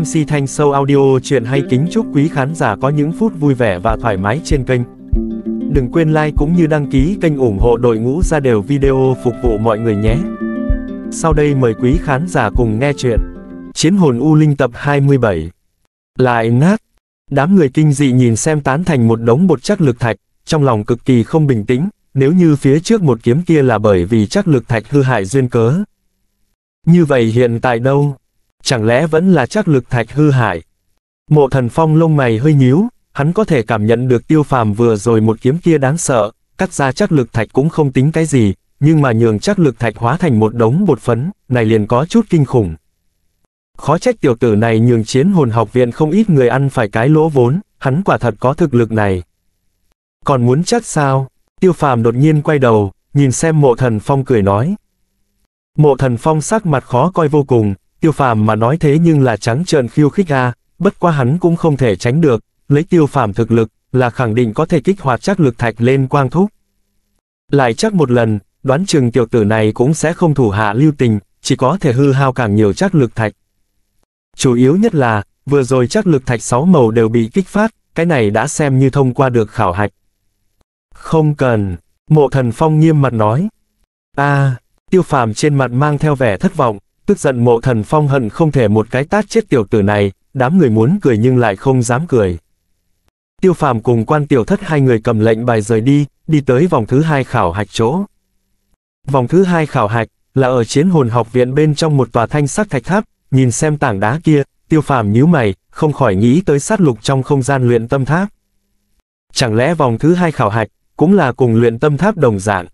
MC Thanh Sâu Audio chuyện hay kính chúc quý khán giả có những phút vui vẻ và thoải mái trên kênh. Đừng quên like cũng như đăng ký kênh ủng hộ đội ngũ ra đều video phục vụ mọi người nhé. Sau đây mời quý khán giả cùng nghe chuyện Chiến hồn U Linh tập 27 Lại nát Đám người kinh dị nhìn xem tán thành một đống bột chắc lực thạch, trong lòng cực kỳ không bình tĩnh, nếu như phía trước một kiếm kia là bởi vì chắc lực thạch hư hại duyên cớ. Như vậy hiện tại đâu? chẳng lẽ vẫn là chắc lực thạch hư hại. Mộ thần phong lông mày hơi nhíu, hắn có thể cảm nhận được tiêu phàm vừa rồi một kiếm kia đáng sợ, cắt ra chắc lực thạch cũng không tính cái gì, nhưng mà nhường chắc lực thạch hóa thành một đống bột phấn, này liền có chút kinh khủng. Khó trách tiểu tử này nhường chiến hồn học viện không ít người ăn phải cái lỗ vốn, hắn quả thật có thực lực này. Còn muốn chắc sao? Tiêu phàm đột nhiên quay đầu, nhìn xem mộ thần phong cười nói. Mộ thần phong sắc mặt khó coi vô cùng, tiêu phàm mà nói thế nhưng là trắng trợn khiêu khích a bất quá hắn cũng không thể tránh được, lấy tiêu phàm thực lực, là khẳng định có thể kích hoạt chắc lực thạch lên quang thúc. Lại chắc một lần, đoán chừng tiểu tử này cũng sẽ không thủ hạ lưu tình, chỉ có thể hư hao càng nhiều chắc lực thạch. Chủ yếu nhất là, vừa rồi chắc lực thạch sáu màu đều bị kích phát, cái này đã xem như thông qua được khảo hạch. Không cần, mộ thần phong nghiêm mặt nói. a à, tiêu phàm trên mặt mang theo vẻ thất vọng, tức giận mộ thần phong hận không thể một cái tát chết tiểu tử này, đám người muốn cười nhưng lại không dám cười. Tiêu phàm cùng quan tiểu thất hai người cầm lệnh bài rời đi, đi tới vòng thứ hai khảo hạch chỗ. Vòng thứ hai khảo hạch là ở chiến hồn học viện bên trong một tòa thanh sắc thạch tháp, nhìn xem tảng đá kia, tiêu phàm nhíu mày, không khỏi nghĩ tới sát lục trong không gian luyện tâm tháp. Chẳng lẽ vòng thứ hai khảo hạch cũng là cùng luyện tâm tháp đồng dạng?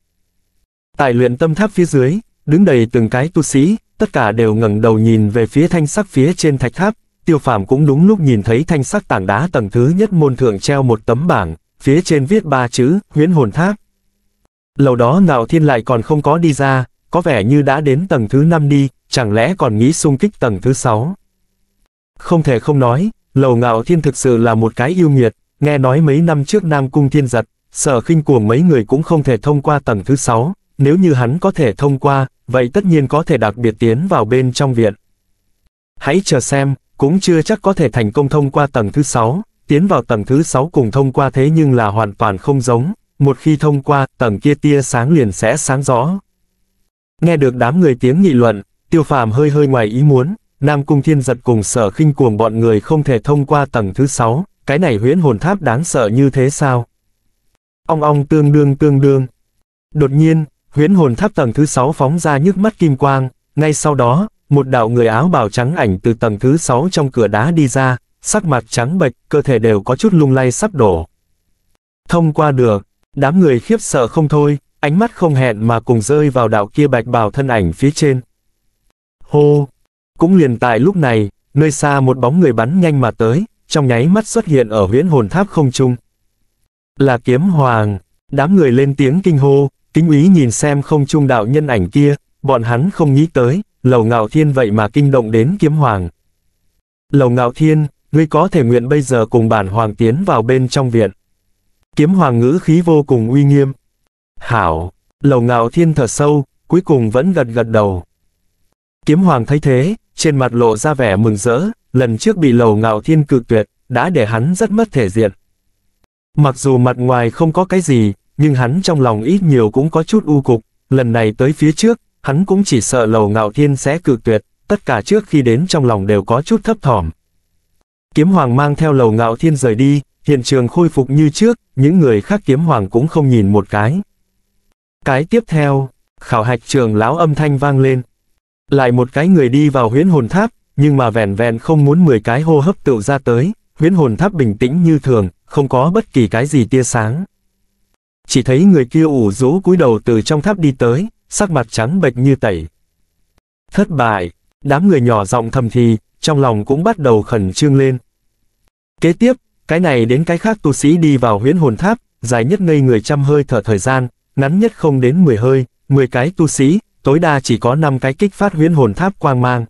Tại luyện tâm tháp phía dưới, đứng đầy từng cái tu sĩ, tất cả đều ngẩng đầu nhìn về phía thanh sắc phía trên thạch tháp, tiêu phàm cũng đúng lúc nhìn thấy thanh sắc tảng đá tầng thứ nhất môn thượng treo một tấm bảng, phía trên viết ba chữ, huyễn hồn tháp. Lầu đó ngạo thiên lại còn không có đi ra, có vẻ như đã đến tầng thứ năm đi, chẳng lẽ còn nghĩ xung kích tầng thứ sáu Không thể không nói, lầu ngạo thiên thực sự là một cái yêu nghiệt, nghe nói mấy năm trước Nam Cung Thiên Giật, sở khinh cuồng mấy người cũng không thể thông qua tầng thứ sáu nếu như hắn có thể thông qua, vậy tất nhiên có thể đặc biệt tiến vào bên trong viện. Hãy chờ xem, cũng chưa chắc có thể thành công thông qua tầng thứ 6, tiến vào tầng thứ 6 cùng thông qua thế nhưng là hoàn toàn không giống, một khi thông qua, tầng kia tia sáng liền sẽ sáng rõ. Nghe được đám người tiếng nghị luận, tiêu phàm hơi hơi ngoài ý muốn, Nam Cung Thiên giật cùng sở khinh cuồng bọn người không thể thông qua tầng thứ 6, cái này huyễn hồn tháp đáng sợ như thế sao? Ong ong tương đương tương đương. Đột nhiên, Huyễn hồn tháp tầng thứ 6 phóng ra nhức mắt kim quang, ngay sau đó, một đạo người áo bào trắng ảnh từ tầng thứ 6 trong cửa đá đi ra, sắc mặt trắng bệch, cơ thể đều có chút lung lay sắp đổ. Thông qua được, đám người khiếp sợ không thôi, ánh mắt không hẹn mà cùng rơi vào đạo kia bạch bào thân ảnh phía trên. Hô! Cũng liền tại lúc này, nơi xa một bóng người bắn nhanh mà tới, trong nháy mắt xuất hiện ở huyễn hồn tháp không trung. Là kiếm hoàng, đám người lên tiếng kinh hô, Kính úy nhìn xem không trung đạo nhân ảnh kia, bọn hắn không nghĩ tới, Lầu Ngạo Thiên vậy mà kinh động đến kiếm hoàng. Lầu Ngạo Thiên, ngươi có thể nguyện bây giờ cùng bản hoàng tiến vào bên trong viện. Kiếm hoàng ngữ khí vô cùng uy nghiêm. Hảo, Lầu Ngạo Thiên thở sâu, cuối cùng vẫn gật gật đầu. Kiếm hoàng thấy thế, trên mặt lộ ra vẻ mừng rỡ, lần trước bị Lầu Ngạo Thiên cự tuyệt, đã để hắn rất mất thể diện. Mặc dù mặt ngoài không có cái gì, nhưng hắn trong lòng ít nhiều cũng có chút u cục, lần này tới phía trước, hắn cũng chỉ sợ lầu ngạo thiên sẽ cự tuyệt, tất cả trước khi đến trong lòng đều có chút thấp thỏm. Kiếm hoàng mang theo lầu ngạo thiên rời đi, hiện trường khôi phục như trước, những người khác kiếm hoàng cũng không nhìn một cái. Cái tiếp theo, khảo hạch trường lão âm thanh vang lên. Lại một cái người đi vào huyễn hồn tháp, nhưng mà vẻn vẹn không muốn 10 cái hô hấp tự ra tới, huyễn hồn tháp bình tĩnh như thường, không có bất kỳ cái gì tia sáng chỉ thấy người kia ủ rũ cúi đầu từ trong tháp đi tới, sắc mặt trắng bệch như tẩy. Thất bại, đám người nhỏ giọng thầm thì, trong lòng cũng bắt đầu khẩn trương lên. Kế tiếp, cái này đến cái khác tu sĩ đi vào huyễn hồn tháp, dài nhất ngây người trăm hơi thở thời gian, ngắn nhất không đến 10 hơi, 10 cái tu sĩ, tối đa chỉ có 5 cái kích phát huyễn hồn tháp quang mang.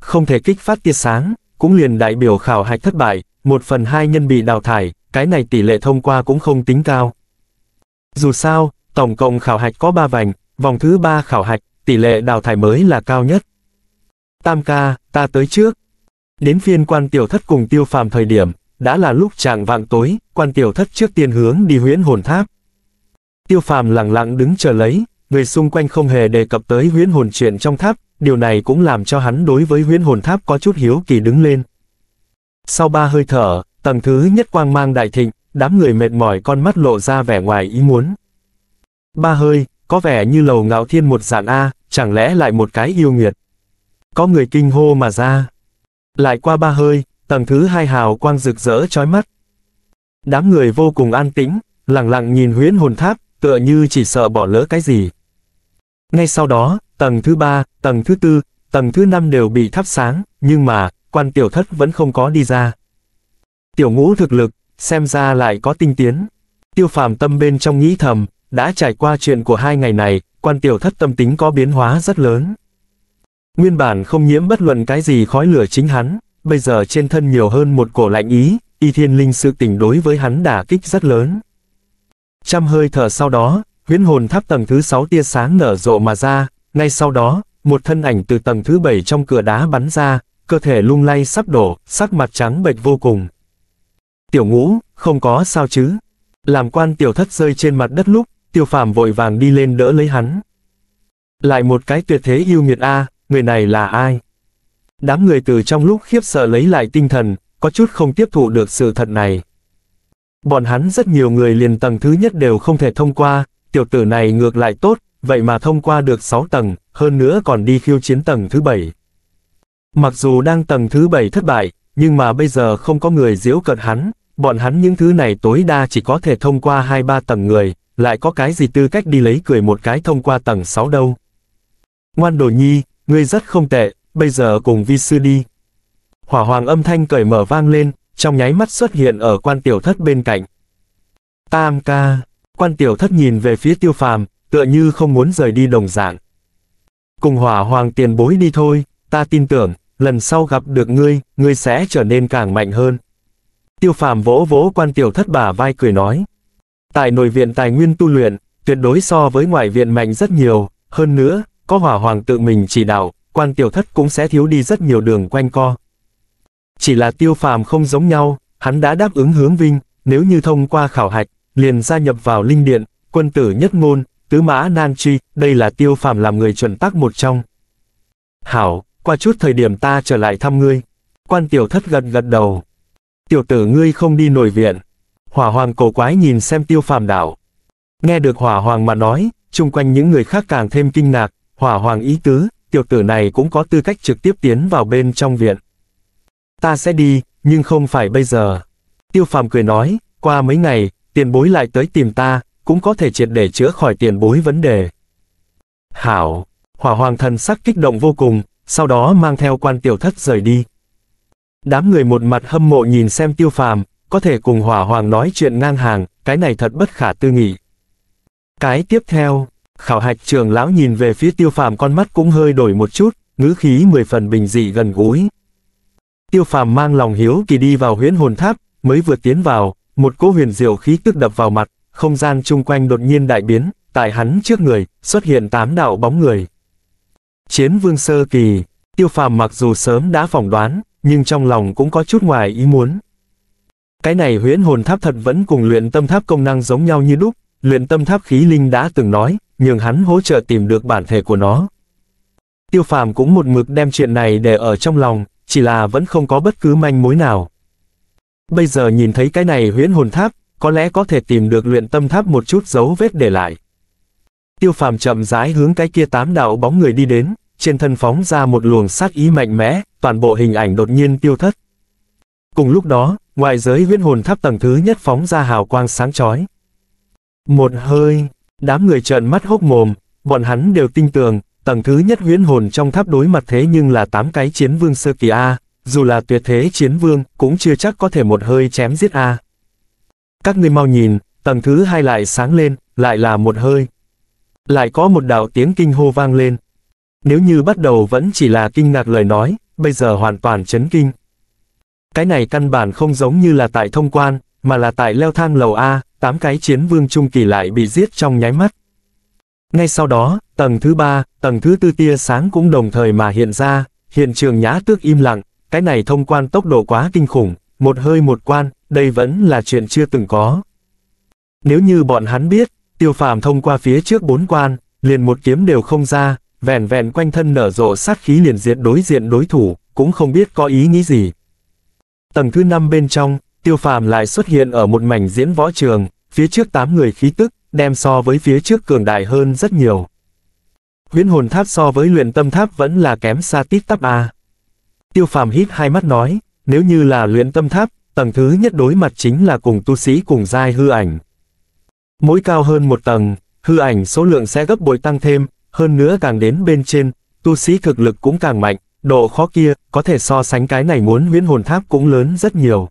Không thể kích phát tia sáng, cũng liền đại biểu khảo hạch thất bại, 1 phần 2 nhân bị đào thải, cái này tỷ lệ thông qua cũng không tính cao. Dù sao, tổng cộng khảo hạch có 3 vành, vòng thứ 3 khảo hạch, tỷ lệ đào thải mới là cao nhất. Tam ca, ta tới trước. Đến phiên quan tiểu thất cùng tiêu phàm thời điểm, đã là lúc trạng vạng tối, quan tiểu thất trước tiên hướng đi huyễn hồn tháp. Tiêu phàm lặng lặng đứng chờ lấy, người xung quanh không hề đề cập tới huyễn hồn chuyện trong tháp, điều này cũng làm cho hắn đối với huyễn hồn tháp có chút hiếu kỳ đứng lên. Sau ba hơi thở, tầng thứ nhất quang mang đại thịnh, đám người mệt mỏi con mắt lộ ra vẻ ngoài ý muốn. Ba hơi, có vẻ như lầu ngạo thiên một dạng A, chẳng lẽ lại một cái yêu nghiệt. Có người kinh hô mà ra. Lại qua ba hơi, tầng thứ hai hào quang rực rỡ trói mắt. Đám người vô cùng an tĩnh, lặng lặng nhìn huyến hồn tháp, tựa như chỉ sợ bỏ lỡ cái gì. Ngay sau đó, tầng thứ ba, tầng thứ tư, tầng thứ năm đều bị thắp sáng, nhưng mà, quan tiểu thất vẫn không có đi ra. Tiểu ngũ thực lực, xem ra lại có tinh tiến. Tiêu phàm tâm bên trong nghĩ thầm, đã trải qua chuyện của hai ngày này, quan tiểu thất tâm tính có biến hóa rất lớn. Nguyên bản không nhiễm bất luận cái gì khói lửa chính hắn, bây giờ trên thân nhiều hơn một cổ lạnh ý, y thiên linh sự tỉnh đối với hắn đả kích rất lớn. Trăm hơi thở sau đó, huyễn hồn tháp tầng thứ 6 tia sáng nở rộ mà ra, ngay sau đó, một thân ảnh từ tầng thứ 7 trong cửa đá bắn ra, cơ thể lung lay sắp đổ, sắc mặt trắng bệch vô cùng, Tiểu ngũ, không có sao chứ. Làm quan tiểu thất rơi trên mặt đất lúc, tiêu phàm vội vàng đi lên đỡ lấy hắn. Lại một cái tuyệt thế yêu nghiệt A, người này là ai? Đám người từ trong lúc khiếp sợ lấy lại tinh thần, có chút không tiếp thụ được sự thật này. Bọn hắn rất nhiều người liền tầng thứ nhất đều không thể thông qua, tiểu tử này ngược lại tốt, vậy mà thông qua được 6 tầng, hơn nữa còn đi khiêu chiến tầng thứ 7. Mặc dù đang tầng thứ 7 thất bại, nhưng mà bây giờ không có người diễu cợt hắn, Bọn hắn những thứ này tối đa chỉ có thể thông qua 2-3 tầng người, lại có cái gì tư cách đi lấy cười một cái thông qua tầng 6 đâu. Ngoan đồ nhi, ngươi rất không tệ, bây giờ cùng vi sư đi. Hỏa hoàng âm thanh cởi mở vang lên, trong nháy mắt xuất hiện ở quan tiểu thất bên cạnh. Tam ca, quan tiểu thất nhìn về phía tiêu phàm, tựa như không muốn rời đi đồng dạng. Cùng hỏa hoàng tiền bối đi thôi, ta tin tưởng, lần sau gặp được ngươi, ngươi sẽ trở nên càng mạnh hơn. Tiêu phàm vỗ vỗ quan tiểu thất bà vai cười nói. Tại nội viện tài nguyên tu luyện, tuyệt đối so với ngoại viện mạnh rất nhiều, hơn nữa, có hỏa hoàng tự mình chỉ đạo, quan tiểu thất cũng sẽ thiếu đi rất nhiều đường quanh co. Chỉ là tiêu phàm không giống nhau, hắn đã đáp ứng hướng vinh, nếu như thông qua khảo hạch, liền gia nhập vào linh điện, quân tử nhất ngôn, tứ mã nan truy, đây là tiêu phàm làm người chuẩn tắc một trong. Hảo, qua chút thời điểm ta trở lại thăm ngươi. Quan tiểu thất gật gật đầu. Tiểu tử ngươi không đi nổi viện. Hỏa hoàng cổ quái nhìn xem tiêu phàm đảo. Nghe được hỏa hoàng mà nói, chung quanh những người khác càng thêm kinh ngạc, hỏa hoàng ý tứ, tiểu tử này cũng có tư cách trực tiếp tiến vào bên trong viện. Ta sẽ đi, nhưng không phải bây giờ. Tiêu phàm cười nói, qua mấy ngày, tiền bối lại tới tìm ta, cũng có thể triệt để chữa khỏi tiền bối vấn đề. Hảo, hỏa hoàng thần sắc kích động vô cùng, sau đó mang theo quan tiểu thất rời đi. Đám người một mặt hâm mộ nhìn xem tiêu phàm, có thể cùng hỏa hoàng nói chuyện ngang hàng, cái này thật bất khả tư nghị. Cái tiếp theo, khảo hạch trường lão nhìn về phía tiêu phàm con mắt cũng hơi đổi một chút, ngữ khí mười phần bình dị gần gũi. Tiêu phàm mang lòng hiếu kỳ đi vào huyễn hồn tháp, mới vừa tiến vào, một cỗ huyền diệu khí tức đập vào mặt, không gian chung quanh đột nhiên đại biến, tại hắn trước người, xuất hiện tám đạo bóng người. Chiến vương sơ kỳ, tiêu phàm mặc dù sớm đã phỏng đoán, nhưng trong lòng cũng có chút ngoài ý muốn. Cái này huyễn hồn tháp thật vẫn cùng luyện tâm tháp công năng giống nhau như đúc, luyện tâm tháp khí linh đã từng nói, nhưng hắn hỗ trợ tìm được bản thể của nó. Tiêu phàm cũng một mực đem chuyện này để ở trong lòng, chỉ là vẫn không có bất cứ manh mối nào. Bây giờ nhìn thấy cái này huyễn hồn tháp, có lẽ có thể tìm được luyện tâm tháp một chút dấu vết để lại. Tiêu phàm chậm rãi hướng cái kia tám đạo bóng người đi đến, trên thân phóng ra một luồng sát ý mạnh mẽ, toàn bộ hình ảnh đột nhiên tiêu thất. Cùng lúc đó, ngoại giới huyễn hồn tháp tầng thứ nhất phóng ra hào quang sáng chói. Một hơi, đám người trợn mắt hốc mồm, bọn hắn đều tin tưởng, tầng thứ nhất huyễn hồn trong tháp đối mặt thế nhưng là tám cái chiến vương sơ kỳ A, dù là tuyệt thế chiến vương, cũng chưa chắc có thể một hơi chém giết A. Các ngươi mau nhìn, tầng thứ hai lại sáng lên, lại là một hơi. Lại có một đạo tiếng kinh hô vang lên, nếu như bắt đầu vẫn chỉ là kinh ngạc lời nói, bây giờ hoàn toàn chấn kinh. Cái này căn bản không giống như là tại thông quan, mà là tại leo thang lầu A, tám cái chiến vương trung kỳ lại bị giết trong nháy mắt. Ngay sau đó, tầng thứ ba, tầng thứ tư tia sáng cũng đồng thời mà hiện ra, hiện trường nhã tước im lặng, cái này thông quan tốc độ quá kinh khủng, một hơi một quan, đây vẫn là chuyện chưa từng có. Nếu như bọn hắn biết, tiêu phàm thông qua phía trước bốn quan, liền một kiếm đều không ra, vẻn vẹn quanh thân nở rộ sát khí liền diệt đối diện đối thủ, cũng không biết có ý nghĩ gì. Tầng thứ 5 bên trong, tiêu phàm lại xuất hiện ở một mảnh diễn võ trường, phía trước 8 người khí tức, đem so với phía trước cường đại hơn rất nhiều. Huyễn hồn tháp so với luyện tâm tháp vẫn là kém xa tít tắp A. Tiêu phàm hít hai mắt nói, nếu như là luyện tâm tháp, tầng thứ nhất đối mặt chính là cùng tu sĩ cùng giai hư ảnh. Mỗi cao hơn một tầng, hư ảnh số lượng sẽ gấp bội tăng thêm, hơn nữa càng đến bên trên, tu sĩ thực lực cũng càng mạnh, độ khó kia, có thể so sánh cái này muốn huyễn hồn tháp cũng lớn rất nhiều.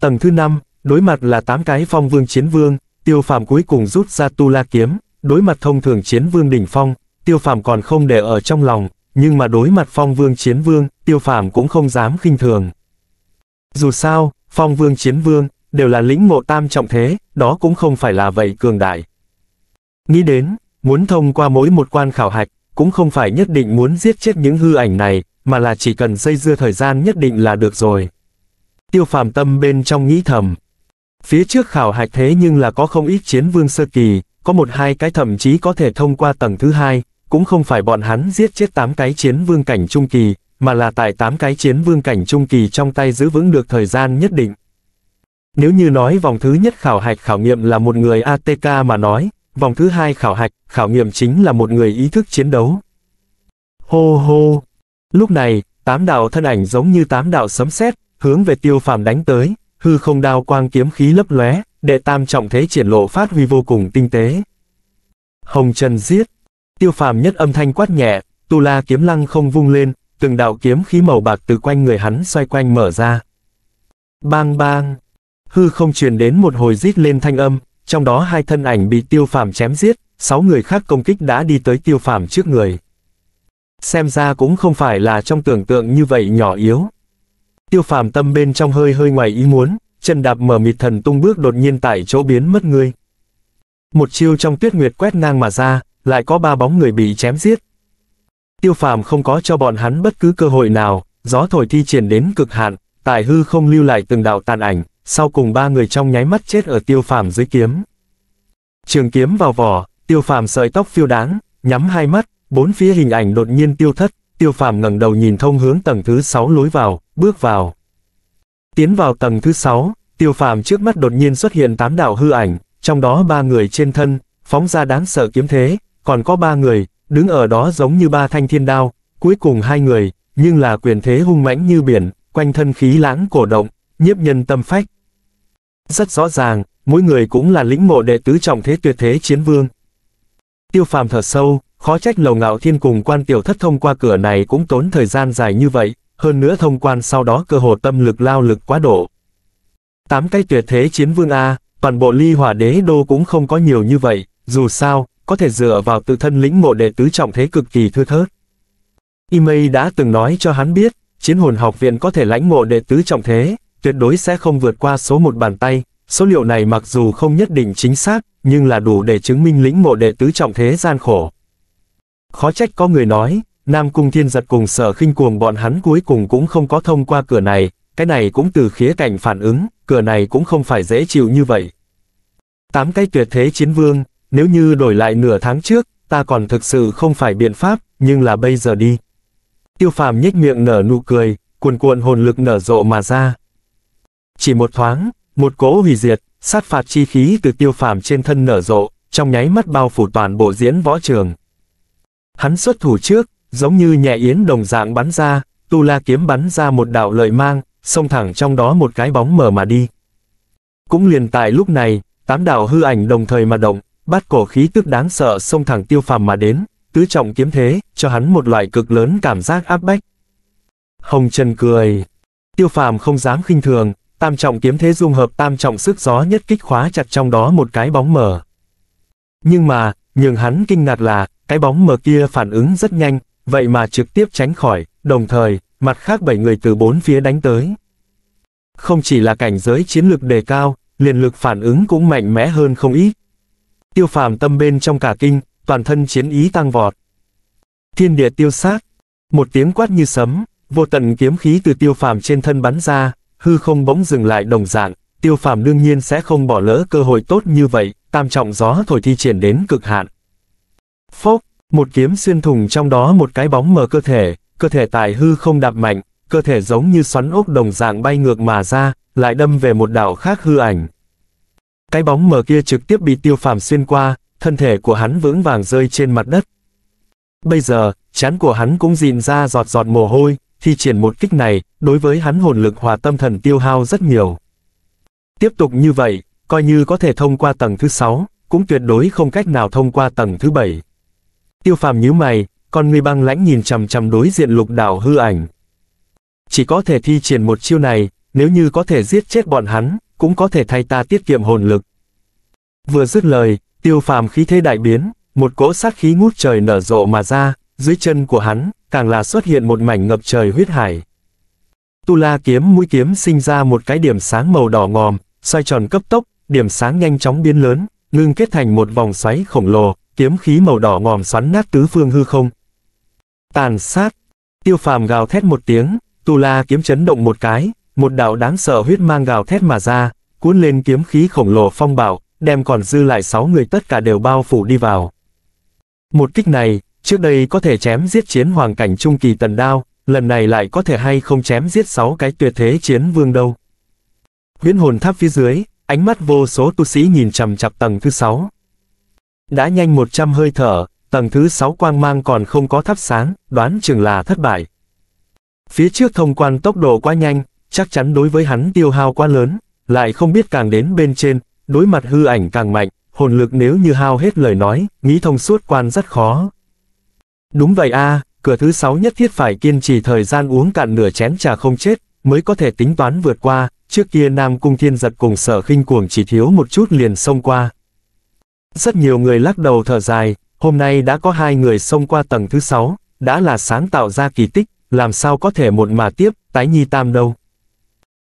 Tầng thứ 5, đối mặt là 8 cái phong vương chiến vương, tiêu phàm cuối cùng rút ra tu la kiếm, đối mặt thông thường chiến vương đỉnh phong, tiêu phàm còn không để ở trong lòng, nhưng mà đối mặt phong vương chiến vương, tiêu phàm cũng không dám khinh thường. Dù sao, phong vương chiến vương, đều là lĩnh ngộ tam trọng thế, đó cũng không phải là vậy cường đại. Nghĩ đến, Muốn thông qua mỗi một quan khảo hạch, cũng không phải nhất định muốn giết chết những hư ảnh này, mà là chỉ cần dây dưa thời gian nhất định là được rồi. Tiêu phàm tâm bên trong nghĩ thầm. Phía trước khảo hạch thế nhưng là có không ít chiến vương sơ kỳ, có một hai cái thậm chí có thể thông qua tầng thứ hai, cũng không phải bọn hắn giết chết tám cái chiến vương cảnh trung kỳ, mà là tại tám cái chiến vương cảnh trung kỳ trong tay giữ vững được thời gian nhất định. Nếu như nói vòng thứ nhất khảo hạch khảo nghiệm là một người ATK mà nói, Vòng thứ hai khảo hạch, khảo nghiệm chính là một người ý thức chiến đấu. Hô hô! Lúc này, tám đạo thân ảnh giống như tám đạo sấm sét hướng về tiêu phàm đánh tới, hư không đao quang kiếm khí lấp lóe, đệ tam trọng thế triển lộ phát huy vô cùng tinh tế. Hồng Trần giết! Tiêu phàm nhất âm thanh quát nhẹ, tu la kiếm lăng không vung lên, từng đạo kiếm khí màu bạc từ quanh người hắn xoay quanh mở ra. Bang bang! Hư không truyền đến một hồi rít lên thanh âm, trong đó hai thân ảnh bị tiêu phàm chém giết, sáu người khác công kích đã đi tới tiêu phàm trước người. Xem ra cũng không phải là trong tưởng tượng như vậy nhỏ yếu. Tiêu phàm tâm bên trong hơi hơi ngoài ý muốn, chân đạp mở mịt thần tung bước đột nhiên tại chỗ biến mất người. Một chiêu trong tuyết nguyệt quét ngang mà ra, lại có ba bóng người bị chém giết. Tiêu phàm không có cho bọn hắn bất cứ cơ hội nào, gió thổi thi triển đến cực hạn, tài hư không lưu lại từng đạo tàn ảnh sau cùng ba người trong nháy mắt chết ở tiêu phàm dưới kiếm. Trường kiếm vào vỏ, tiêu phàm sợi tóc phiêu đáng, nhắm hai mắt, bốn phía hình ảnh đột nhiên tiêu thất, tiêu phàm ngẩng đầu nhìn thông hướng tầng thứ 6 lối vào, bước vào. Tiến vào tầng thứ 6, tiêu phàm trước mắt đột nhiên xuất hiện tám đạo hư ảnh, trong đó ba người trên thân, phóng ra đáng sợ kiếm thế, còn có ba người, đứng ở đó giống như ba thanh thiên đao, cuối cùng hai người, nhưng là quyền thế hung mãnh như biển, quanh thân khí lãng cổ động, nhiếp nhân tâm phách. Rất rõ ràng, mỗi người cũng là lĩnh ngộ đệ tứ trọng thế tuyệt thế chiến vương. Tiêu phàm thở sâu, khó trách lầu ngạo thiên cùng quan tiểu thất thông qua cửa này cũng tốn thời gian dài như vậy, hơn nữa thông quan sau đó cơ hồ tâm lực lao lực quá độ. Tám cái tuyệt thế chiến vương A, toàn bộ ly hỏa đế đô cũng không có nhiều như vậy, dù sao, có thể dựa vào tự thân lĩnh ngộ đệ tứ trọng thế cực kỳ thưa thớt. Imei đã từng nói cho hắn biết, chiến hồn học viện có thể lãnh ngộ đệ tứ trọng thế, tuyệt đối sẽ không vượt qua số một bàn tay. Số liệu này mặc dù không nhất định chính xác, nhưng là đủ để chứng minh lĩnh ngộ đệ tứ trọng thế gian khổ. Khó trách có người nói, Nam Cung Thiên Giật cùng sở khinh cuồng bọn hắn cuối cùng cũng không có thông qua cửa này, cái này cũng từ khía cạnh phản ứng, cửa này cũng không phải dễ chịu như vậy. Tám cái tuyệt thế chiến vương, nếu như đổi lại nửa tháng trước, ta còn thực sự không phải biện pháp, nhưng là bây giờ đi. Tiêu phàm nhếch miệng nở nụ cười, cuồn cuộn hồn lực nở rộ mà ra. Chỉ một thoáng, một cỗ hủy diệt, sát phạt chi khí từ tiêu phàm trên thân nở rộ, trong nháy mắt bao phủ toàn bộ diễn võ trường. Hắn xuất thủ trước, giống như nhẹ yến đồng dạng bắn ra, tu la kiếm bắn ra một đạo lợi mang, xông thẳng trong đó một cái bóng mờ mà đi. Cũng liền tại lúc này, tám đạo hư ảnh đồng thời mà động, bát cổ khí tức đáng sợ xông thẳng tiêu phàm mà đến, tứ trọng kiếm thế, cho hắn một loại cực lớn cảm giác áp bách. Hồng Trần cười, tiêu phàm không dám khinh thường, tam trọng kiếm thế dung hợp tam trọng sức gió nhất kích khóa chặt trong đó một cái bóng mờ. Nhưng mà, nhường hắn kinh ngạc là, cái bóng mờ kia phản ứng rất nhanh, vậy mà trực tiếp tránh khỏi, đồng thời, mặt khác bảy người từ bốn phía đánh tới. Không chỉ là cảnh giới chiến lược đề cao, liền lực phản ứng cũng mạnh mẽ hơn không ít. Tiêu phàm tâm bên trong cả kinh, toàn thân chiến ý tăng vọt. Thiên địa tiêu sát, một tiếng quát như sấm, vô tận kiếm khí từ tiêu phàm trên thân bắn ra, hư không bỗng dừng lại đồng dạng, tiêu phàm đương nhiên sẽ không bỏ lỡ cơ hội tốt như vậy, tam trọng gió thổi thi triển đến cực hạn. Phốc, một kiếm xuyên thùng trong đó một cái bóng mờ cơ thể, cơ thể tài hư không đạp mạnh, cơ thể giống như xoắn ốc đồng dạng bay ngược mà ra, lại đâm về một đảo khác hư ảnh. Cái bóng mờ kia trực tiếp bị tiêu phàm xuyên qua, thân thể của hắn vững vàng rơi trên mặt đất. Bây giờ, chán của hắn cũng dịn ra giọt giọt mồ hôi, thi triển một kích này, đối với hắn hồn lực hòa tâm thần tiêu hao rất nhiều. Tiếp tục như vậy, coi như có thể thông qua tầng thứ 6, cũng tuyệt đối không cách nào thông qua tầng thứ 7. Tiêu phàm nhíu mày, còn người băng lãnh nhìn chằm chằm đối diện lục đảo hư ảnh. Chỉ có thể thi triển một chiêu này, nếu như có thể giết chết bọn hắn, cũng có thể thay ta tiết kiệm hồn lực. Vừa dứt lời, tiêu phàm khí thế đại biến, một cỗ sát khí ngút trời nở rộ mà ra, dưới chân của hắn, càng là xuất hiện một mảnh ngập trời huyết hải. Tu la kiếm mũi kiếm sinh ra một cái điểm sáng màu đỏ ngòm, xoay tròn cấp tốc, điểm sáng nhanh chóng biến lớn, ngưng kết thành một vòng xoáy khổng lồ, kiếm khí màu đỏ ngòm xoắn nát tứ phương hư không. Tàn sát, tiêu phàm gào thét một tiếng, tu la kiếm chấn động một cái, một đạo đáng sợ huyết mang gào thét mà ra, cuốn lên kiếm khí khổng lồ phong bảo, đem còn dư lại sáu người tất cả đều bao phủ đi vào. Một kích này, Trước đây có thể chém giết chiến hoàng cảnh trung kỳ tần đao, lần này lại có thể hay không chém giết sáu cái tuyệt thế chiến vương đâu. Huyễn hồn tháp phía dưới, ánh mắt vô số tu sĩ nhìn chằm chặp tầng thứ sáu Đã nhanh 100 hơi thở, tầng thứ sáu quang mang còn không có thắp sáng, đoán chừng là thất bại. Phía trước thông quan tốc độ quá nhanh, chắc chắn đối với hắn tiêu hao quá lớn, lại không biết càng đến bên trên, đối mặt hư ảnh càng mạnh, hồn lực nếu như hao hết lời nói, nghĩ thông suốt quan rất khó. Đúng vậy a, à, cửa thứ sáu nhất thiết phải kiên trì thời gian uống cạn nửa chén trà không chết, mới có thể tính toán vượt qua, trước kia Nam Cung Thiên giật cùng sở khinh cuồng chỉ thiếu một chút liền xông qua. Rất nhiều người lắc đầu thở dài, hôm nay đã có hai người xông qua tầng thứ sáu, đã là sáng tạo ra kỳ tích, làm sao có thể một mà tiếp, tái nhi tam đâu.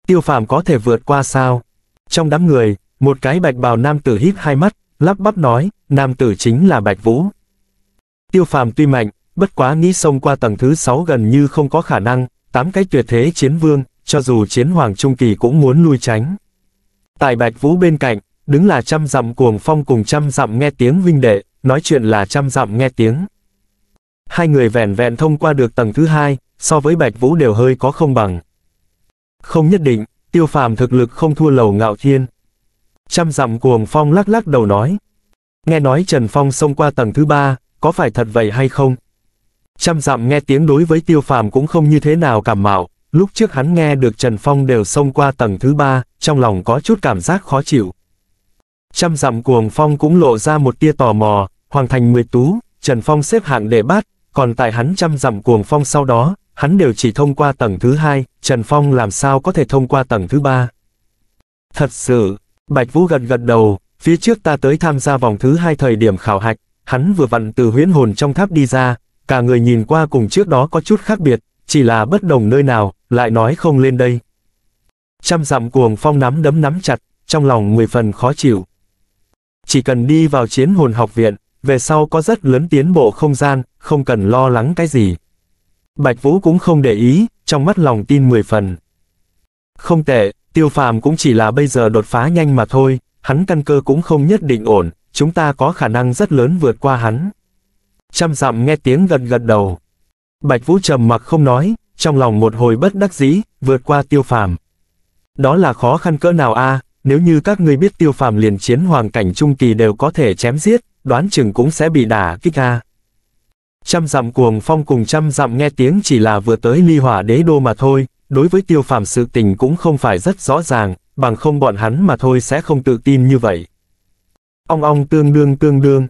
Tiêu phàm có thể vượt qua sao? Trong đám người, một cái bạch bào nam tử hít hai mắt, lắp bắp nói, nam tử chính là bạch vũ, tiêu phàm tuy mạnh, bất quá nghĩ xông qua tầng thứ 6 gần như không có khả năng, tám cái tuyệt thế chiến vương, cho dù chiến hoàng trung kỳ cũng muốn lui tránh. Tại Bạch Vũ bên cạnh, đứng là trăm dặm cuồng phong cùng trăm dặm nghe tiếng vinh đệ, nói chuyện là trăm dặm nghe tiếng. Hai người vẻn vẹn thông qua được tầng thứ hai, so với Bạch Vũ đều hơi có không bằng. Không nhất định, tiêu phàm thực lực không thua lầu ngạo thiên. Trăm dặm cuồng phong lắc lắc đầu nói. Nghe nói Trần Phong xông qua tầng thứ ba, có phải thật vậy hay không? Trăm dặm nghe tiếng đối với tiêu phàm cũng không như thế nào cảm mạo, lúc trước hắn nghe được Trần Phong đều xông qua tầng thứ ba, trong lòng có chút cảm giác khó chịu. Trăm dặm cuồng phong cũng lộ ra một tia tò mò, hoàng thành mười tú, Trần Phong xếp hạng đệ bát, còn tại hắn trăm dặm cuồng phong sau đó, hắn đều chỉ thông qua tầng thứ hai, Trần Phong làm sao có thể thông qua tầng thứ ba. Thật sự, Bạch Vũ gật gật đầu, phía trước ta tới tham gia vòng thứ hai thời điểm khảo hạch, hắn vừa vặn từ huyễn hồn trong tháp đi ra, cả người nhìn qua cùng trước đó có chút khác biệt, chỉ là bất đồng nơi nào, lại nói không lên đây. Trăm dặm cuồng phong nắm đấm nắm chặt, trong lòng mười phần khó chịu. Chỉ cần đi vào chiến hồn học viện, về sau có rất lớn tiến bộ không gian, không cần lo lắng cái gì. Bạch Vũ cũng không để ý, trong mắt lòng tin mười phần. Không tệ, tiêu phàm cũng chỉ là bây giờ đột phá nhanh mà thôi, hắn căn cơ cũng không nhất định ổn, chúng ta có khả năng rất lớn vượt qua hắn. Trăm dặm nghe tiếng gật gật đầu. Bạch Vũ trầm mặc không nói, trong lòng một hồi bất đắc dĩ, vượt qua tiêu phàm. Đó là khó khăn cỡ nào a à, nếu như các ngươi biết tiêu phàm liền chiến hoàng cảnh trung kỳ đều có thể chém giết, đoán chừng cũng sẽ bị đả kích a. À. Trăm dặm cuồng phong cùng trăm dặm nghe tiếng chỉ là vừa tới ly hỏa đế đô mà thôi, đối với tiêu phàm sự tình cũng không phải rất rõ ràng, bằng không bọn hắn mà thôi sẽ không tự tin như vậy. Ong ong tương đương tương đương.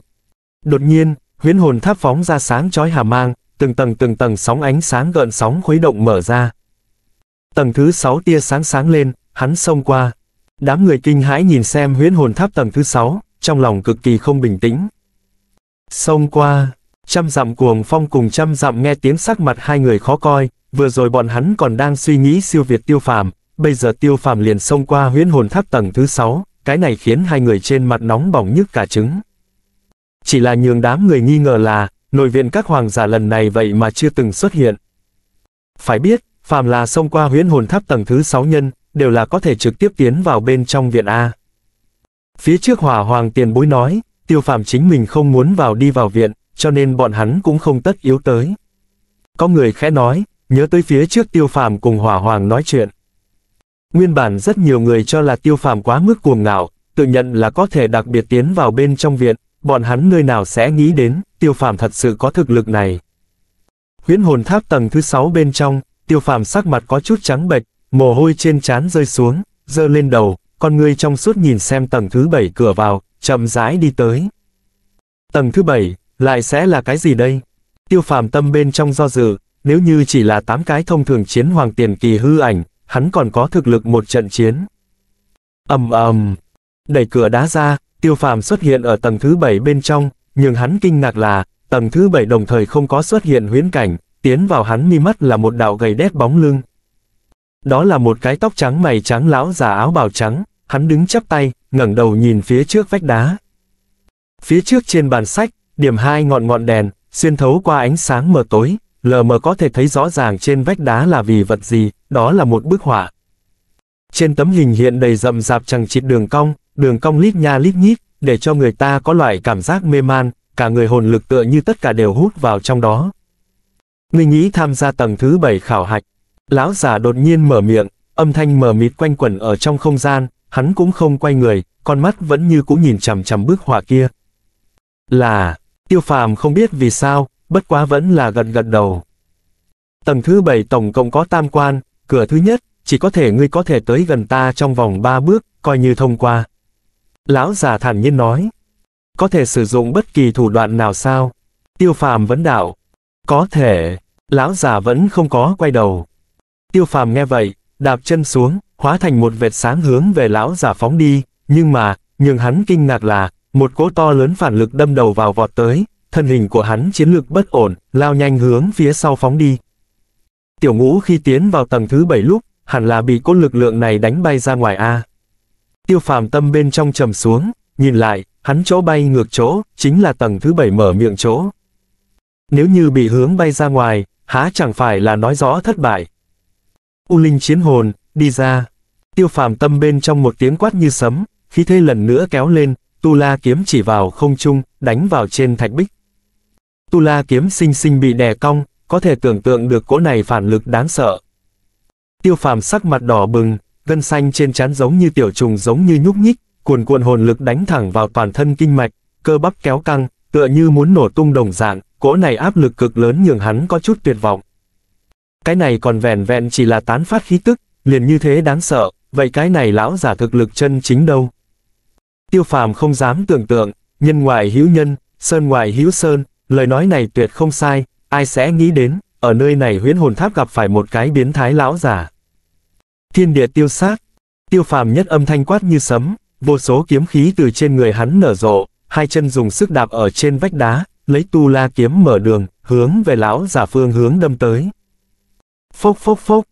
Đột nhiên, huyễn hồn tháp phóng ra sáng chói hà mang, từng tầng từng tầng sóng ánh sáng gợn sóng khuấy động mở ra. Tầng thứ sáu tia sáng sáng lên, hắn xông qua. Đám người kinh hãi nhìn xem huyễn hồn tháp tầng thứ sáu trong lòng cực kỳ không bình tĩnh. Xông qua, trăm dặm cuồng phong cùng trăm dặm nghe tiếng sắc mặt hai người khó coi, vừa rồi bọn hắn còn đang suy nghĩ siêu việt tiêu phàm, bây giờ tiêu phàm liền xông qua huyễn hồn tháp tầng thứ sáu cái này khiến hai người trên mặt nóng bỏng nhức cả trứng. Chỉ là nhường đám người nghi ngờ là, nội viện các hoàng giả lần này vậy mà chưa từng xuất hiện. Phải biết, phàm là xông qua huyễn hồn tháp tầng thứ 6 nhân, đều là có thể trực tiếp tiến vào bên trong viện A. Phía trước hỏa hoàng tiền bối nói, tiêu phàm chính mình không muốn vào đi vào viện, cho nên bọn hắn cũng không tất yếu tới. Có người khẽ nói, nhớ tới phía trước tiêu phàm cùng hỏa hoàng nói chuyện. Nguyên bản rất nhiều người cho là tiêu phàm quá mức cuồng ngạo, tự nhận là có thể đặc biệt tiến vào bên trong viện, bọn hắn nơi nào sẽ nghĩ đến, tiêu phàm thật sự có thực lực này. Huyễn hồn tháp tầng thứ 6 bên trong, tiêu phàm sắc mặt có chút trắng bệch, mồ hôi trên trán rơi xuống, dơ lên đầu, con người trong suốt nhìn xem tầng thứ 7 cửa vào, chậm rãi đi tới. Tầng thứ 7, lại sẽ là cái gì đây? Tiêu phàm tâm bên trong do dự, nếu như chỉ là 8 cái thông thường chiến hoàng tiền kỳ hư ảnh, hắn còn có thực lực một trận chiến. ầm ầm, đẩy cửa đá ra, tiêu phàm xuất hiện ở tầng thứ bảy bên trong, nhưng hắn kinh ngạc là, tầng thứ bảy đồng thời không có xuất hiện huyễn cảnh, tiến vào hắn mi mắt là một đạo gầy đét bóng lưng. Đó là một cái tóc trắng mày trắng lão già áo bào trắng, hắn đứng chắp tay, ngẩng đầu nhìn phía trước vách đá. Phía trước trên bàn sách, điểm hai ngọn ngọn đèn, xuyên thấu qua ánh sáng mờ tối, lờ mờ có thể thấy rõ ràng trên vách đá là vì vật gì, đó là một bức họa. Trên tấm hình hiện đầy rậm rạp chẳng chịt đường cong, đường cong lít nha lít nhít, để cho người ta có loại cảm giác mê man, cả người hồn lực tựa như tất cả đều hút vào trong đó. Ngươi nghĩ tham gia tầng thứ bảy khảo hạch, lão giả đột nhiên mở miệng, âm thanh mờ mịt quanh quẩn ở trong không gian, hắn cũng không quay người, con mắt vẫn như cũ nhìn chằm chằm bức họa kia. Là, tiêu phàm không biết vì sao, bất quá vẫn là gần gần đầu. Tầng thứ bảy tổng cộng có tam quan, cửa thứ nhất, chỉ có thể ngươi có thể tới gần ta trong vòng ba bước, coi như thông qua. Lão già thản nhiên nói, có thể sử dụng bất kỳ thủ đoạn nào sao? Tiêu phàm vấn đạo, có thể, lão già vẫn không có quay đầu. Tiêu phàm nghe vậy, đạp chân xuống, hóa thành một vệt sáng hướng về lão già phóng đi, nhưng mà, nhưng hắn kinh ngạc là, một cỗ to lớn phản lực đâm đầu vào vọt tới, thân hình của hắn chiến lược bất ổn, lao nhanh hướng phía sau phóng đi. Tiểu ngũ khi tiến vào tầng thứ bảy lúc, hẳn là bị cốt lực lượng này đánh bay ra ngoài A. Tiêu phàm tâm bên trong trầm xuống, nhìn lại, hắn chỗ bay ngược chỗ, chính là tầng thứ bảy mở miệng chỗ. Nếu như bị hướng bay ra ngoài, há chẳng phải là nói rõ thất bại. U Linh chiến hồn, đi ra. Tiêu phàm tâm bên trong một tiếng quát như sấm, khi thế lần nữa kéo lên, tu la kiếm chỉ vào không trung, đánh vào trên thạch bích tu la kiếm sinh sinh bị đè cong, có thể tưởng tượng được cỗ này phản lực đáng sợ. Tiêu phàm sắc mặt đỏ bừng, gân xanh trên trán giống như tiểu trùng giống như nhúc nhích, cuồn cuộn hồn lực đánh thẳng vào toàn thân kinh mạch, cơ bắp kéo căng, tựa như muốn nổ tung đồng dạng, cỗ này áp lực cực lớn nhường hắn có chút tuyệt vọng. Cái này còn vẻn vẹn chỉ là tán phát khí tức, liền như thế đáng sợ, vậy cái này lão giả thực lực chân chính đâu? Tiêu phàm không dám tưởng tượng, nhân ngoài hữu nhân, sơn ngoài hữu sơn, Lời nói này tuyệt không sai, ai sẽ nghĩ đến, ở nơi này huyễn hồn tháp gặp phải một cái biến thái lão già Thiên địa tiêu sát, tiêu phàm nhất âm thanh quát như sấm, vô số kiếm khí từ trên người hắn nở rộ, hai chân dùng sức đạp ở trên vách đá, lấy tu la kiếm mở đường, hướng về lão giả phương hướng đâm tới. Phốc phốc phốc,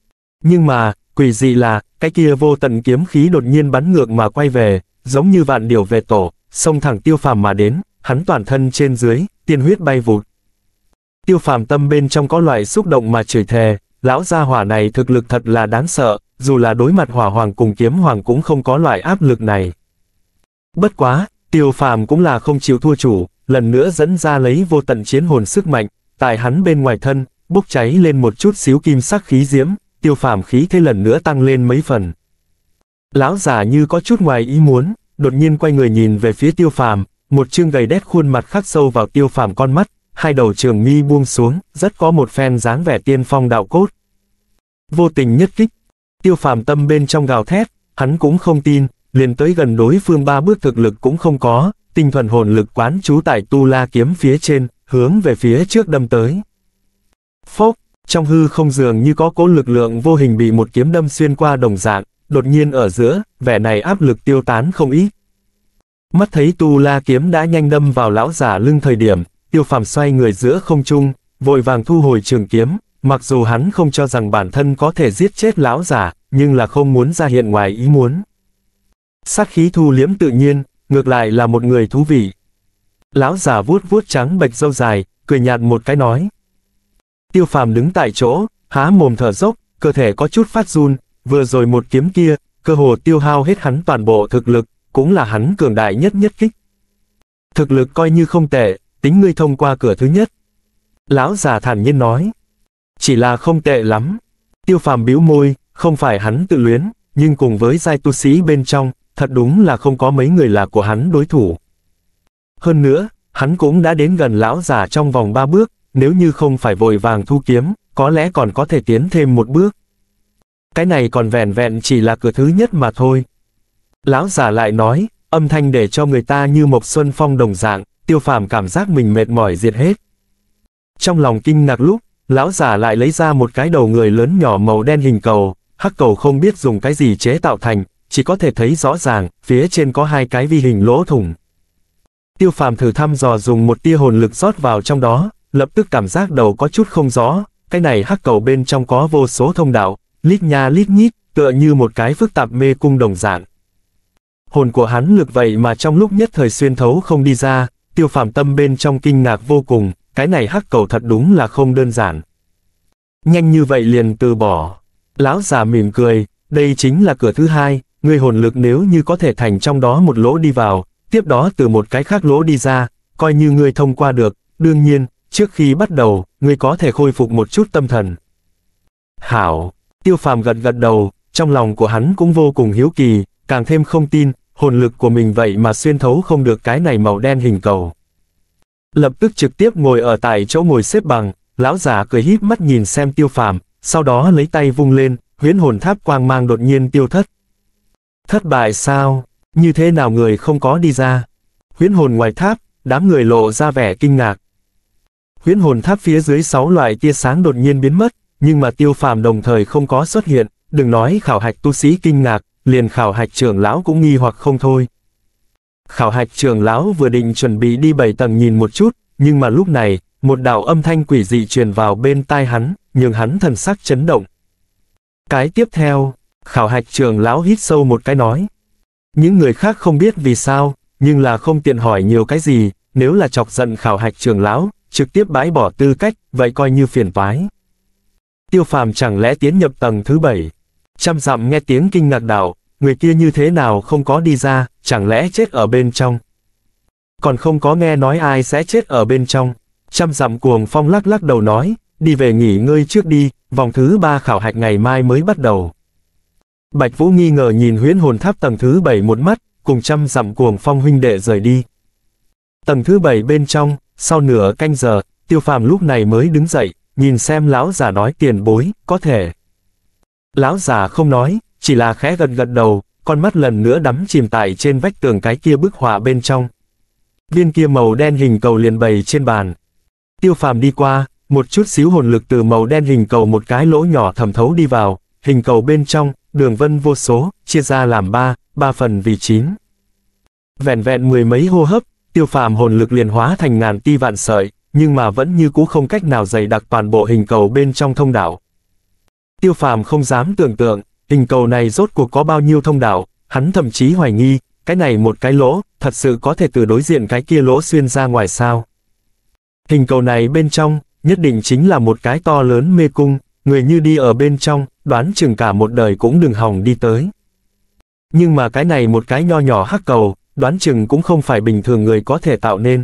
nhưng mà, quỷ dị là, cái kia vô tận kiếm khí đột nhiên bắn ngược mà quay về, giống như vạn điều về tổ, xông thẳng tiêu phàm mà đến, hắn toàn thân trên dưới, tiên huyết bay vụt. Tiêu phàm tâm bên trong có loại xúc động mà chửi thề, lão gia hỏa này thực lực thật là đáng sợ, dù là đối mặt hỏa hoàng cùng kiếm hoàng cũng không có loại áp lực này. Bất quá, tiêu phàm cũng là không chịu thua chủ, lần nữa dẫn ra lấy vô tận chiến hồn sức mạnh, tại hắn bên ngoài thân, bốc cháy lên một chút xíu kim sắc khí diễm, tiêu phàm khí thế lần nữa tăng lên mấy phần. Lão già như có chút ngoài ý muốn, đột nhiên quay người nhìn về phía tiêu phàm, một chương gầy đét khuôn mặt khắc sâu vào tiêu phàm con mắt, hai đầu trường mi buông xuống, rất có một phen dáng vẻ tiên phong đạo cốt. Vô tình nhất kích, tiêu phàm tâm bên trong gào thét, hắn cũng không tin, liền tới gần đối phương ba bước thực lực cũng không có, tinh thuần hồn lực quán chú tại tu la kiếm phía trên, hướng về phía trước đâm tới. Phốc, trong hư không dường như có cố lực lượng vô hình bị một kiếm đâm xuyên qua đồng dạng, đột nhiên ở giữa, vẻ này áp lực tiêu tán không ít. Mắt thấy tu la kiếm đã nhanh đâm vào lão giả lưng thời điểm, tiêu phàm xoay người giữa không trung, vội vàng thu hồi trường kiếm, mặc dù hắn không cho rằng bản thân có thể giết chết lão giả, nhưng là không muốn ra hiện ngoài ý muốn. Sát khí thu liếm tự nhiên, ngược lại là một người thú vị. Lão giả vuốt vuốt trắng bạch râu dài, cười nhạt một cái nói. Tiêu phàm đứng tại chỗ, há mồm thở dốc, cơ thể có chút phát run, vừa rồi một kiếm kia, cơ hồ tiêu hao hết hắn toàn bộ thực lực, cũng là hắn cường đại nhất nhất kích. Thực lực coi như không tệ, tính ngươi thông qua cửa thứ nhất. Lão già thản nhiên nói, chỉ là không tệ lắm. Tiêu phàm bĩu môi, không phải hắn tự luyến, nhưng cùng với giai tu sĩ bên trong, thật đúng là không có mấy người là của hắn đối thủ. Hơn nữa, hắn cũng đã đến gần lão già trong vòng ba bước, nếu như không phải vội vàng thu kiếm, có lẽ còn có thể tiến thêm một bước. Cái này còn vẹn vẹn chỉ là cửa thứ nhất mà thôi. Lão giả lại nói, âm thanh để cho người ta như một Xuân Phong đồng dạng, tiêu phàm cảm giác mình mệt mỏi diệt hết. Trong lòng kinh ngạc lúc, lão giả lại lấy ra một cái đầu người lớn nhỏ màu đen hình cầu, hắc cầu không biết dùng cái gì chế tạo thành, chỉ có thể thấy rõ ràng, phía trên có hai cái vi hình lỗ thủng. Tiêu phàm thử thăm dò dùng một tia hồn lực rót vào trong đó, lập tức cảm giác đầu có chút không rõ, cái này hắc cầu bên trong có vô số thông đạo, lít nha lít nhít, tựa như một cái phức tạp mê cung đồng dạng hồn của hắn lực vậy mà trong lúc nhất thời xuyên thấu không đi ra, tiêu phàm tâm bên trong kinh ngạc vô cùng, cái này hắc cầu thật đúng là không đơn giản. Nhanh như vậy liền từ bỏ. Lão già mỉm cười, đây chính là cửa thứ hai, người hồn lực nếu như có thể thành trong đó một lỗ đi vào, tiếp đó từ một cái khác lỗ đi ra, coi như người thông qua được, đương nhiên, trước khi bắt đầu, người có thể khôi phục một chút tâm thần. Hảo, tiêu phàm gật gật đầu, trong lòng của hắn cũng vô cùng hiếu kỳ, càng thêm không tin, hồn lực của mình vậy mà xuyên thấu không được cái này màu đen hình cầu. Lập tức trực tiếp ngồi ở tại chỗ ngồi xếp bằng, lão giả cười híp mắt nhìn xem tiêu phàm, sau đó lấy tay vung lên, huyễn hồn tháp quang mang đột nhiên tiêu thất. Thất bại sao? Như thế nào người không có đi ra? Huyễn hồn ngoài tháp, đám người lộ ra vẻ kinh ngạc. Huyễn hồn tháp phía dưới 6 loại tia sáng đột nhiên biến mất, nhưng mà tiêu phàm đồng thời không có xuất hiện, đừng nói khảo hạch tu sĩ kinh ngạc, liền khảo hạch trưởng lão cũng nghi hoặc không thôi. Khảo hạch trưởng lão vừa định chuẩn bị đi bảy tầng nhìn một chút, nhưng mà lúc này, một đạo âm thanh quỷ dị truyền vào bên tai hắn, nhưng hắn thần sắc chấn động. Cái tiếp theo, khảo hạch trưởng lão hít sâu một cái nói. Những người khác không biết vì sao, nhưng là không tiện hỏi nhiều cái gì, nếu là chọc giận khảo hạch trưởng lão, trực tiếp bãi bỏ tư cách, vậy coi như phiền toái. Tiêu phàm chẳng lẽ tiến nhập tầng thứ bảy, Trăm dặm nghe tiếng kinh ngạc đảo, người kia như thế nào không có đi ra, chẳng lẽ chết ở bên trong. Còn không có nghe nói ai sẽ chết ở bên trong. Trăm dặm cuồng phong lắc lắc đầu nói, đi về nghỉ ngơi trước đi, vòng thứ ba khảo hạch ngày mai mới bắt đầu. Bạch Vũ nghi ngờ nhìn huyễn hồn tháp tầng thứ bảy một mắt, cùng trăm dặm cuồng phong huynh đệ rời đi. Tầng thứ bảy bên trong, sau nửa canh giờ, tiêu phàm lúc này mới đứng dậy, nhìn xem lão giả nói tiền bối, có thể. Lão già không nói, chỉ là khẽ gật gật đầu, con mắt lần nữa đắm chìm tại trên vách tường cái kia bức họa bên trong. Viên kia màu đen hình cầu liền bày trên bàn. Tiêu phàm đi qua, một chút xíu hồn lực từ màu đen hình cầu một cái lỗ nhỏ thẩm thấu đi vào, hình cầu bên trong, đường vân vô số, chia ra làm ba, ba phần vì chín. Vẹn vẹn mười mấy hô hấp, tiêu phàm hồn lực liền hóa thành ngàn ti vạn sợi, nhưng mà vẫn như cũ không cách nào dày đặc toàn bộ hình cầu bên trong thông đạo tiêu phàm không dám tưởng tượng, hình cầu này rốt cuộc có bao nhiêu thông đạo, hắn thậm chí hoài nghi, cái này một cái lỗ, thật sự có thể từ đối diện cái kia lỗ xuyên ra ngoài sao. Hình cầu này bên trong, nhất định chính là một cái to lớn mê cung, người như đi ở bên trong, đoán chừng cả một đời cũng đừng hỏng đi tới. Nhưng mà cái này một cái nho nhỏ hắc cầu, đoán chừng cũng không phải bình thường người có thể tạo nên.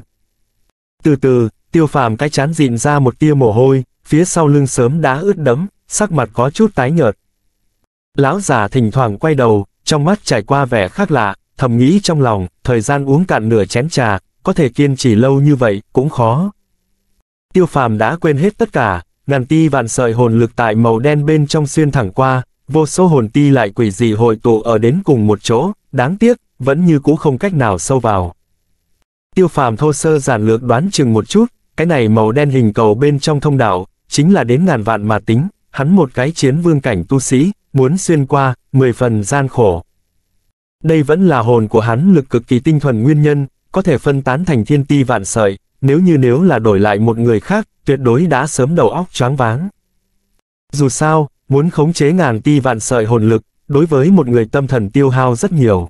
Từ từ, tiêu phàm cái chán dịn ra một tia mồ hôi, phía sau lưng sớm đã ướt đẫm, sắc mặt có chút tái nhợt. Lão già thỉnh thoảng quay đầu, trong mắt trải qua vẻ khác lạ, thầm nghĩ trong lòng, thời gian uống cạn nửa chén trà, có thể kiên trì lâu như vậy, cũng khó. Tiêu phàm đã quên hết tất cả, ngàn ti vạn sợi hồn lực tại màu đen bên trong xuyên thẳng qua, vô số hồn ti lại quỷ dị hội tụ ở đến cùng một chỗ, đáng tiếc, vẫn như cũ không cách nào sâu vào. Tiêu phàm thô sơ giản lược đoán chừng một chút, cái này màu đen hình cầu bên trong thông đạo, chính là đến ngàn vạn mà tính, hắn một cái chiến vương cảnh tu sĩ, muốn xuyên qua, mười phần gian khổ. Đây vẫn là hồn của hắn lực cực kỳ tinh thuần nguyên nhân, có thể phân tán thành thiên ti vạn sợi, nếu như nếu là đổi lại một người khác, tuyệt đối đã sớm đầu óc choáng váng. Dù sao, muốn khống chế ngàn ti vạn sợi hồn lực, đối với một người tâm thần tiêu hao rất nhiều.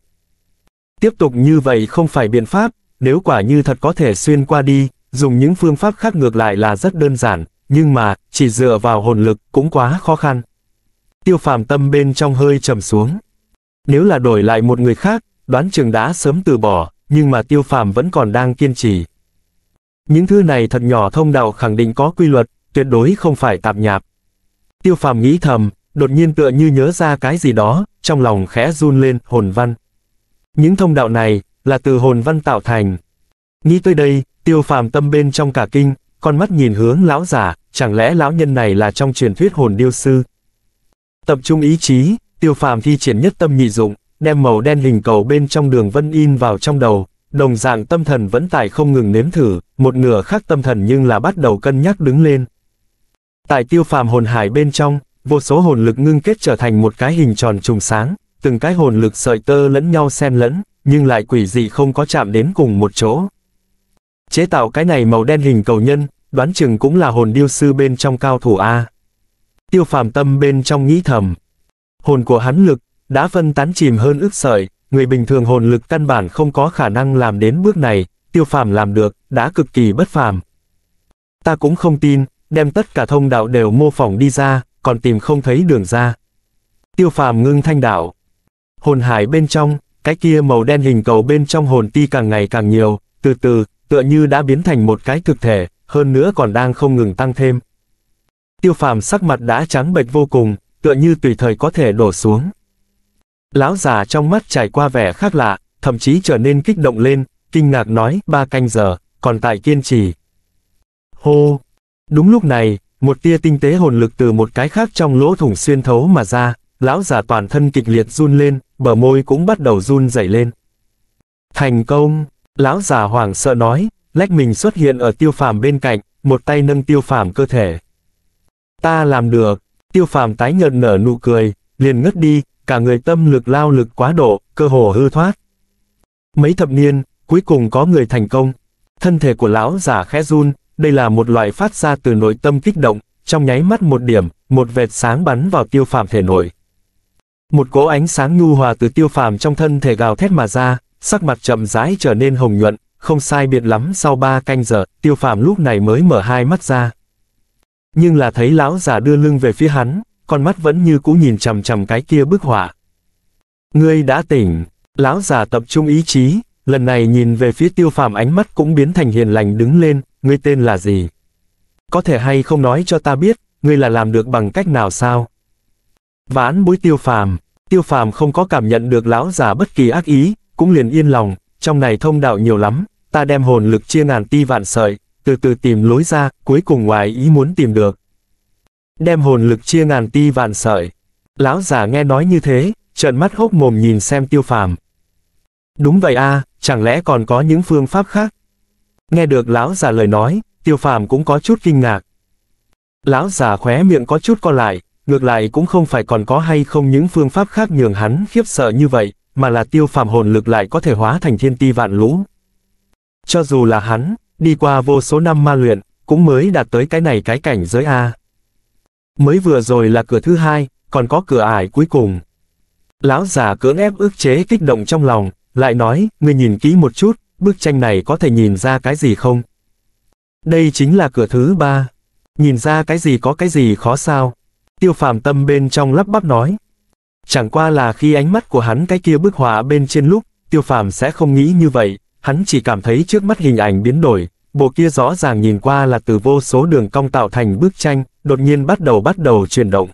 Tiếp tục như vậy không phải biện pháp, nếu quả như thật có thể xuyên qua đi, dùng những phương pháp khác ngược lại là rất đơn giản, nhưng mà, chỉ dựa vào hồn lực cũng quá khó khăn. Tiêu phàm tâm bên trong hơi trầm xuống. Nếu là đổi lại một người khác, đoán chừng đã sớm từ bỏ, nhưng mà tiêu phàm vẫn còn đang kiên trì. Những thứ này thật nhỏ thông đạo khẳng định có quy luật, tuyệt đối không phải tạp nhạp. Tiêu phàm nghĩ thầm, đột nhiên tựa như nhớ ra cái gì đó, trong lòng khẽ run lên, hồn văn. Những thông đạo này, là từ hồn văn tạo thành. Nghĩ tới đây, tiêu phàm tâm bên trong cả kinh, con mắt nhìn hướng lão giả, chẳng lẽ lão nhân này là trong truyền thuyết hồn điêu sư? Tập trung ý chí, tiêu phàm thi triển nhất tâm nhị dụng, đem màu đen hình cầu bên trong đường vân in vào trong đầu, đồng dạng tâm thần vẫn tại không ngừng nếm thử, một nửa khác tâm thần nhưng là bắt đầu cân nhắc đứng lên. Tại tiêu phàm hồn hải bên trong, vô số hồn lực ngưng kết trở thành một cái hình tròn trùng sáng, từng cái hồn lực sợi tơ lẫn nhau xen lẫn, nhưng lại quỷ dị không có chạm đến cùng một chỗ. Chế tạo cái này màu đen hình cầu nhân, đoán chừng cũng là hồn điêu sư bên trong cao thủ A. Tiêu phàm tâm bên trong nghĩ thầm. Hồn của hắn lực, đã phân tán chìm hơn ước sợi, người bình thường hồn lực căn bản không có khả năng làm đến bước này, tiêu phàm làm được, đã cực kỳ bất phàm. Ta cũng không tin, đem tất cả thông đạo đều mô phỏng đi ra, còn tìm không thấy đường ra. Tiêu phàm ngưng thanh đạo. Hồn hải bên trong, cái kia màu đen hình cầu bên trong hồn ti càng ngày càng nhiều, từ từ, tựa như đã biến thành một cái thực thể, hơn nữa còn đang không ngừng tăng thêm. Tiêu phàm sắc mặt đã trắng bệch vô cùng, tựa như tùy thời có thể đổ xuống. Lão già trong mắt trải qua vẻ khác lạ, thậm chí trở nên kích động lên, kinh ngạc nói, ba canh giờ, còn tại kiên trì. Hô! Đúng lúc này, một tia tinh tế hồn lực từ một cái khác trong lỗ thủng xuyên thấu mà ra, lão già toàn thân kịch liệt run lên, bờ môi cũng bắt đầu run rẩy lên. Thành công! Lão già hoảng sợ nói, lách mình xuất hiện ở tiêu phàm bên cạnh, một tay nâng tiêu phàm cơ thể. Ta làm được, tiêu phàm tái nhợt nở nụ cười, liền ngất đi, cả người tâm lực lao lực quá độ, cơ hồ hư thoát. Mấy thập niên, cuối cùng có người thành công. Thân thể của lão giả khẽ run, đây là một loại phát ra từ nội tâm kích động, trong nháy mắt một điểm, một vệt sáng bắn vào tiêu phàm thể nội. Một cỗ ánh sáng nhu hòa từ tiêu phàm trong thân thể gào thét mà ra, sắc mặt chậm rãi trở nên hồng nhuận, không sai biệt lắm sau ba canh giờ, tiêu phàm lúc này mới mở hai mắt ra. Nhưng là thấy lão già đưa lưng về phía hắn, con mắt vẫn như cũ nhìn chằm chằm cái kia bức họa. Ngươi đã tỉnh, lão già tập trung ý chí, lần này nhìn về phía tiêu phàm ánh mắt cũng biến thành hiền lành đứng lên, ngươi tên là gì? Có thể hay không nói cho ta biết, ngươi là làm được bằng cách nào sao? ván bối tiêu phàm, tiêu phàm không có cảm nhận được lão già bất kỳ ác ý, cũng liền yên lòng, trong này thông đạo nhiều lắm, ta đem hồn lực chia ngàn ti vạn sợi, từ từ tìm lối ra, cuối cùng ngoài ý muốn tìm được. Đem hồn lực chia ngàn ti vạn sợi. Lão già nghe nói như thế, trợn mắt hốc mồm nhìn xem tiêu phàm. Đúng vậy a, à, chẳng lẽ còn có những phương pháp khác? Nghe được lão già lời nói, tiêu phàm cũng có chút kinh ngạc. Lão già khóe miệng có chút co lại, ngược lại cũng không phải còn có hay không những phương pháp khác nhường hắn khiếp sợ như vậy, mà là tiêu phàm hồn lực lại có thể hóa thành thiên ti vạn lũ. Cho dù là hắn, đi qua vô số năm ma luyện, cũng mới đạt tới cái này cái cảnh giới A. Mới vừa rồi là cửa thứ hai, còn có cửa ải cuối cùng. Lão già cưỡng ép ước chế kích động trong lòng, lại nói, người nhìn kỹ một chút, bức tranh này có thể nhìn ra cái gì không? Đây chính là cửa thứ ba. Nhìn ra cái gì có cái gì khó sao? Tiêu phàm tâm bên trong lắp bắp nói, Chẳng qua là khi ánh mắt của hắn cái kia bức họa bên trên lúc, tiêu phàm sẽ không nghĩ như vậy, hắn chỉ cảm thấy trước mắt hình ảnh biến đổi, bộ kia rõ ràng nhìn qua là từ vô số đường cong tạo thành bức tranh, đột nhiên bắt đầu bắt đầu chuyển động.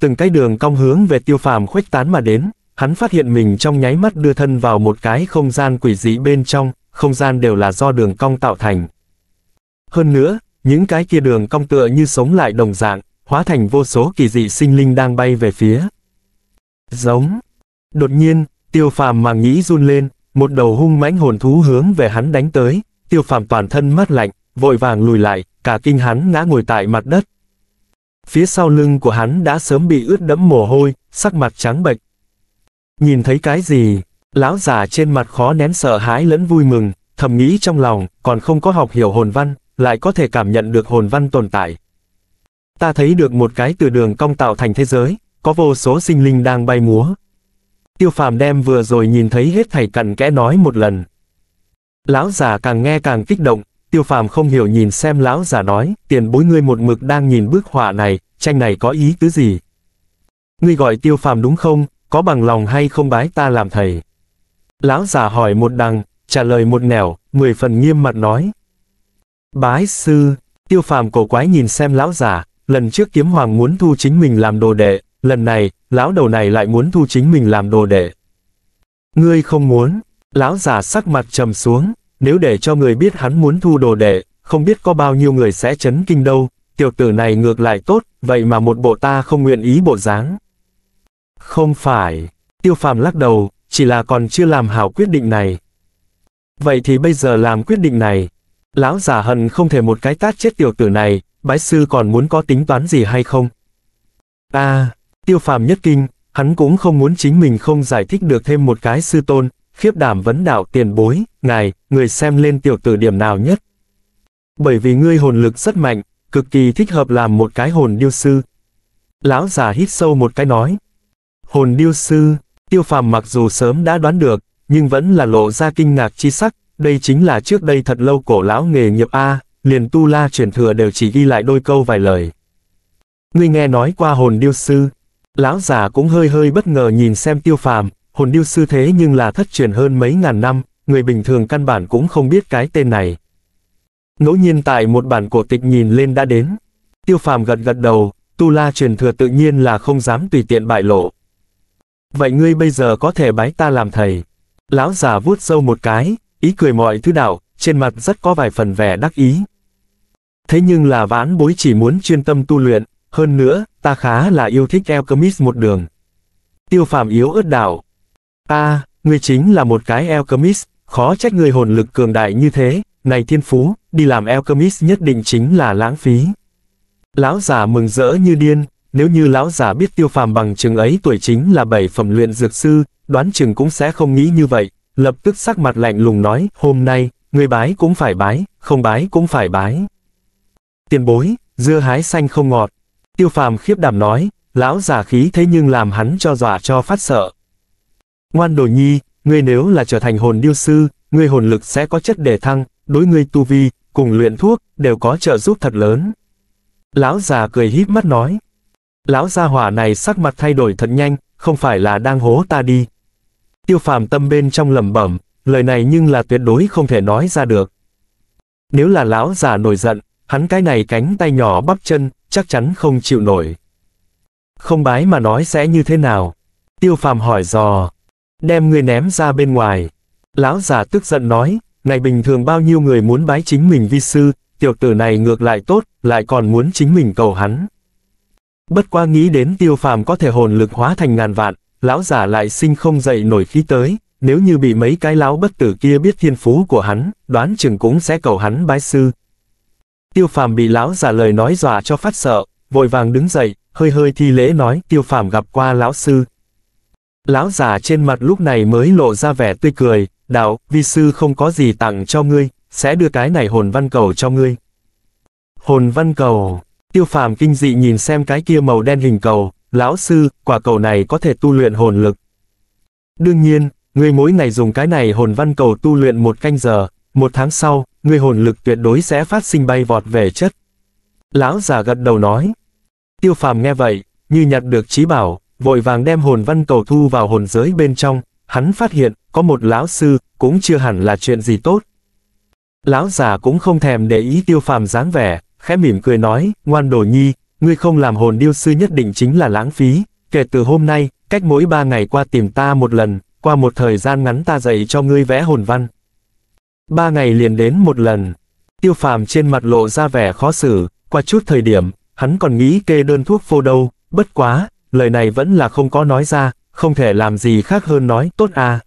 Từng cái đường cong hướng về tiêu phàm khuếch tán mà đến, hắn phát hiện mình trong nháy mắt đưa thân vào một cái không gian quỷ dị bên trong, không gian đều là do đường cong tạo thành. Hơn nữa, những cái kia đường cong tựa như sống lại đồng dạng, hóa thành vô số kỳ dị sinh linh đang bay về phía. Giống. Đột nhiên, tiêu phàm màng nghĩ run lên, một đầu hung mãnh hồn thú hướng về hắn đánh tới, tiêu phàm toàn thân mát lạnh, vội vàng lùi lại, cả kinh hắn ngã ngồi tại mặt đất. Phía sau lưng của hắn đã sớm bị ướt đẫm mồ hôi, sắc mặt trắng bệch. Nhìn thấy cái gì? Lão già trên mặt khó nén sợ hãi lẫn vui mừng, thầm nghĩ trong lòng, còn không có học hiểu hồn văn, lại có thể cảm nhận được hồn văn tồn tại. Ta thấy được một cái từ đường cong tạo thành thế giới, có vô số sinh linh đang bay múa. Tiêu phàm đem vừa rồi nhìn thấy hết thảy cặn kẽ nói một lần. Lão già càng nghe càng kích động, tiêu phàm không hiểu nhìn xem lão già nói, tiền bối ngươi một mực đang nhìn bức họa này, tranh này có ý tứ gì? Ngươi gọi tiêu phàm đúng không, có bằng lòng hay không bái ta làm thầy? Lão già hỏi một đằng, trả lời một nẻo, mười phần nghiêm mặt nói. Bái sư, tiêu phàm cổ quái nhìn xem lão già, lần trước kiếm hoàng muốn thu chính mình làm đồ đệ, lần này, lão đầu này lại muốn thu chính mình làm đồ đệ. Ngươi không muốn, lão già sắc mặt trầm xuống, nếu để cho người biết hắn muốn thu đồ đệ, không biết có bao nhiêu người sẽ chấn kinh đâu, tiểu tử này ngược lại tốt, vậy mà một bộ ta không nguyện ý bộ dáng. Không phải, tiêu phàm lắc đầu, chỉ là còn chưa làm hảo quyết định này. Vậy thì bây giờ làm quyết định này, lão già hận không thể một cái tát chết tiểu tử này, bái sư còn muốn có tính toán gì hay không? a à, Tiêu phàm nhất kinh, hắn cũng không muốn chính mình không giải thích được thêm một cái sư tôn, khiếp đảm vấn đạo tiền bối, ngài, người xem lên tiểu tử điểm nào nhất. Bởi vì ngươi hồn lực rất mạnh, cực kỳ thích hợp làm một cái hồn điêu sư. Lão già hít sâu một cái nói. Hồn điêu sư, tiêu phàm mặc dù sớm đã đoán được, nhưng vẫn là lộ ra kinh ngạc chi sắc, đây chính là trước đây thật lâu cổ lão nghề nghiệp A, liền tu la truyền thừa đều chỉ ghi lại đôi câu vài lời. Ngươi nghe nói qua hồn điêu sư, Lão già cũng hơi hơi bất ngờ nhìn xem tiêu phàm, hồn điêu sư thế nhưng là thất truyền hơn mấy ngàn năm, người bình thường căn bản cũng không biết cái tên này. Ngẫu nhiên tại một bản cổ tịch nhìn lên đã đến. Tiêu phàm gật gật đầu, tu la truyền thừa tự nhiên là không dám tùy tiện bại lộ. Vậy ngươi bây giờ có thể bái ta làm thầy. Lão già vuốt sâu một cái, ý cười mọi thứ đạo, trên mặt rất có vài phần vẻ đắc ý. Thế nhưng là vãn bối chỉ muốn chuyên tâm tu luyện, hơn nữa, ta khá là yêu thích Alchemist một đường. Tiêu phàm yếu ớt đảo. a à, ngươi chính là một cái Alchemist, khó trách người hồn lực cường đại như thế, này thiên phú, đi làm Alchemist nhất định chính là lãng phí. Lão giả mừng rỡ như điên, nếu như lão giả biết tiêu phàm bằng chừng ấy tuổi chính là bảy phẩm luyện dược sư, đoán chừng cũng sẽ không nghĩ như vậy, lập tức sắc mặt lạnh lùng nói, hôm nay, người bái cũng phải bái, không bái cũng phải bái. Tiền bối, dưa hái xanh không ngọt, Tiêu phàm khiếp đảm nói, lão giả khí thế nhưng làm hắn cho dọa cho phát sợ. Ngoan đồ nhi, ngươi nếu là trở thành hồn điêu sư, ngươi hồn lực sẽ có chất đề thăng, đối ngươi tu vi, cùng luyện thuốc, đều có trợ giúp thật lớn. Lão già cười híp mắt nói. Lão gia hỏa này sắc mặt thay đổi thật nhanh, không phải là đang hố ta đi. Tiêu phàm tâm bên trong lẩm bẩm, lời này nhưng là tuyệt đối không thể nói ra được. Nếu là lão già nổi giận, hắn cái này cánh tay nhỏ bắp chân, chắc chắn không chịu nổi. Không bái mà nói sẽ như thế nào? Tiêu phàm hỏi dò. Đem người ném ra bên ngoài. Lão già tức giận nói, ngày bình thường bao nhiêu người muốn bái chính mình vi sư, tiểu tử này ngược lại tốt, lại còn muốn chính mình cầu hắn. Bất qua nghĩ đến tiêu phàm có thể hồn lực hóa thành ngàn vạn, lão giả lại sinh không dậy nổi khí tới, nếu như bị mấy cái lão bất tử kia biết thiên phú của hắn, đoán chừng cũng sẽ cầu hắn bái sư, Tiêu phàm bị lão giả lời nói dọa cho phát sợ, vội vàng đứng dậy, hơi hơi thi lễ nói tiêu phàm gặp qua lão sư. Lão giả trên mặt lúc này mới lộ ra vẻ tươi cười, đạo, vi sư không có gì tặng cho ngươi, sẽ đưa cái này hồn văn cầu cho ngươi. Hồn văn cầu, tiêu phàm kinh dị nhìn xem cái kia màu đen hình cầu, lão sư, quả cầu này có thể tu luyện hồn lực. Đương nhiên, ngươi mỗi ngày dùng cái này hồn văn cầu tu luyện một canh giờ, một tháng sau, người hồn lực tuyệt đối sẽ phát sinh bay vọt về chất. Lão già gật đầu nói. Tiêu phàm nghe vậy, như nhặt được trí bảo, vội vàng đem hồn văn cầu thu vào hồn giới bên trong, hắn phát hiện, có một lão sư, cũng chưa hẳn là chuyện gì tốt. Lão già cũng không thèm để ý tiêu phàm dáng vẻ, khẽ mỉm cười nói, ngoan đồ nhi, ngươi không làm hồn điêu sư nhất định chính là lãng phí, kể từ hôm nay, cách mỗi ba ngày qua tìm ta một lần, qua một thời gian ngắn ta dạy cho ngươi vẽ hồn văn ba ngày liền đến một lần. Tiêu phàm trên mặt lộ ra vẻ khó xử, qua chút thời điểm, hắn còn nghĩ kê đơn thuốc phô đâu, bất quá, lời này vẫn là không có nói ra, không thể làm gì khác hơn nói tốt à.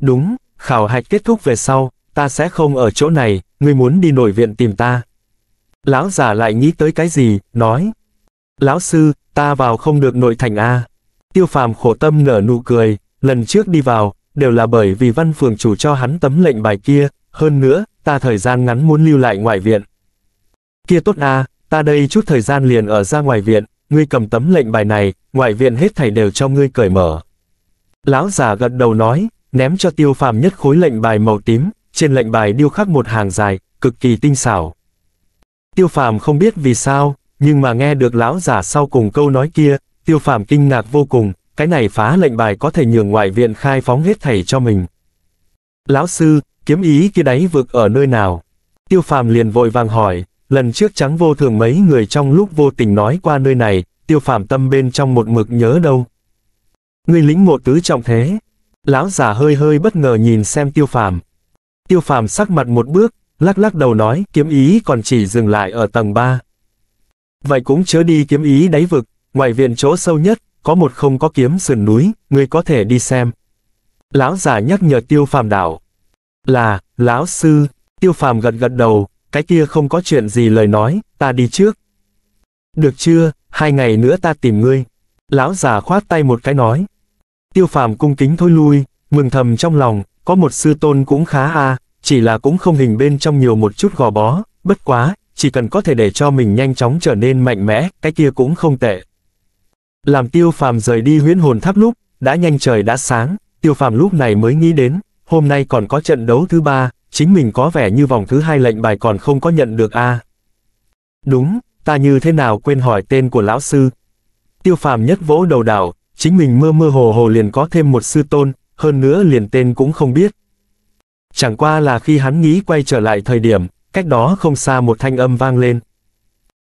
Đúng, khảo hạch kết thúc về sau, ta sẽ không ở chỗ này, ngươi muốn đi nội viện tìm ta. Lão già lại nghĩ tới cái gì, nói. Lão sư, ta vào không được nội thành A. À. Tiêu phàm khổ tâm nở nụ cười, lần trước đi vào, đều là bởi vì văn phường chủ cho hắn tấm lệnh bài kia, hơn nữa, ta thời gian ngắn muốn lưu lại ngoại viện. Kia tốt à, ta đây chút thời gian liền ở ra ngoài viện, ngươi cầm tấm lệnh bài này, ngoại viện hết thảy đều cho ngươi cởi mở. Lão già gật đầu nói, ném cho tiêu phàm nhất khối lệnh bài màu tím, trên lệnh bài điêu khắc một hàng dài, cực kỳ tinh xảo. Tiêu phàm không biết vì sao, nhưng mà nghe được lão giả sau cùng câu nói kia, tiêu phàm kinh ngạc vô cùng, cái này phá lệnh bài có thể nhường ngoại viện khai phóng hết thảy cho mình. Lão sư, kiếm ý kia đáy vực ở nơi nào? Tiêu phàm liền vội vàng hỏi, lần trước trắng vô thường mấy người trong lúc vô tình nói qua nơi này, tiêu phàm tâm bên trong một mực nhớ đâu. Người lính một tứ trọng thế. Lão già hơi hơi bất ngờ nhìn xem tiêu phàm. Tiêu phàm sắc mặt một bước, lắc lắc đầu nói kiếm ý còn chỉ dừng lại ở tầng 3. Vậy cũng chớ đi kiếm ý đáy vực, ngoài viện chỗ sâu nhất, có một không có kiếm sườn núi, ngươi có thể đi xem. Lão giả nhắc nhở tiêu phàm đảo. Là, lão sư, tiêu phàm gật gật đầu, cái kia không có chuyện gì lời nói, ta đi trước. Được chưa, hai ngày nữa ta tìm ngươi. Lão giả khoát tay một cái nói. Tiêu phàm cung kính thôi lui, mừng thầm trong lòng, có một sư tôn cũng khá a, à, chỉ là cũng không hình bên trong nhiều một chút gò bó, bất quá, chỉ cần có thể để cho mình nhanh chóng trở nên mạnh mẽ, cái kia cũng không tệ. Làm tiêu phàm rời đi huyễn hồn tháp lúc, đã nhanh trời đã sáng, tiêu phàm lúc này mới nghĩ đến, hôm nay còn có trận đấu thứ ba, chính mình có vẻ như vòng thứ hai lệnh bài còn không có nhận được a. À. Đúng, ta như thế nào quên hỏi tên của lão sư. Tiêu phàm nhất vỗ đầu đảo, chính mình mơ mơ hồ hồ liền có thêm một sư tôn, hơn nữa liền tên cũng không biết. Chẳng qua là khi hắn nghĩ quay trở lại thời điểm, cách đó không xa một thanh âm vang lên.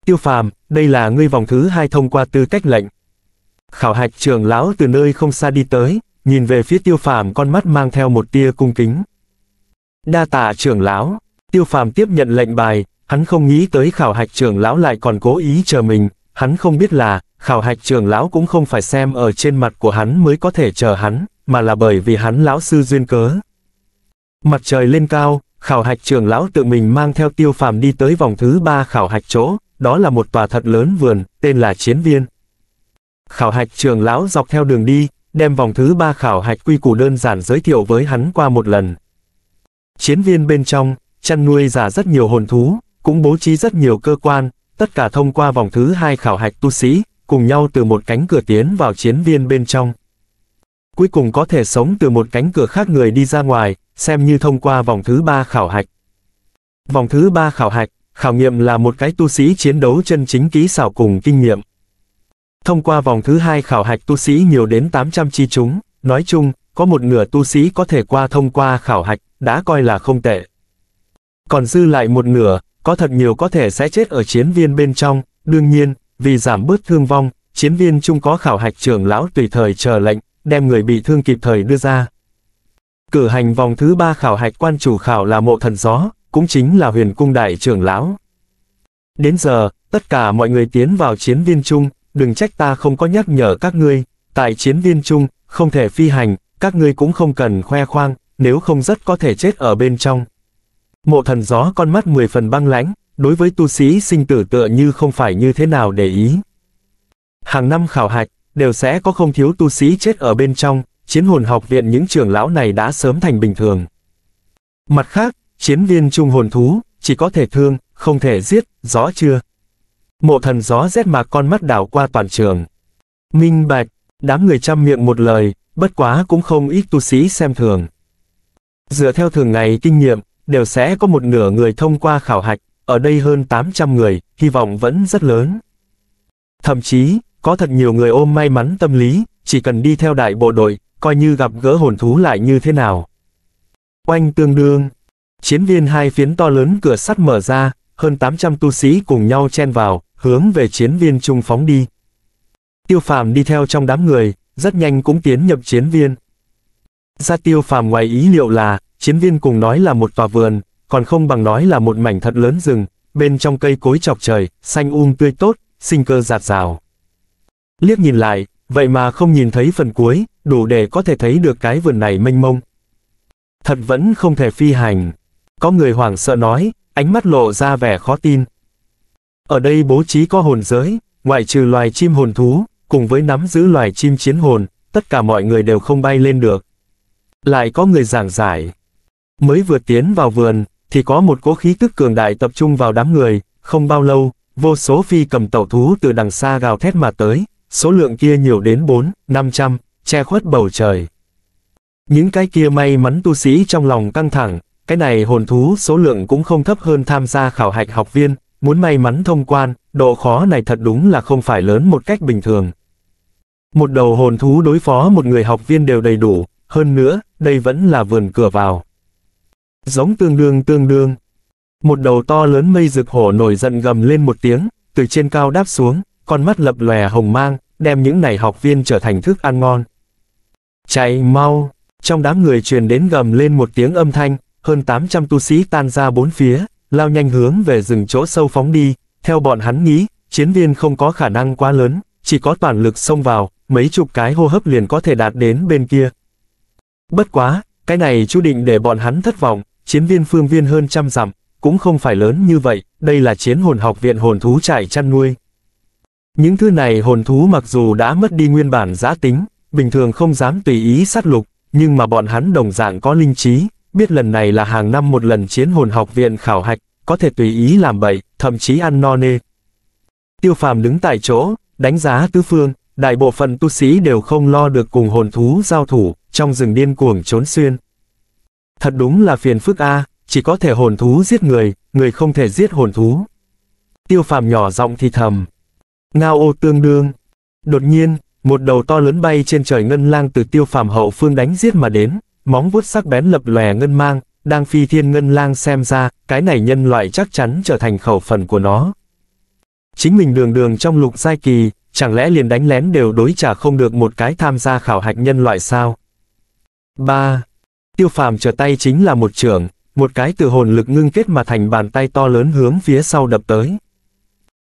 Tiêu phàm, đây là ngươi vòng thứ hai thông qua tư cách lệnh, Khảo hạch trưởng lão từ nơi không xa đi tới, nhìn về phía tiêu phàm con mắt mang theo một tia cung kính. Đa tạ trưởng lão, tiêu phàm tiếp nhận lệnh bài, hắn không nghĩ tới khảo hạch trưởng lão lại còn cố ý chờ mình, hắn không biết là, khảo hạch trưởng lão cũng không phải xem ở trên mặt của hắn mới có thể chờ hắn, mà là bởi vì hắn lão sư duyên cớ. Mặt trời lên cao, khảo hạch trưởng lão tự mình mang theo tiêu phàm đi tới vòng thứ ba khảo hạch chỗ, đó là một tòa thật lớn vườn, tên là Chiến Viên, Khảo hạch trường lão dọc theo đường đi, đem vòng thứ ba khảo hạch quy củ đơn giản giới thiệu với hắn qua một lần. Chiến viên bên trong, chăn nuôi giả rất nhiều hồn thú, cũng bố trí rất nhiều cơ quan, tất cả thông qua vòng thứ hai khảo hạch tu sĩ, cùng nhau từ một cánh cửa tiến vào chiến viên bên trong. Cuối cùng có thể sống từ một cánh cửa khác người đi ra ngoài, xem như thông qua vòng thứ ba khảo hạch. Vòng thứ ba khảo hạch, khảo nghiệm là một cái tu sĩ chiến đấu chân chính kỹ xảo cùng kinh nghiệm. Thông qua vòng thứ hai khảo hạch tu sĩ nhiều đến 800 chi chúng, nói chung, có một nửa tu sĩ có thể qua thông qua khảo hạch, đã coi là không tệ. Còn dư lại một nửa, có thật nhiều có thể sẽ chết ở chiến viên bên trong, đương nhiên, vì giảm bớt thương vong, chiến viên chung có khảo hạch trưởng lão tùy thời chờ lệnh, đem người bị thương kịp thời đưa ra. Cử hành vòng thứ ba khảo hạch quan chủ khảo là mộ thần gió, cũng chính là huyền cung đại trưởng lão. Đến giờ, tất cả mọi người tiến vào chiến viên chung, đừng trách ta không có nhắc nhở các ngươi, tại chiến liên chung, không thể phi hành, các ngươi cũng không cần khoe khoang, nếu không rất có thể chết ở bên trong. Mộ thần gió con mắt 10 phần băng lãnh, đối với tu sĩ sinh tử tựa như không phải như thế nào để ý. Hàng năm khảo hạch, đều sẽ có không thiếu tu sĩ chết ở bên trong, chiến hồn học viện những trưởng lão này đã sớm thành bình thường. Mặt khác, chiến viên trung hồn thú, chỉ có thể thương, không thể giết, rõ chưa? Mộ thần gió rét mà con mắt đảo qua toàn trường. Minh bạch, đám người chăm miệng một lời, bất quá cũng không ít tu sĩ xem thường. Dựa theo thường ngày kinh nghiệm, đều sẽ có một nửa người thông qua khảo hạch, ở đây hơn 800 người, hy vọng vẫn rất lớn. Thậm chí, có thật nhiều người ôm may mắn tâm lý, chỉ cần đi theo đại bộ đội, coi như gặp gỡ hồn thú lại như thế nào. Oanh tương đương, chiến viên hai phiến to lớn cửa sắt mở ra, hơn 800 tu sĩ cùng nhau chen vào, hướng về chiến viên trung phóng đi. Tiêu phàm đi theo trong đám người, rất nhanh cũng tiến nhập chiến viên. Ra tiêu phàm ngoài ý liệu là, chiến viên cùng nói là một tòa vườn, còn không bằng nói là một mảnh thật lớn rừng, bên trong cây cối chọc trời, xanh um tươi tốt, sinh cơ giạt rào. Liếc nhìn lại, vậy mà không nhìn thấy phần cuối, đủ để có thể thấy được cái vườn này mênh mông. Thật vẫn không thể phi hành. Có người hoảng sợ nói, ánh mắt lộ ra vẻ khó tin, ở đây bố trí có hồn giới, ngoại trừ loài chim hồn thú, cùng với nắm giữ loài chim chiến hồn, tất cả mọi người đều không bay lên được. Lại có người giảng giải. Mới vừa tiến vào vườn, thì có một cỗ khí tức cường đại tập trung vào đám người, không bao lâu, vô số phi cầm tẩu thú từ đằng xa gào thét mà tới, số lượng kia nhiều đến 4, 500, che khuất bầu trời. Những cái kia may mắn tu sĩ trong lòng căng thẳng, cái này hồn thú số lượng cũng không thấp hơn tham gia khảo hạch học viên, Muốn may mắn thông quan, độ khó này thật đúng là không phải lớn một cách bình thường. Một đầu hồn thú đối phó một người học viên đều đầy đủ, hơn nữa, đây vẫn là vườn cửa vào. Giống tương đương tương đương. Một đầu to lớn mây rực hổ nổi giận gầm lên một tiếng, từ trên cao đáp xuống, con mắt lập lòe hồng mang, đem những này học viên trở thành thức ăn ngon. Chạy mau! Trong đám người truyền đến gầm lên một tiếng âm thanh, hơn 800 tu sĩ tan ra bốn phía, lao nhanh hướng về rừng chỗ sâu phóng đi, theo bọn hắn nghĩ, chiến viên không có khả năng quá lớn, chỉ có toàn lực xông vào, mấy chục cái hô hấp liền có thể đạt đến bên kia. Bất quá, cái này chú định để bọn hắn thất vọng, chiến viên phương viên hơn trăm dặm, cũng không phải lớn như vậy, đây là chiến hồn học viện hồn thú trại chăn nuôi. Những thứ này hồn thú mặc dù đã mất đi nguyên bản giá tính, bình thường không dám tùy ý sát lục, nhưng mà bọn hắn đồng dạng có linh trí, biết lần này là hàng năm một lần chiến hồn học viện khảo hạch, có thể tùy ý làm bậy, thậm chí ăn no nê. Tiêu phàm đứng tại chỗ, đánh giá tứ phương, đại bộ phận tu sĩ đều không lo được cùng hồn thú giao thủ, trong rừng điên cuồng trốn xuyên. Thật đúng là phiền phức A, chỉ có thể hồn thú giết người, người không thể giết hồn thú. Tiêu phàm nhỏ giọng thì thầm. Ngao ô tương đương. Đột nhiên, một đầu to lớn bay trên trời ngân lang từ tiêu phàm hậu phương đánh giết mà đến móng vuốt sắc bén lập lòe ngân mang, đang phi thiên ngân lang xem ra, cái này nhân loại chắc chắn trở thành khẩu phần của nó. Chính mình đường đường trong lục giai kỳ, chẳng lẽ liền đánh lén đều đối trả không được một cái tham gia khảo hạch nhân loại sao? 3. Tiêu phàm trở tay chính là một trưởng, một cái từ hồn lực ngưng kết mà thành bàn tay to lớn hướng phía sau đập tới.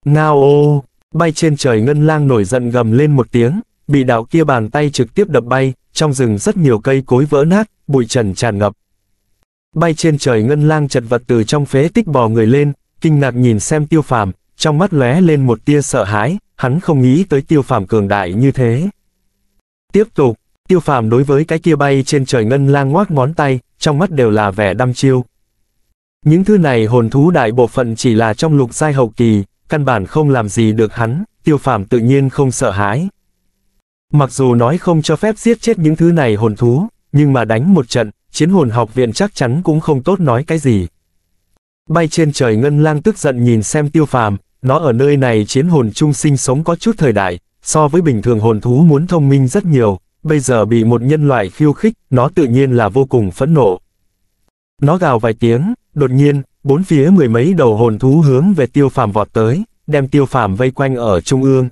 Ngao ô, bay trên trời ngân lang nổi giận gầm lên một tiếng, bị đạo kia bàn tay trực tiếp đập bay, trong rừng rất nhiều cây cối vỡ nát, bụi trần tràn ngập. Bay trên trời ngân lang chật vật từ trong phế tích bò người lên, kinh ngạc nhìn xem tiêu phàm, trong mắt lóe lên một tia sợ hãi, hắn không nghĩ tới tiêu phàm cường đại như thế. Tiếp tục, tiêu phàm đối với cái kia bay trên trời ngân lang ngoác ngón tay, trong mắt đều là vẻ đăm chiêu. Những thứ này hồn thú đại bộ phận chỉ là trong lục giai hậu kỳ, căn bản không làm gì được hắn, tiêu phàm tự nhiên không sợ hãi. Mặc dù nói không cho phép giết chết những thứ này hồn thú, nhưng mà đánh một trận, chiến hồn học viện chắc chắn cũng không tốt nói cái gì. Bay trên trời ngân lang tức giận nhìn xem tiêu phàm, nó ở nơi này chiến hồn chung sinh sống có chút thời đại, so với bình thường hồn thú muốn thông minh rất nhiều, bây giờ bị một nhân loại khiêu khích, nó tự nhiên là vô cùng phẫn nộ. Nó gào vài tiếng, đột nhiên, bốn phía mười mấy đầu hồn thú hướng về tiêu phàm vọt tới, đem tiêu phàm vây quanh ở trung ương,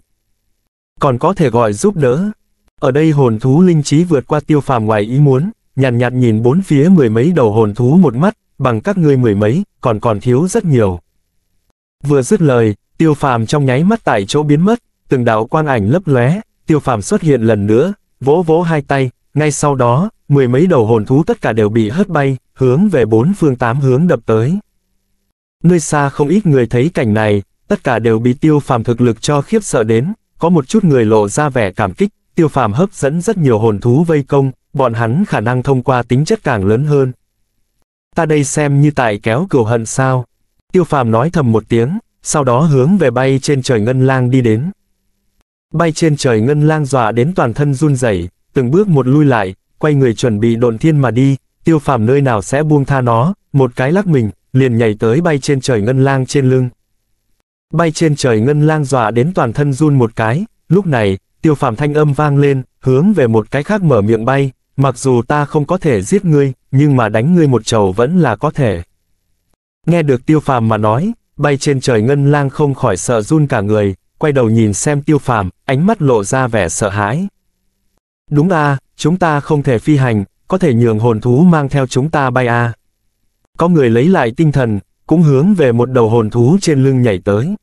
còn có thể gọi giúp đỡ. Ở đây hồn thú linh trí vượt qua tiêu phàm ngoài ý muốn, nhàn nhạt, nhạt nhìn bốn phía mười mấy đầu hồn thú một mắt, bằng các ngươi mười mấy, còn còn thiếu rất nhiều. Vừa dứt lời, tiêu phàm trong nháy mắt tại chỗ biến mất, từng đạo quang ảnh lấp lóe, tiêu phàm xuất hiện lần nữa, vỗ vỗ hai tay, ngay sau đó, mười mấy đầu hồn thú tất cả đều bị hất bay, hướng về bốn phương tám hướng đập tới. Nơi xa không ít người thấy cảnh này, tất cả đều bị tiêu phàm thực lực cho khiếp sợ đến, có một chút người lộ ra vẻ cảm kích, tiêu phàm hấp dẫn rất nhiều hồn thú vây công, bọn hắn khả năng thông qua tính chất càng lớn hơn. Ta đây xem như tại kéo cửu hận sao. Tiêu phàm nói thầm một tiếng, sau đó hướng về bay trên trời ngân lang đi đến. Bay trên trời ngân lang dọa đến toàn thân run rẩy, từng bước một lui lại, quay người chuẩn bị độn thiên mà đi, tiêu phàm nơi nào sẽ buông tha nó, một cái lắc mình, liền nhảy tới bay trên trời ngân lang trên lưng, Bay trên trời ngân lang dọa đến toàn thân run một cái, lúc này, tiêu phàm thanh âm vang lên, hướng về một cái khác mở miệng bay, mặc dù ta không có thể giết ngươi, nhưng mà đánh ngươi một chầu vẫn là có thể. Nghe được tiêu phàm mà nói, bay trên trời ngân lang không khỏi sợ run cả người, quay đầu nhìn xem tiêu phàm, ánh mắt lộ ra vẻ sợ hãi. Đúng à, chúng ta không thể phi hành, có thể nhường hồn thú mang theo chúng ta bay à. Có người lấy lại tinh thần, cũng hướng về một đầu hồn thú trên lưng nhảy tới.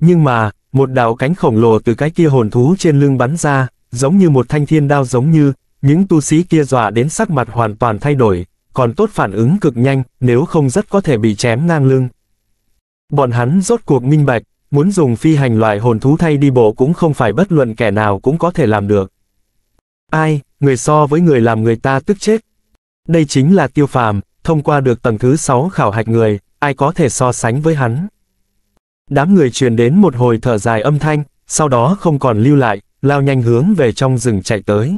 Nhưng mà, một đạo cánh khổng lồ từ cái kia hồn thú trên lưng bắn ra, giống như một thanh thiên đao giống như, những tu sĩ kia dọa đến sắc mặt hoàn toàn thay đổi, còn tốt phản ứng cực nhanh, nếu không rất có thể bị chém ngang lưng. Bọn hắn rốt cuộc minh bạch, muốn dùng phi hành loại hồn thú thay đi bộ cũng không phải bất luận kẻ nào cũng có thể làm được. Ai, người so với người làm người ta tức chết. Đây chính là tiêu phàm, thông qua được tầng thứ 6 khảo hạch người, ai có thể so sánh với hắn. Đám người truyền đến một hồi thở dài âm thanh, sau đó không còn lưu lại, lao nhanh hướng về trong rừng chạy tới.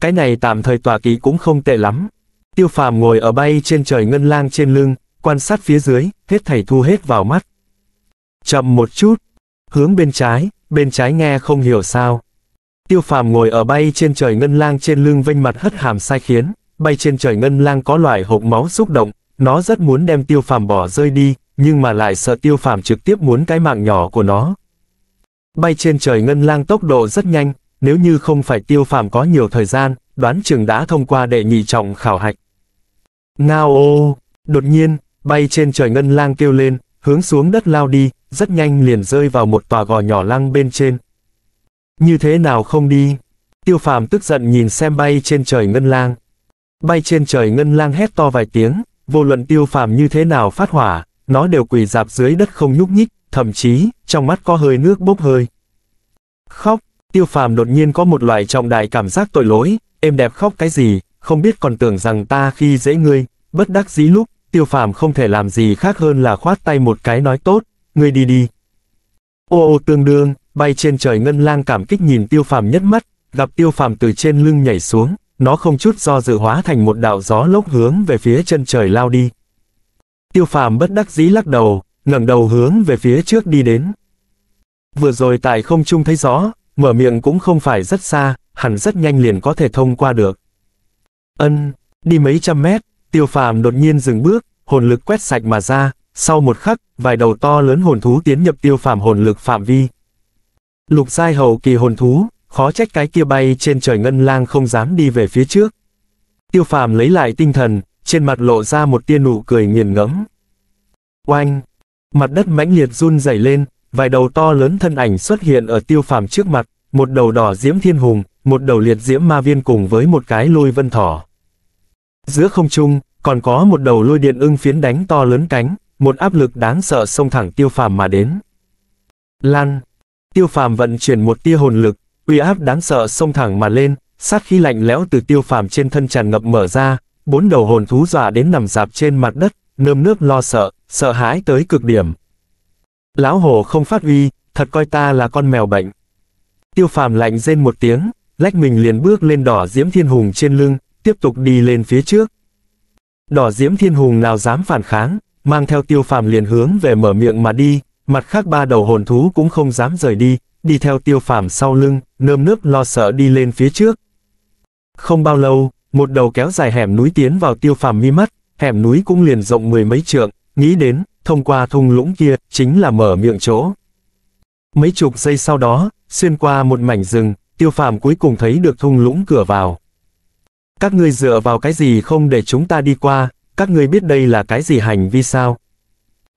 Cái này tạm thời tòa ký cũng không tệ lắm. Tiêu phàm ngồi ở bay trên trời ngân lang trên lưng, quan sát phía dưới, hết thảy thu hết vào mắt. Chậm một chút, hướng bên trái, bên trái nghe không hiểu sao. Tiêu phàm ngồi ở bay trên trời ngân lang trên lưng vênh mặt hất hàm sai khiến, bay trên trời ngân lang có loại hộp máu xúc động, nó rất muốn đem tiêu phàm bỏ rơi đi, nhưng mà lại sợ tiêu phàm trực tiếp muốn cái mạng nhỏ của nó. Bay trên trời ngân lang tốc độ rất nhanh, nếu như không phải tiêu phàm có nhiều thời gian, đoán chừng đã thông qua đệ nhị trọng khảo hạch. Ngao ô, đột nhiên, bay trên trời ngân lang kêu lên, hướng xuống đất lao đi, rất nhanh liền rơi vào một tòa gò nhỏ lăng bên trên. Như thế nào không đi? Tiêu phàm tức giận nhìn xem bay trên trời ngân lang. Bay trên trời ngân lang hét to vài tiếng, vô luận tiêu phàm như thế nào phát hỏa, nó đều quỳ dạp dưới đất không nhúc nhích, thậm chí, trong mắt có hơi nước bốc hơi. Khóc, tiêu phàm đột nhiên có một loại trọng đại cảm giác tội lỗi, em đẹp khóc cái gì, không biết còn tưởng rằng ta khi dễ ngươi, bất đắc dĩ lúc, tiêu phàm không thể làm gì khác hơn là khoát tay một cái nói tốt, ngươi đi đi. Ô ô tương đương, bay trên trời ngân lang cảm kích nhìn tiêu phàm nhất mắt, gặp tiêu phàm từ trên lưng nhảy xuống, nó không chút do dự hóa thành một đạo gió lốc hướng về phía chân trời lao đi. Tiêu phàm bất đắc dĩ lắc đầu, ngẩng đầu hướng về phía trước đi đến. Vừa rồi tại không trung thấy gió, mở miệng cũng không phải rất xa, hẳn rất nhanh liền có thể thông qua được. Ân, đi mấy trăm mét, tiêu phàm đột nhiên dừng bước, hồn lực quét sạch mà ra, sau một khắc, vài đầu to lớn hồn thú tiến nhập tiêu phàm hồn lực phạm vi. Lục giai hậu kỳ hồn thú, khó trách cái kia bay trên trời ngân lang không dám đi về phía trước. Tiêu phàm lấy lại tinh thần, trên mặt lộ ra một tia nụ cười nghiền ngẫm. Oanh! Mặt đất mãnh liệt run rẩy lên, vài đầu to lớn thân ảnh xuất hiện ở tiêu phàm trước mặt, một đầu đỏ diễm thiên hùng, một đầu liệt diễm ma viên cùng với một cái lôi vân thỏ. Giữa không trung, còn có một đầu lôi điện ưng phiến đánh to lớn cánh, một áp lực đáng sợ xông thẳng tiêu phàm mà đến. Lan! Tiêu phàm vận chuyển một tia hồn lực, uy áp đáng sợ xông thẳng mà lên, sát khí lạnh lẽo từ tiêu phàm trên thân tràn ngập mở ra, bốn đầu hồn thú dọa đến nằm dạp trên mặt đất, nơm nước lo sợ, sợ hãi tới cực điểm. Lão hồ không phát uy, thật coi ta là con mèo bệnh. Tiêu phàm lạnh rên một tiếng, lách mình liền bước lên đỏ diễm thiên hùng trên lưng, tiếp tục đi lên phía trước. Đỏ diễm thiên hùng nào dám phản kháng, mang theo tiêu phàm liền hướng về mở miệng mà đi, mặt khác ba đầu hồn thú cũng không dám rời đi, đi theo tiêu phàm sau lưng, nơm nước lo sợ đi lên phía trước. Không bao lâu, một đầu kéo dài hẻm núi tiến vào tiêu phàm mi mắt, hẻm núi cũng liền rộng mười mấy trượng, nghĩ đến, thông qua thung lũng kia, chính là mở miệng chỗ. Mấy chục giây sau đó, xuyên qua một mảnh rừng, tiêu phàm cuối cùng thấy được thung lũng cửa vào. Các ngươi dựa vào cái gì không để chúng ta đi qua, các ngươi biết đây là cái gì hành vi sao?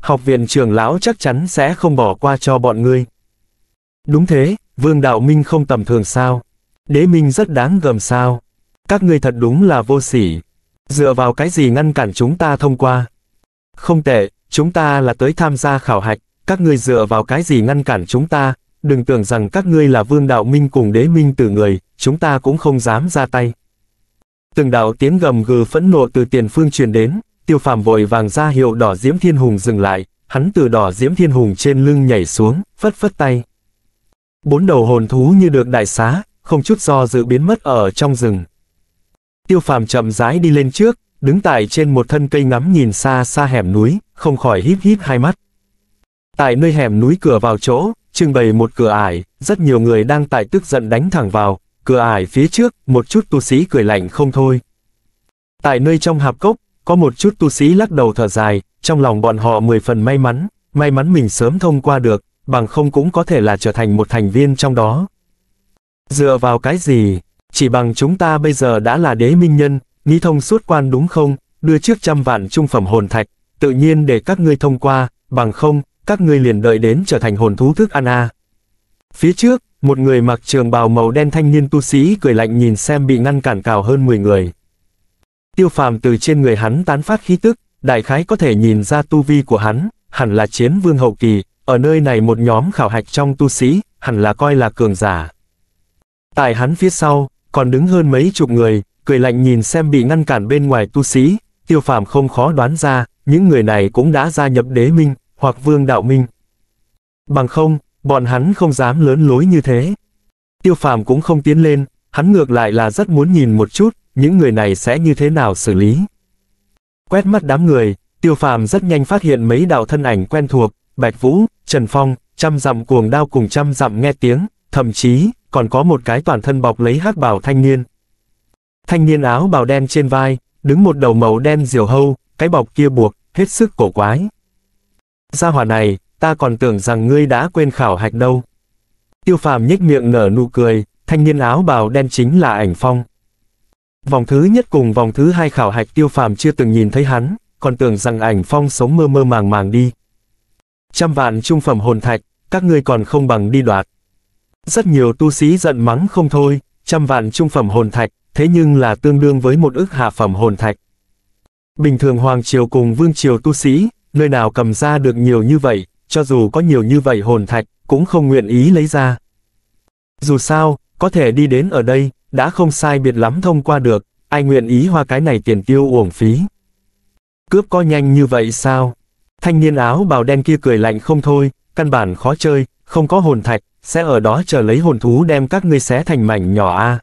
Học viện trưởng lão chắc chắn sẽ không bỏ qua cho bọn ngươi. Đúng thế, Vương Đạo Minh không tầm thường sao? Đế Minh rất đáng gầm sao? Các ngươi thật đúng là vô sỉ. Dựa vào cái gì ngăn cản chúng ta thông qua? Không tệ, chúng ta là tới tham gia khảo hạch, các ngươi dựa vào cái gì ngăn cản chúng ta? Đừng tưởng rằng các ngươi là Vương Đạo Minh cùng Đế Minh từ người, chúng ta cũng không dám ra tay. Từng đạo tiếng gầm gừ phẫn nộ từ tiền phương truyền đến, tiêu phàm vội vàng ra hiệu đỏ diễm thiên hùng dừng lại, hắn từ đỏ diễm thiên hùng trên lưng nhảy xuống, phất phất tay, Bốn đầu hồn thú như được đại xá, không chút do dự biến mất ở trong rừng. Tiêu phàm chậm rãi đi lên trước, đứng tại trên một thân cây ngắm nhìn xa xa hẻm núi, không khỏi híp híp hai mắt. Tại nơi hẻm núi cửa vào chỗ, trưng bày một cửa ải, rất nhiều người đang tại tức giận đánh thẳng vào, cửa ải phía trước, một chút tu sĩ cười lạnh không thôi. Tại nơi trong hạp cốc, có một chút tu sĩ lắc đầu thở dài, trong lòng bọn họ mười phần may mắn, may mắn mình sớm thông qua được, bằng không cũng có thể là trở thành một thành viên trong đó. Dựa vào cái gì? Chỉ bằng chúng ta bây giờ đã là đế minh nhân, nghi thông suốt quan đúng không, đưa trước trăm vạn trung phẩm hồn thạch, tự nhiên để các ngươi thông qua, bằng không, các ngươi liền đợi đến trở thành hồn thú thức ăn a. À. Phía trước, một người mặc trường bào màu đen thanh niên tu sĩ cười lạnh nhìn xem bị ngăn cản cào hơn 10 người. Tiêu phàm từ trên người hắn tán phát khí tức, đại khái có thể nhìn ra tu vi của hắn, hẳn là chiến vương hậu kỳ, ở nơi này một nhóm khảo hạch trong tu sĩ, hẳn là coi là cường giả. Tại hắn phía sau, còn đứng hơn mấy chục người, cười lạnh nhìn xem bị ngăn cản bên ngoài tu sĩ, tiêu phàm không khó đoán ra, những người này cũng đã gia nhập đế minh, hoặc vương đạo minh. Bằng không, bọn hắn không dám lớn lối như thế. Tiêu phàm cũng không tiến lên, hắn ngược lại là rất muốn nhìn một chút, những người này sẽ như thế nào xử lý. Quét mắt đám người, tiêu phàm rất nhanh phát hiện mấy đạo thân ảnh quen thuộc, Bạch Vũ, Trần Phong, trăm dặm cuồng đao cùng trăm dặm nghe tiếng, thậm chí, còn có một cái toàn thân bọc lấy hắc bảo thanh niên. Thanh niên áo bào đen trên vai, đứng một đầu màu đen diều hâu, cái bọc kia buộc, hết sức cổ quái. Gia hỏa này, ta còn tưởng rằng ngươi đã quên khảo hạch đâu. Tiêu phàm nhếch miệng nở nụ cười, thanh niên áo bào đen chính là ảnh phong. Vòng thứ nhất cùng vòng thứ hai khảo hạch tiêu phàm chưa từng nhìn thấy hắn, còn tưởng rằng ảnh phong sống mơ mơ màng màng đi. Trăm vạn trung phẩm hồn thạch, các ngươi còn không bằng đi đoạt. Rất nhiều tu sĩ giận mắng không thôi, trăm vạn trung phẩm hồn thạch, thế nhưng là tương đương với một ức hạ phẩm hồn thạch. Bình thường Hoàng Triều cùng Vương Triều tu sĩ, nơi nào cầm ra được nhiều như vậy, cho dù có nhiều như vậy hồn thạch, cũng không nguyện ý lấy ra. Dù sao, có thể đi đến ở đây, đã không sai biệt lắm thông qua được, ai nguyện ý hoa cái này tiền tiêu uổng phí. Cướp có nhanh như vậy sao? Thanh niên áo bào đen kia cười lạnh không thôi, căn bản khó chơi, không có hồn thạch, sẽ ở đó chờ lấy hồn thú đem các ngươi xé thành mảnh nhỏ a.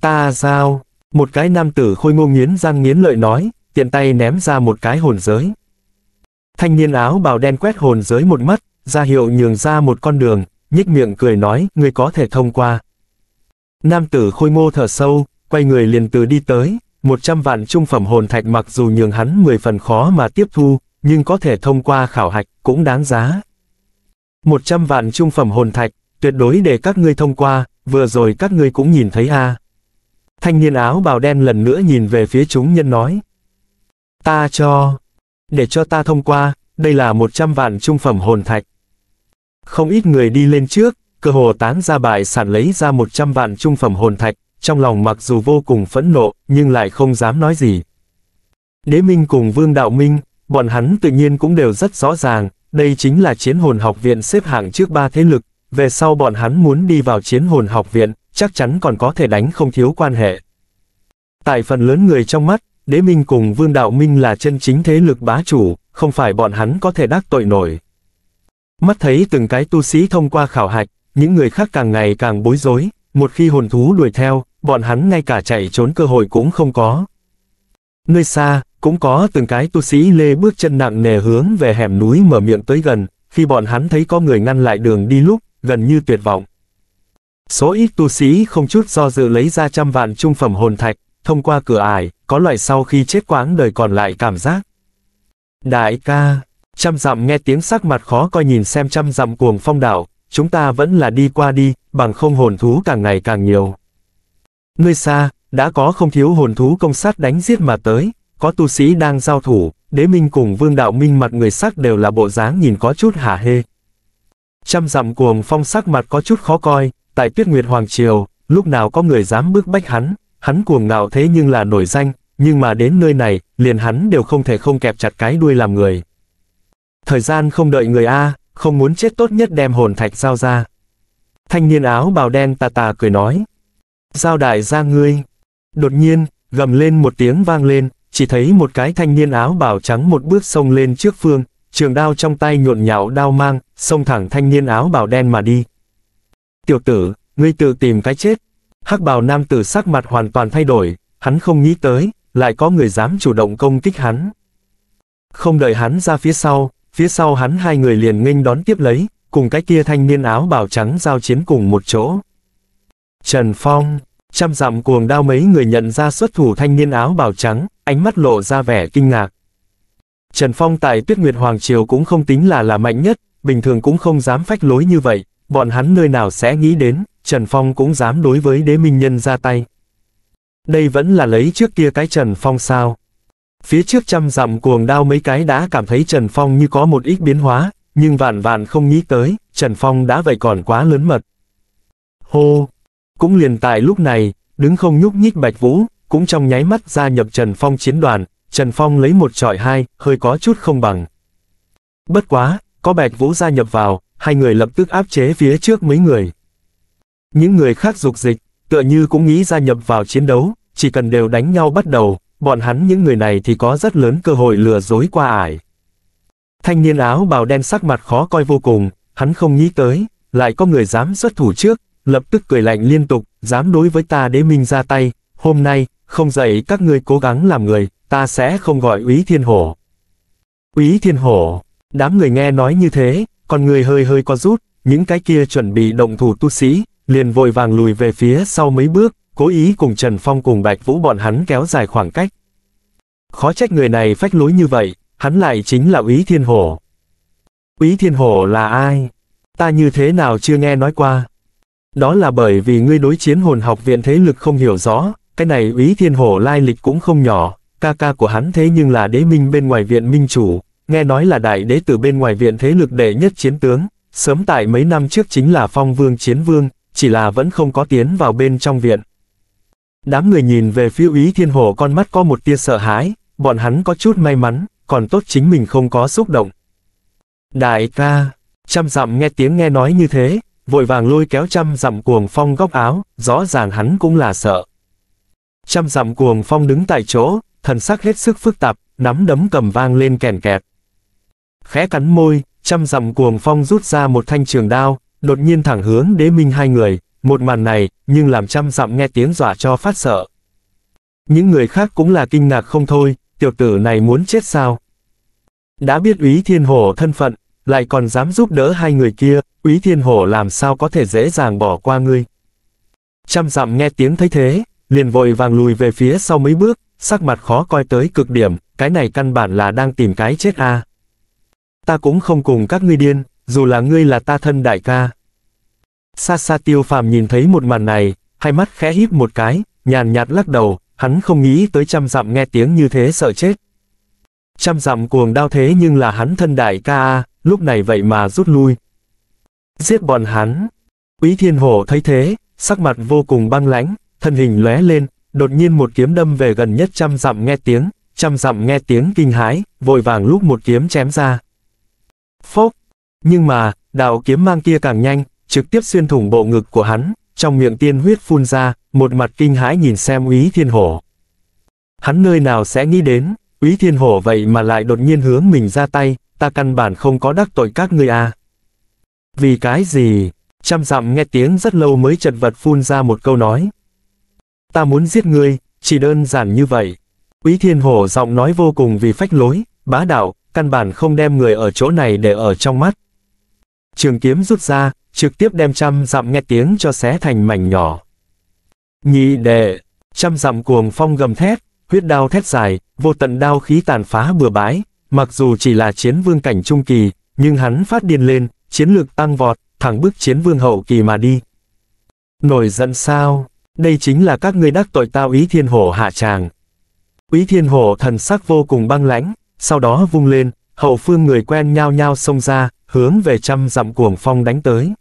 Ta sao? Một cái nam tử khôi ngô nghiến răng nghiến lợi nói, tiện tay ném ra một cái hồn giới. Thanh niên áo bào đen quét hồn giới một mắt, ra hiệu nhường ra một con đường, nhích miệng cười nói, người có thể thông qua. Nam tử khôi ngô thở sâu, quay người liền từ đi tới, 100 vạn trung phẩm hồn thạch mặc dù nhường hắn 10 phần khó mà tiếp thu, nhưng có thể thông qua khảo hạch, cũng đáng giá. 100 vạn trung phẩm hồn thạch, tuyệt đối để các ngươi thông qua, vừa rồi các ngươi cũng nhìn thấy a. À. Thanh niên áo bào đen lần nữa nhìn về phía chúng nhân nói. Ta cho, để cho ta thông qua, đây là 100 vạn trung phẩm hồn thạch. Không ít người đi lên trước, cơ hồ tán ra bại sản lấy ra 100 vạn trung phẩm hồn thạch, trong lòng mặc dù vô cùng phẫn nộ, nhưng lại không dám nói gì. Đế Minh cùng Vương Đạo Minh, Bọn hắn tự nhiên cũng đều rất rõ ràng, đây chính là chiến hồn học viện xếp hạng trước ba thế lực, về sau bọn hắn muốn đi vào chiến hồn học viện, chắc chắn còn có thể đánh không thiếu quan hệ. Tại phần lớn người trong mắt, Đế Minh cùng Vương Đạo Minh là chân chính thế lực bá chủ, không phải bọn hắn có thể đắc tội nổi. Mắt thấy từng cái tu sĩ thông qua khảo hạch, những người khác càng ngày càng bối rối, một khi hồn thú đuổi theo, bọn hắn ngay cả chạy trốn cơ hội cũng không có. Nơi xa, cũng có từng cái tu sĩ lê bước chân nặng nề hướng về hẻm núi mở miệng tới gần, khi bọn hắn thấy có người ngăn lại đường đi lúc, gần như tuyệt vọng. Số ít tu sĩ không chút do dự lấy ra trăm vạn trung phẩm hồn thạch, thông qua cửa ải, có loại sau khi chết quáng đời còn lại cảm giác. Đại ca, trăm dặm nghe tiếng sắc mặt khó coi nhìn xem trăm dặm cuồng phong đảo, chúng ta vẫn là đi qua đi, bằng không hồn thú càng ngày càng nhiều. Nơi xa, đã có không thiếu hồn thú công sát đánh giết mà tới, có tu sĩ đang giao thủ, đế minh cùng vương đạo minh mặt người sắc đều là bộ dáng nhìn có chút hả hê. Trăm dặm cuồng phong sắc mặt có chút khó coi, tại tuyết nguyệt hoàng triều, lúc nào có người dám bước bách hắn, hắn cuồng ngạo thế nhưng là nổi danh, nhưng mà đến nơi này, liền hắn đều không thể không kẹp chặt cái đuôi làm người. Thời gian không đợi người A, không muốn chết tốt nhất đem hồn thạch giao ra. Thanh niên áo bào đen tà tà cười nói. Giao đại gia ngươi, Đột nhiên, gầm lên một tiếng vang lên, chỉ thấy một cái thanh niên áo bảo trắng một bước xông lên trước phương, trường đao trong tay nhộn nhạo đao mang, xông thẳng thanh niên áo bảo đen mà đi. Tiểu tử, ngươi tự tìm cái chết. Hắc bào nam tử sắc mặt hoàn toàn thay đổi, hắn không nghĩ tới, lại có người dám chủ động công kích hắn. Không đợi hắn ra phía sau, phía sau hắn hai người liền nghênh đón tiếp lấy, cùng cái kia thanh niên áo bảo trắng giao chiến cùng một chỗ. Trần Phong Trăm dặm cuồng đao mấy người nhận ra xuất thủ thanh niên áo bào trắng, ánh mắt lộ ra vẻ kinh ngạc. Trần Phong tại Tuyết Nguyệt Hoàng Triều cũng không tính là là mạnh nhất, bình thường cũng không dám phách lối như vậy, bọn hắn nơi nào sẽ nghĩ đến, Trần Phong cũng dám đối với đế minh nhân ra tay. Đây vẫn là lấy trước kia cái Trần Phong sao. Phía trước trăm dặm cuồng đao mấy cái đã cảm thấy Trần Phong như có một ít biến hóa, nhưng vạn vạn không nghĩ tới, Trần Phong đã vậy còn quá lớn mật. Hô, cũng liền tại lúc này, đứng không nhúc nhích Bạch Vũ, cũng trong nháy mắt gia nhập Trần Phong chiến đoàn, Trần Phong lấy một trọi hai, hơi có chút không bằng. Bất quá, có Bạch Vũ gia nhập vào, hai người lập tức áp chế phía trước mấy người. Những người khác dục dịch, tựa như cũng nghĩ gia nhập vào chiến đấu, chỉ cần đều đánh nhau bắt đầu, bọn hắn những người này thì có rất lớn cơ hội lừa dối qua ải. Thanh niên áo bào đen sắc mặt khó coi vô cùng, hắn không nghĩ tới, lại có người dám xuất thủ trước, lập tức cười lạnh liên tục, dám đối với ta đế minh ra tay, hôm nay, không dạy các ngươi cố gắng làm người, ta sẽ không gọi úy thiên hổ. Úy thiên hổ, đám người nghe nói như thế, còn người hơi hơi có rút, những cái kia chuẩn bị động thủ tu sĩ, liền vội vàng lùi về phía sau mấy bước, cố ý cùng Trần Phong cùng Bạch Vũ bọn hắn kéo dài khoảng cách. Khó trách người này phách lối như vậy, hắn lại chính là úy thiên hổ. Úy thiên hổ là ai? Ta như thế nào chưa nghe nói qua? Đó là bởi vì ngươi đối chiến hồn học viện thế lực không hiểu rõ, cái này úy thiên hổ lai lịch cũng không nhỏ, ca ca của hắn thế nhưng là đế minh bên ngoài viện minh chủ, nghe nói là đại đế từ bên ngoài viện thế lực đệ nhất chiến tướng, sớm tại mấy năm trước chính là phong vương chiến vương, chỉ là vẫn không có tiến vào bên trong viện. Đám người nhìn về phía úy thiên hổ con mắt có một tia sợ hãi, bọn hắn có chút may mắn, còn tốt chính mình không có xúc động. Đại ca, chăm dặm nghe tiếng nghe nói như thế, vội vàng lôi kéo trăm dặm cuồng phong góc áo, rõ ràng hắn cũng là sợ. Trăm dặm cuồng phong đứng tại chỗ, thần sắc hết sức phức tạp, nắm đấm cầm vang lên kèn kẹt. Khẽ cắn môi, trăm dặm cuồng phong rút ra một thanh trường đao, đột nhiên thẳng hướng đế minh hai người, một màn này, nhưng làm trăm dặm nghe tiếng dọa cho phát sợ. Những người khác cũng là kinh ngạc không thôi, tiểu tử này muốn chết sao? Đã biết úy thiên hồ thân phận, lại còn dám giúp đỡ hai người kia, Úy Thiên Hổ làm sao có thể dễ dàng bỏ qua ngươi. Trăm dặm nghe tiếng thấy thế, liền vội vàng lùi về phía sau mấy bước, sắc mặt khó coi tới cực điểm, cái này căn bản là đang tìm cái chết a. À. Ta cũng không cùng các ngươi điên, dù là ngươi là ta thân đại ca. Xa xa tiêu phàm nhìn thấy một màn này, hai mắt khẽ híp một cái, nhàn nhạt lắc đầu, hắn không nghĩ tới trăm dặm nghe tiếng như thế sợ chết. Trăm dặm cuồng đau thế nhưng là hắn thân đại ca a, à lúc này vậy mà rút lui. Giết bọn hắn. Úy Thiên Hổ thấy thế, sắc mặt vô cùng băng lãnh, thân hình lóe lên, đột nhiên một kiếm đâm về gần nhất trăm dặm nghe tiếng, trăm dặm nghe tiếng kinh hái, vội vàng lúc một kiếm chém ra. Phốc! Nhưng mà, đạo kiếm mang kia càng nhanh, trực tiếp xuyên thủng bộ ngực của hắn, trong miệng tiên huyết phun ra, một mặt kinh hãi nhìn xem úy thiên hổ. Hắn nơi nào sẽ nghĩ đến, úy thiên hổ vậy mà lại đột nhiên hướng mình ra tay, ta căn bản không có đắc tội các ngươi à. Vì cái gì? Trăm dặm nghe tiếng rất lâu mới chật vật phun ra một câu nói. Ta muốn giết ngươi, chỉ đơn giản như vậy. Quý thiên hổ giọng nói vô cùng vì phách lối, bá đạo, căn bản không đem người ở chỗ này để ở trong mắt. Trường kiếm rút ra, trực tiếp đem trăm dặm nghe tiếng cho xé thành mảnh nhỏ. Nhị đệ, trăm dặm cuồng phong gầm thét, huyết đao thét dài, vô tận đao khí tàn phá bừa bãi, Mặc dù chỉ là chiến vương cảnh trung kỳ, nhưng hắn phát điên lên, chiến lược tăng vọt, thẳng bước chiến vương hậu kỳ mà đi. Nổi giận sao? Đây chính là các ngươi đắc tội tao ý thiên hổ hạ tràng. Ý thiên hổ thần sắc vô cùng băng lãnh, sau đó vung lên, hậu phương người quen nhao nhao xông ra, hướng về trăm dặm cuồng phong đánh tới.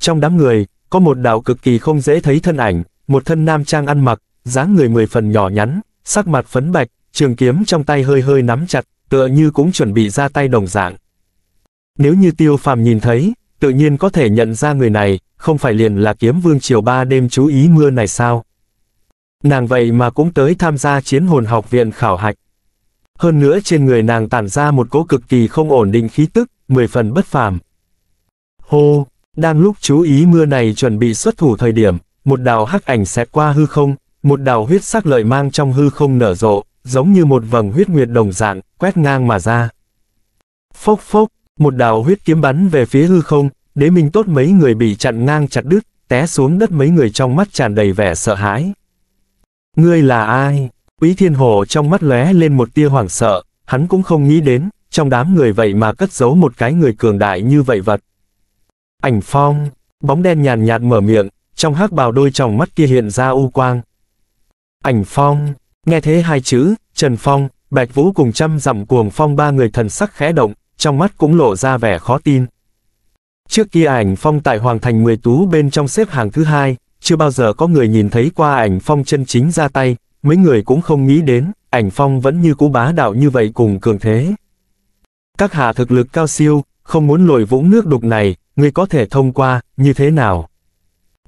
Trong đám người, có một đạo cực kỳ không dễ thấy thân ảnh, một thân nam trang ăn mặc, dáng người mười phần nhỏ nhắn, sắc mặt phấn bạch, trường kiếm trong tay hơi hơi nắm chặt, tựa như cũng chuẩn bị ra tay đồng dạng. Nếu như tiêu phàm nhìn thấy, tự nhiên có thể nhận ra người này, không phải liền là kiếm vương chiều ba đêm chú ý mưa này sao? Nàng vậy mà cũng tới tham gia chiến hồn học viện khảo hạch. Hơn nữa trên người nàng tản ra một cỗ cực kỳ không ổn định khí tức, mười phần bất phàm. Hô, đang lúc chú ý mưa này chuẩn bị xuất thủ thời điểm, một đào hắc ảnh xẹt qua hư không, một đào huyết sắc lợi mang trong hư không nở rộ, giống như một vầng huyết nguyệt đồng dạng, quét ngang mà ra. Phốc phốc, một đạo huyết kiếm bắn về phía hư không, đế minh tốt mấy người bị chặn ngang chặt đứt, té xuống đất mấy người trong mắt tràn đầy vẻ sợ hãi. Ngươi là ai? Quý thiên hồ trong mắt lóe lên một tia hoảng sợ, hắn cũng không nghĩ đến, trong đám người vậy mà cất giấu một cái người cường đại như vậy vật. Ảnh phong, bóng đen nhàn nhạt mở miệng, trong hắc bào đôi tròng mắt kia hiện ra u quang. Ảnh phong, Nghe thế hai chữ, Trần Phong, Bạch Vũ cùng trăm dặm cuồng phong ba người thần sắc khẽ động, trong mắt cũng lộ ra vẻ khó tin. Trước kia ảnh phong tại Hoàng Thành 10 tú bên trong xếp hàng thứ hai, chưa bao giờ có người nhìn thấy qua ảnh phong chân chính ra tay, mấy người cũng không nghĩ đến, ảnh phong vẫn như cú bá đạo như vậy cùng cường thế. Các hạ thực lực cao siêu, không muốn lội vũng nước đục này, ngươi có thể thông qua, như thế nào?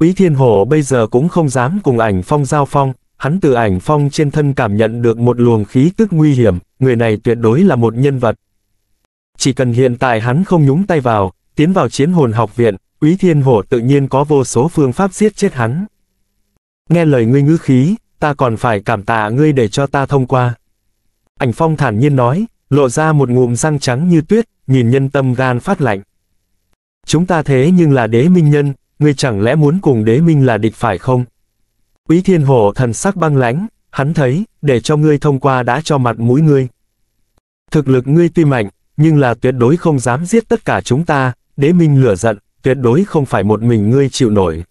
Quý Thiên Hổ bây giờ cũng không dám cùng ảnh phong giao phong, hắn từ ảnh phong trên thân cảm nhận được một luồng khí tức nguy hiểm, người này tuyệt đối là một nhân vật. Chỉ cần hiện tại hắn không nhúng tay vào, tiến vào chiến hồn học viện, Quý Thiên Hổ tự nhiên có vô số phương pháp giết chết hắn. Nghe lời ngươi ngữ khí, ta còn phải cảm tạ ngươi để cho ta thông qua. Ảnh phong thản nhiên nói, lộ ra một ngụm răng trắng như tuyết, nhìn nhân tâm gan phát lạnh. Chúng ta thế nhưng là đế minh nhân, ngươi chẳng lẽ muốn cùng đế minh là địch phải không? Quý thiên hổ thần sắc băng lãnh, hắn thấy, để cho ngươi thông qua đã cho mặt mũi ngươi. Thực lực ngươi tuy mạnh, nhưng là tuyệt đối không dám giết tất cả chúng ta, đế minh lửa giận, tuyệt đối không phải một mình ngươi chịu nổi.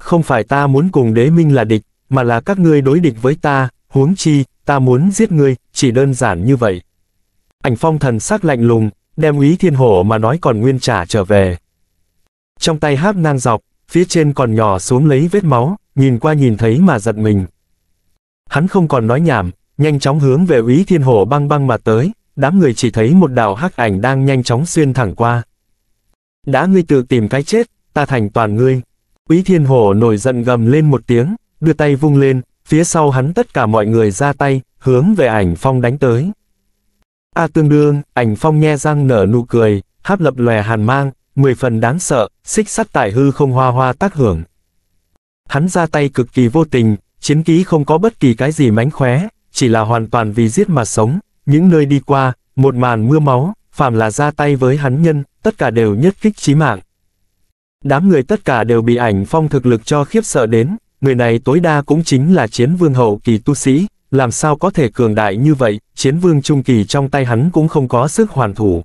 Không phải ta muốn cùng đế minh là địch, mà là các ngươi đối địch với ta, huống chi, ta muốn giết ngươi, chỉ đơn giản như vậy. Ảnh phong thần sắc lạnh lùng, đem úy thiên hổ mà nói còn nguyên trả trở về. Trong tay háp nang dọc, phía trên còn nhỏ xuống lấy vết máu, nhìn qua nhìn thấy mà giật mình. Hắn không còn nói nhảm, nhanh chóng hướng về úy thiên hổ băng băng mà tới, đám người chỉ thấy một đạo hắc ảnh đang nhanh chóng xuyên thẳng qua. Đã ngươi tự tìm cái chết, ta thành toàn ngươi. Úy thiên hổ nổi giận gầm lên một tiếng, đưa tay vung lên, phía sau hắn tất cả mọi người ra tay, hướng về ảnh phong đánh tới. A à, tương đương, ảnh phong nhe răng nở nụ cười, háp lập lòe hàn mang, mười phần đáng sợ, xích sắt tại hư không hoa hoa tác hưởng. Hắn ra tay cực kỳ vô tình, chiến ký không có bất kỳ cái gì mánh khóe, chỉ là hoàn toàn vì giết mà sống, những nơi đi qua, một màn mưa máu, phàm là ra tay với hắn nhân, tất cả đều nhất kích chí mạng. Đám người tất cả đều bị ảnh phong thực lực cho khiếp sợ đến, người này tối đa cũng chính là chiến vương hậu kỳ tu sĩ, làm sao có thể cường đại như vậy, chiến vương trung kỳ trong tay hắn cũng không có sức hoàn thủ.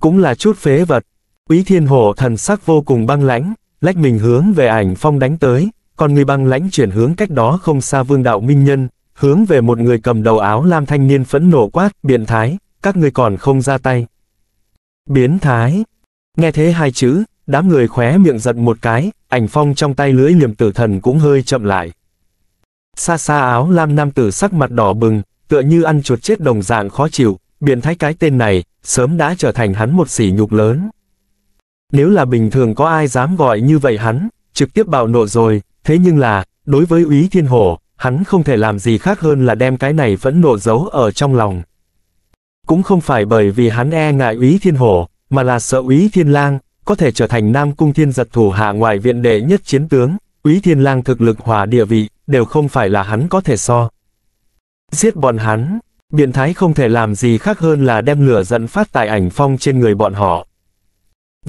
Cũng là chút phế vật, Quý Thiên Hổ thần sắc vô cùng băng lãnh, lách mình hướng về ảnh phong đánh tới, còn người băng lãnh chuyển hướng cách đó không xa vương đạo minh nhân, hướng về một người cầm đầu áo lam thanh niên phẫn nổ quát, biện thái, các người còn không ra tay. Biến thái. Nghe thế hai chữ, đám người khóe miệng giận một cái, ảnh phong trong tay lưỡi liềm tử thần cũng hơi chậm lại. Xa xa áo lam nam tử sắc mặt đỏ bừng, tựa như ăn chuột chết đồng dạng khó chịu, biện thái cái tên này, sớm đã trở thành hắn một sỉ nhục lớn. Nếu là bình thường có ai dám gọi như vậy hắn, trực tiếp bạo nộ rồi, thế nhưng là, đối với úy thiên hổ, hắn không thể làm gì khác hơn là đem cái này vẫn nộ giấu ở trong lòng. Cũng không phải bởi vì hắn e ngại úy thiên hổ, mà là sợ úy thiên lang, có thể trở thành nam cung thiên giật thủ hạ ngoài viện đệ nhất chiến tướng, úy thiên lang thực lực hòa địa vị, đều không phải là hắn có thể so. Giết bọn hắn, biện thái không thể làm gì khác hơn là đem lửa giận phát tại ảnh phong trên người bọn họ,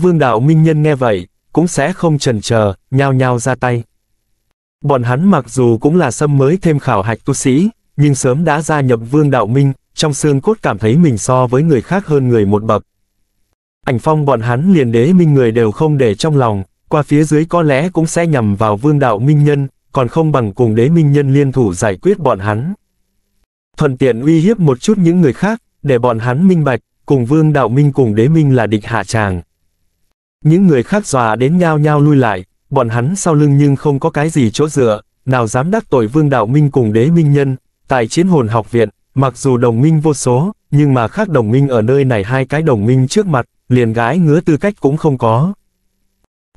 Vương đạo minh nhân nghe vậy, cũng sẽ không chần chờ, nhao nhao ra tay. Bọn hắn mặc dù cũng là sâm mới thêm khảo hạch tu sĩ, nhưng sớm đã gia nhập vương đạo minh, trong xương cốt cảm thấy mình so với người khác hơn người một bậc. Ảnh phong bọn hắn liền đế minh người đều không để trong lòng, qua phía dưới có lẽ cũng sẽ nhằm vào vương đạo minh nhân, còn không bằng cùng đế minh nhân liên thủ giải quyết bọn hắn. Thuận tiện uy hiếp một chút những người khác, để bọn hắn minh bạch, cùng vương đạo minh cùng đế minh là địch hạ tràng. Những người khác dọa đến nhao nhao lui lại, bọn hắn sau lưng nhưng không có cái gì chỗ dựa, nào dám đắc tội vương đạo minh cùng đế minh nhân, tại chiến hồn học viện, mặc dù đồng minh vô số, nhưng mà khác đồng minh ở nơi này hai cái đồng minh trước mặt, liền gái ngứa tư cách cũng không có.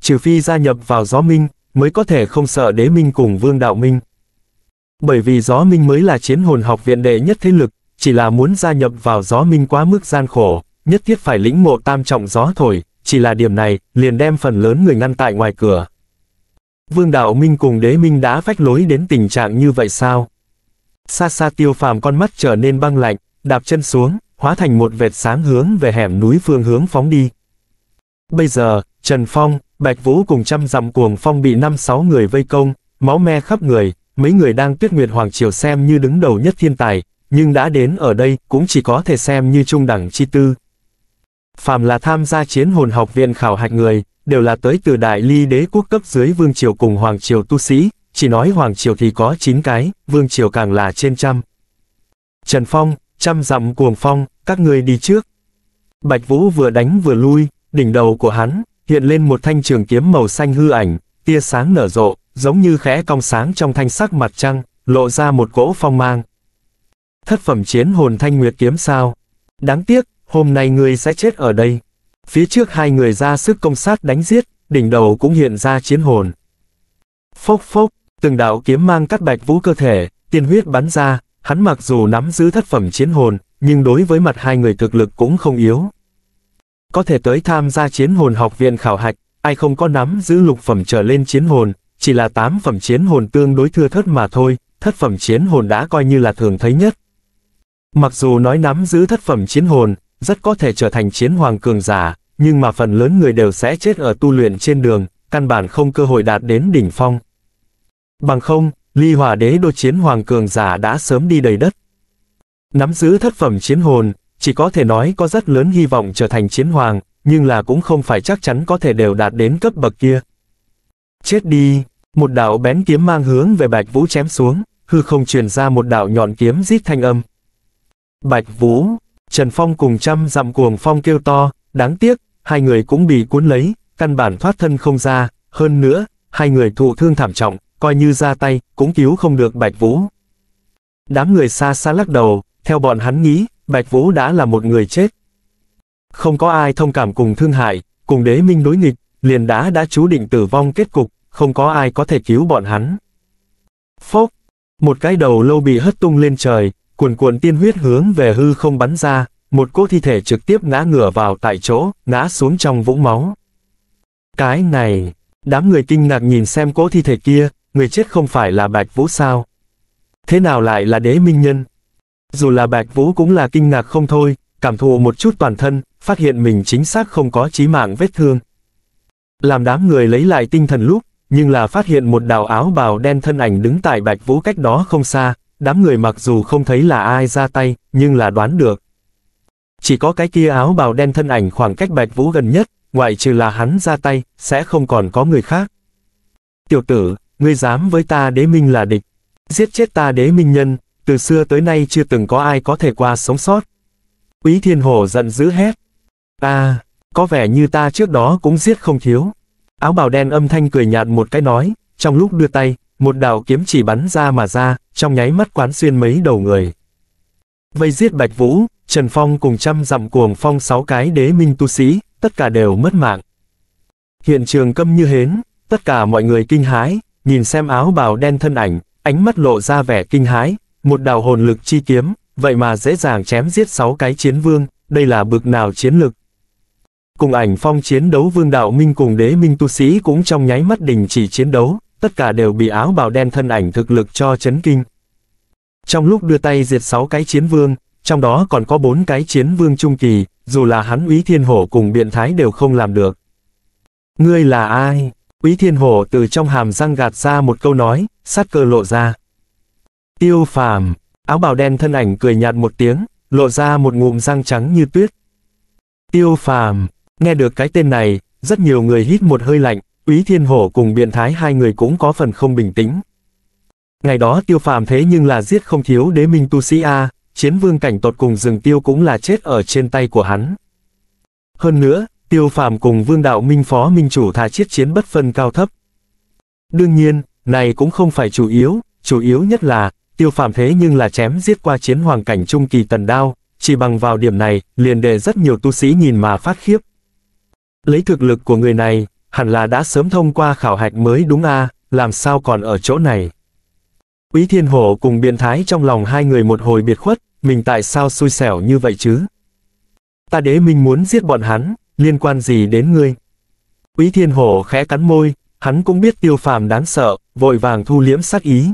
Trừ phi gia nhập vào gió minh, mới có thể không sợ đế minh cùng vương đạo minh. Bởi vì gió minh mới là chiến hồn học viện đệ nhất thế lực, chỉ là muốn gia nhập vào gió minh quá mức gian khổ, nhất thiết phải lĩnh mộ tam trọng gió thổi, chỉ là điểm này, liền đem phần lớn người ngăn tại ngoài cửa. Vương Đạo Minh cùng đế minh đã phách lối đến tình trạng như vậy sao? Xa xa tiêu phàm con mắt trở nên băng lạnh, đạp chân xuống, hóa thành một vệt sáng hướng về hẻm núi phương hướng phóng đi. Bây giờ, Trần Phong, Bạch Vũ cùng trăm dặm cuồng phong bị năm sáu người vây công, máu me khắp người, mấy người đang tuyết nguyệt hoàng triều xem như đứng đầu nhất thiên tài, nhưng đã đến ở đây cũng chỉ có thể xem như trung đẳng chi tư, Phàm là tham gia chiến hồn học viện khảo hạch người, đều là tới từ đại ly đế quốc cấp dưới vương triều cùng hoàng triều tu sĩ, chỉ nói hoàng triều thì có 9 cái, vương triều càng là trên trăm. Trần Phong, trăm dặm cuồng phong, các người đi trước. Bạch Vũ vừa đánh vừa lui, đỉnh đầu của hắn, hiện lên một thanh trường kiếm màu xanh hư ảnh, tia sáng nở rộ, giống như khẽ cong sáng trong thanh sắc mặt trăng, lộ ra một cỗ phong mang. Thất phẩm chiến hồn thanh nguyệt kiếm sao? Đáng tiếc, hôm nay ngươi sẽ chết ở đây. Phía trước hai người ra sức công sát đánh giết, đỉnh đầu cũng hiện ra chiến hồn. Phốc phốc, từng đạo kiếm mang cắt bạch vũ cơ thể, tiên huyết bắn ra, hắn mặc dù nắm giữ thất phẩm chiến hồn, nhưng đối với mặt hai người thực lực cũng không yếu. Có thể tới tham gia chiến hồn học viện khảo hạch, ai không có nắm giữ lục phẩm trở lên chiến hồn, chỉ là tám phẩm chiến hồn tương đối thưa thất mà thôi, thất phẩm chiến hồn đã coi như là thường thấy nhất. Mặc dù nói nắm giữ thất phẩm chiến hồn, rất có thể trở thành chiến hoàng cường giả, nhưng mà phần lớn người đều sẽ chết ở tu luyện trên đường, căn bản không cơ hội đạt đến đỉnh phong. Bằng không, ly hòa đế đô chiến hoàng cường giả đã sớm đi đầy đất. Nắm giữ thất phẩm chiến hồn, chỉ có thể nói có rất lớn hy vọng trở thành chiến hoàng, nhưng là cũng không phải chắc chắn có thể đều đạt đến cấp bậc kia. Chết đi, một đạo bén kiếm mang hướng về Bạch Vũ chém xuống, hư không truyền ra một đạo nhọn kiếm rít thanh âm. Bạch Vũ, Trần Phong cùng trăm dặm cuồng phong kêu to, đáng tiếc, hai người cũng bị cuốn lấy, căn bản thoát thân không ra, hơn nữa, hai người thụ thương thảm trọng, coi như ra tay, cũng cứu không được Bạch Vũ. Đám người xa xa lắc đầu, theo bọn hắn nghĩ, Bạch Vũ đã là một người chết. Không có ai thông cảm cùng thương hại, cùng đế minh đối nghịch, liền đá đã chú định tử vong kết cục, không có ai có thể cứu bọn hắn. Phốc, một cái đầu lâu bị hất tung lên trời, cuồn cuộn tiên huyết hướng về hư không bắn ra, một cô thi thể trực tiếp ngã ngửa vào tại chỗ, ngã xuống trong vũng máu. Cái này, đám người kinh ngạc nhìn xem cô thi thể kia, người chết không phải là Bạch Vũ sao? Thế nào lại là đế minh nhân? Dù là Bạch Vũ cũng là kinh ngạc không thôi, cảm thụ một chút toàn thân, phát hiện mình chính xác không có chí mạng vết thương. Làm đám người lấy lại tinh thần lúc, nhưng là phát hiện một đào áo bào đen thân ảnh đứng tại Bạch Vũ cách đó không xa, đám người mặc dù không thấy là ai ra tay, nhưng là đoán được. Chỉ có cái kia áo bào đen thân ảnh khoảng cách Bạch Vũ gần nhất, ngoại trừ là hắn ra tay, sẽ không còn có người khác. Tiểu tử, ngươi dám với ta đế minh là địch, giết chết ta đế minh nhân, từ xưa tới nay chưa từng có ai có thể qua sống sót. Quý Thiên Hồ giận dữ hét. À, có vẻ như ta trước đó cũng giết không thiếu. Áo bào đen âm thanh cười nhạt một cái nói, trong lúc đưa tay, một đạo kiếm chỉ bắn ra mà ra, trong nháy mắt quán xuyên mấy đầu người. Vây giết Bạch Vũ, Trần Phong cùng trăm dặm cuồng phong sáu cái đế minh tu sĩ, tất cả đều mất mạng. Hiện trường câm như hến, tất cả mọi người kinh hái, nhìn xem áo bào đen thân ảnh, ánh mắt lộ ra vẻ kinh hái, một đạo hồn lực chi kiếm, vậy mà dễ dàng chém giết sáu cái chiến vương, đây là bực nào chiến lực. Cùng ảnh phong chiến đấu vương đạo minh cùng đế minh tu sĩ cũng trong nháy mắt đình chỉ chiến đấu, tất cả đều bị áo bào đen thân ảnh thực lực cho chấn kinh. Trong lúc đưa tay diệt sáu cái chiến vương, trong đó còn có bốn cái chiến vương trung kỳ, dù là hắn úy thiên hổ cùng biện thái đều không làm được. Ngươi là ai? quý thiên hổ từ trong hàm răng gạt ra một câu nói, sát cơ lộ ra. Tiêu phàm, áo bào đen thân ảnh cười nhạt một tiếng, lộ ra một ngụm răng trắng như tuyết. Tiêu phàm, nghe được cái tên này, rất nhiều người hít một hơi lạnh, Úy Thiên Hổ cùng Biện Thái hai người cũng có phần không bình tĩnh. Ngày đó tiêu Phạm thế nhưng là giết không thiếu đế minh tu sĩ A, chiến vương cảnh tột cùng rừng tiêu cũng là chết ở trên tay của hắn. Hơn nữa, tiêu Phạm cùng vương đạo minh phó minh chủ thà chiết chiến bất phân cao thấp. Đương nhiên, này cũng không phải chủ yếu, chủ yếu nhất là, tiêu Phạm thế nhưng là chém giết qua chiến hoàng cảnh trung kỳ tần đao, chỉ bằng vào điểm này, liền để rất nhiều tu sĩ nhìn mà phát khiếp. Lấy thực lực của người này, hẳn là đã sớm thông qua khảo hạch mới đúng a, à, làm sao còn ở chỗ này. Quý Thiên Hổ cùng biện thái trong lòng hai người một hồi biệt khuất, mình tại sao xui xẻo như vậy chứ? Ta đế mình muốn giết bọn hắn, liên quan gì đến ngươi? Quý Thiên Hổ khẽ cắn môi, hắn cũng biết tiêu phàm đáng sợ, vội vàng thu liễm sát ý.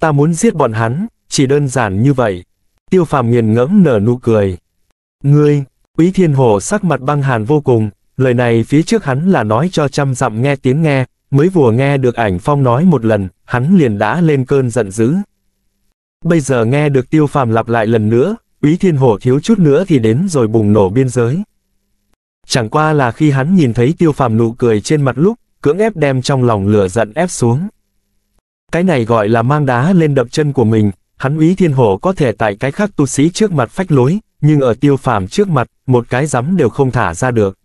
Ta muốn giết bọn hắn, chỉ đơn giản như vậy. Tiêu phàm nghiền ngẫm nở nụ cười. Ngươi, Quý Thiên Hổ sắc mặt băng hàn vô cùng, lời này phía trước hắn là nói cho trăm dặm nghe tiếng nghe, mới vừa nghe được ảnh phong nói một lần, hắn liền đã lên cơn giận dữ. Bây giờ nghe được tiêu phàm lặp lại lần nữa, úy thiên hổ thiếu chút nữa thì đến rồi bùng nổ biên giới. Chẳng qua là khi hắn nhìn thấy tiêu phàm nụ cười trên mặt lúc, cưỡng ép đem trong lòng lửa giận ép xuống. Cái này gọi là mang đá lên đập chân của mình, hắn úy thiên hổ có thể tại cái khác tu sĩ trước mặt phách lối, nhưng ở tiêu phàm trước mặt, một cái rắm đều không thả ra được.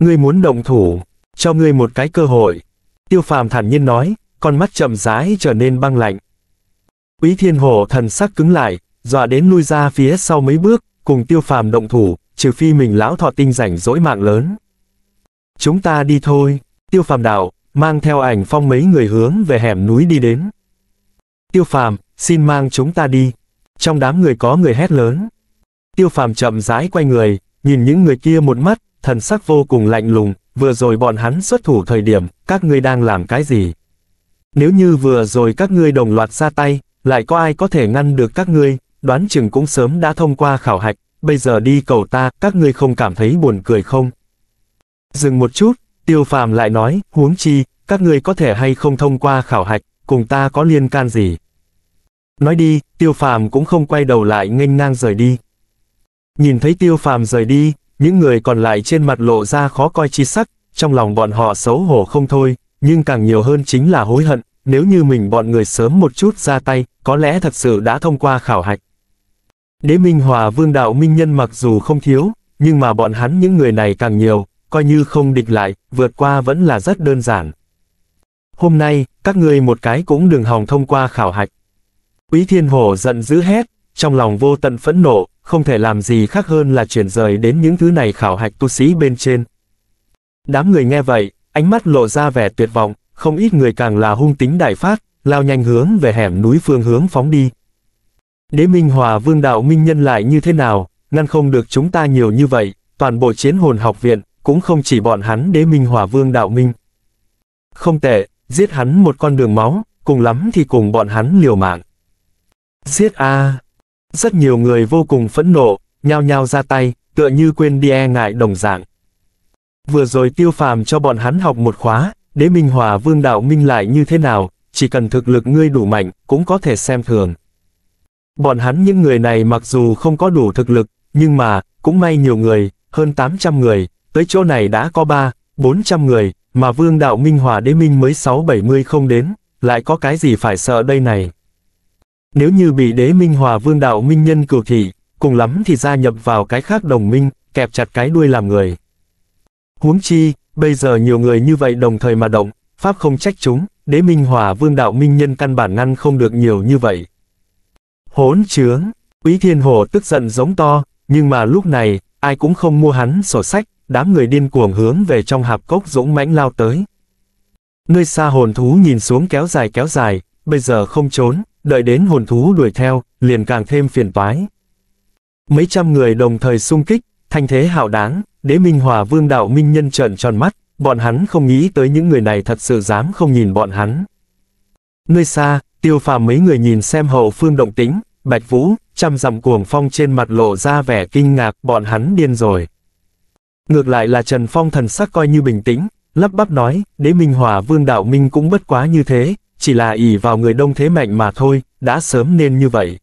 Ngươi muốn động thủ, cho ngươi một cái cơ hội. Tiêu phàm thản nhiên nói, con mắt chậm rãi trở nên băng lạnh. Quý thiên hổ thần sắc cứng lại, dọa đến lui ra phía sau mấy bước, cùng tiêu phàm động thủ, trừ phi mình lão thọ tinh rảnh rỗi mạng lớn. Chúng ta đi thôi, tiêu phàm đạo, mang theo ảnh phong mấy người hướng về hẻm núi đi đến. Tiêu phàm, xin mang chúng ta đi. Trong đám người có người hét lớn. Tiêu phàm chậm rãi quay người, nhìn những người kia một mắt, thần sắc vô cùng lạnh lùng, vừa rồi bọn hắn xuất thủ thời điểm, các ngươi đang làm cái gì? Nếu như vừa rồi các ngươi đồng loạt ra tay, lại có ai có thể ngăn được các ngươi, đoán chừng cũng sớm đã thông qua khảo hạch, bây giờ đi cầu ta, các ngươi không cảm thấy buồn cười không? Dừng một chút, tiêu phàm lại nói, huống chi, các ngươi có thể hay không thông qua khảo hạch, cùng ta có liên can gì? Nói đi, tiêu phàm cũng không quay đầu lại nghênh ngang rời đi. Nhìn thấy tiêu phàm rời đi, những người còn lại trên mặt lộ ra khó coi chi sắc, trong lòng bọn họ xấu hổ không thôi, nhưng càng nhiều hơn chính là hối hận, nếu như mình bọn người sớm một chút ra tay, có lẽ thật sự đã thông qua khảo hạch. Đế Minh Hòa Vương Đạo Minh Nhân mặc dù không thiếu, nhưng mà bọn hắn những người này càng nhiều, coi như không địch lại, vượt qua vẫn là rất đơn giản. Hôm nay, các ngươi một cái cũng đừng hòng thông qua khảo hạch. Quý Thiên Hổ giận dữ hét, trong lòng vô tận phẫn nộ, không thể làm gì khác hơn là chuyển rời đến những thứ này khảo hạch tu sĩ bên trên. Đám người nghe vậy, ánh mắt lộ ra vẻ tuyệt vọng, không ít người càng là hung tính đại phát, lao nhanh hướng về hẻm núi phương hướng phóng đi. Đế Minh Hòa Vương Đạo Minh Nhân lại như thế nào, ngăn không được chúng ta nhiều như vậy, toàn bộ chiến hồn học viện, cũng không chỉ bọn hắn Đế Minh Hòa Vương Đạo Minh. Không tệ, giết hắn một con đường máu, cùng lắm thì cùng bọn hắn liều mạng. Giết a à. Rất nhiều người vô cùng phẫn nộ, nhao nhao ra tay, tựa như quên đi e ngại đồng dạng. Vừa rồi tiêu phàm cho bọn hắn học một khóa, đế minh hòa vương đạo minh lại như thế nào, chỉ cần thực lực ngươi đủ mạnh, cũng có thể xem thường. Bọn hắn những người này mặc dù không có đủ thực lực, nhưng mà, cũng may nhiều người, hơn 800 người, tới chỗ này đã có 3, 400 người, mà vương đạo minh hòa đế minh mới 670 không đến, lại có cái gì phải sợ đây này. Nếu như bị đế minh hòa vương đạo minh nhân cửu thị, cùng lắm thì gia nhập vào cái khác đồng minh, kẹp chặt cái đuôi làm người. Huống chi, bây giờ nhiều người như vậy đồng thời mà động, Pháp không trách chúng, đế minh hòa vương đạo minh nhân căn bản ngăn không được nhiều như vậy. Hốn chướng, Quý Thiên Hồ tức giận giống to, nhưng mà lúc này, ai cũng không mua hắn sổ sách, đám người điên cuồng hướng về trong hạp cốc dũng mãnh lao tới. Nơi xa hồn thú nhìn xuống kéo dài kéo dài, bây giờ không trốn, đợi đến hồn thú đuổi theo, liền càng thêm phiền toái. Mấy trăm người đồng thời xung kích, thanh thế hạo đáng, đế minh hòa vương đạo minh nhân trợn tròn mắt, bọn hắn không nghĩ tới những người này thật sự dám không nhìn bọn hắn. Nơi xa, tiêu phàm mấy người nhìn xem hậu phương động tĩnh, bạch vũ, trăm dặm cuồng phong trên mặt lộ ra vẻ kinh ngạc, bọn hắn điên rồi. Ngược lại là Trần Phong thần sắc coi như bình tĩnh, lắp bắp nói, đế minh hòa vương đạo minh cũng bất quá như thế, chỉ là ỷ vào người đông thế mạnh mà thôi, đã sớm nên như vậy.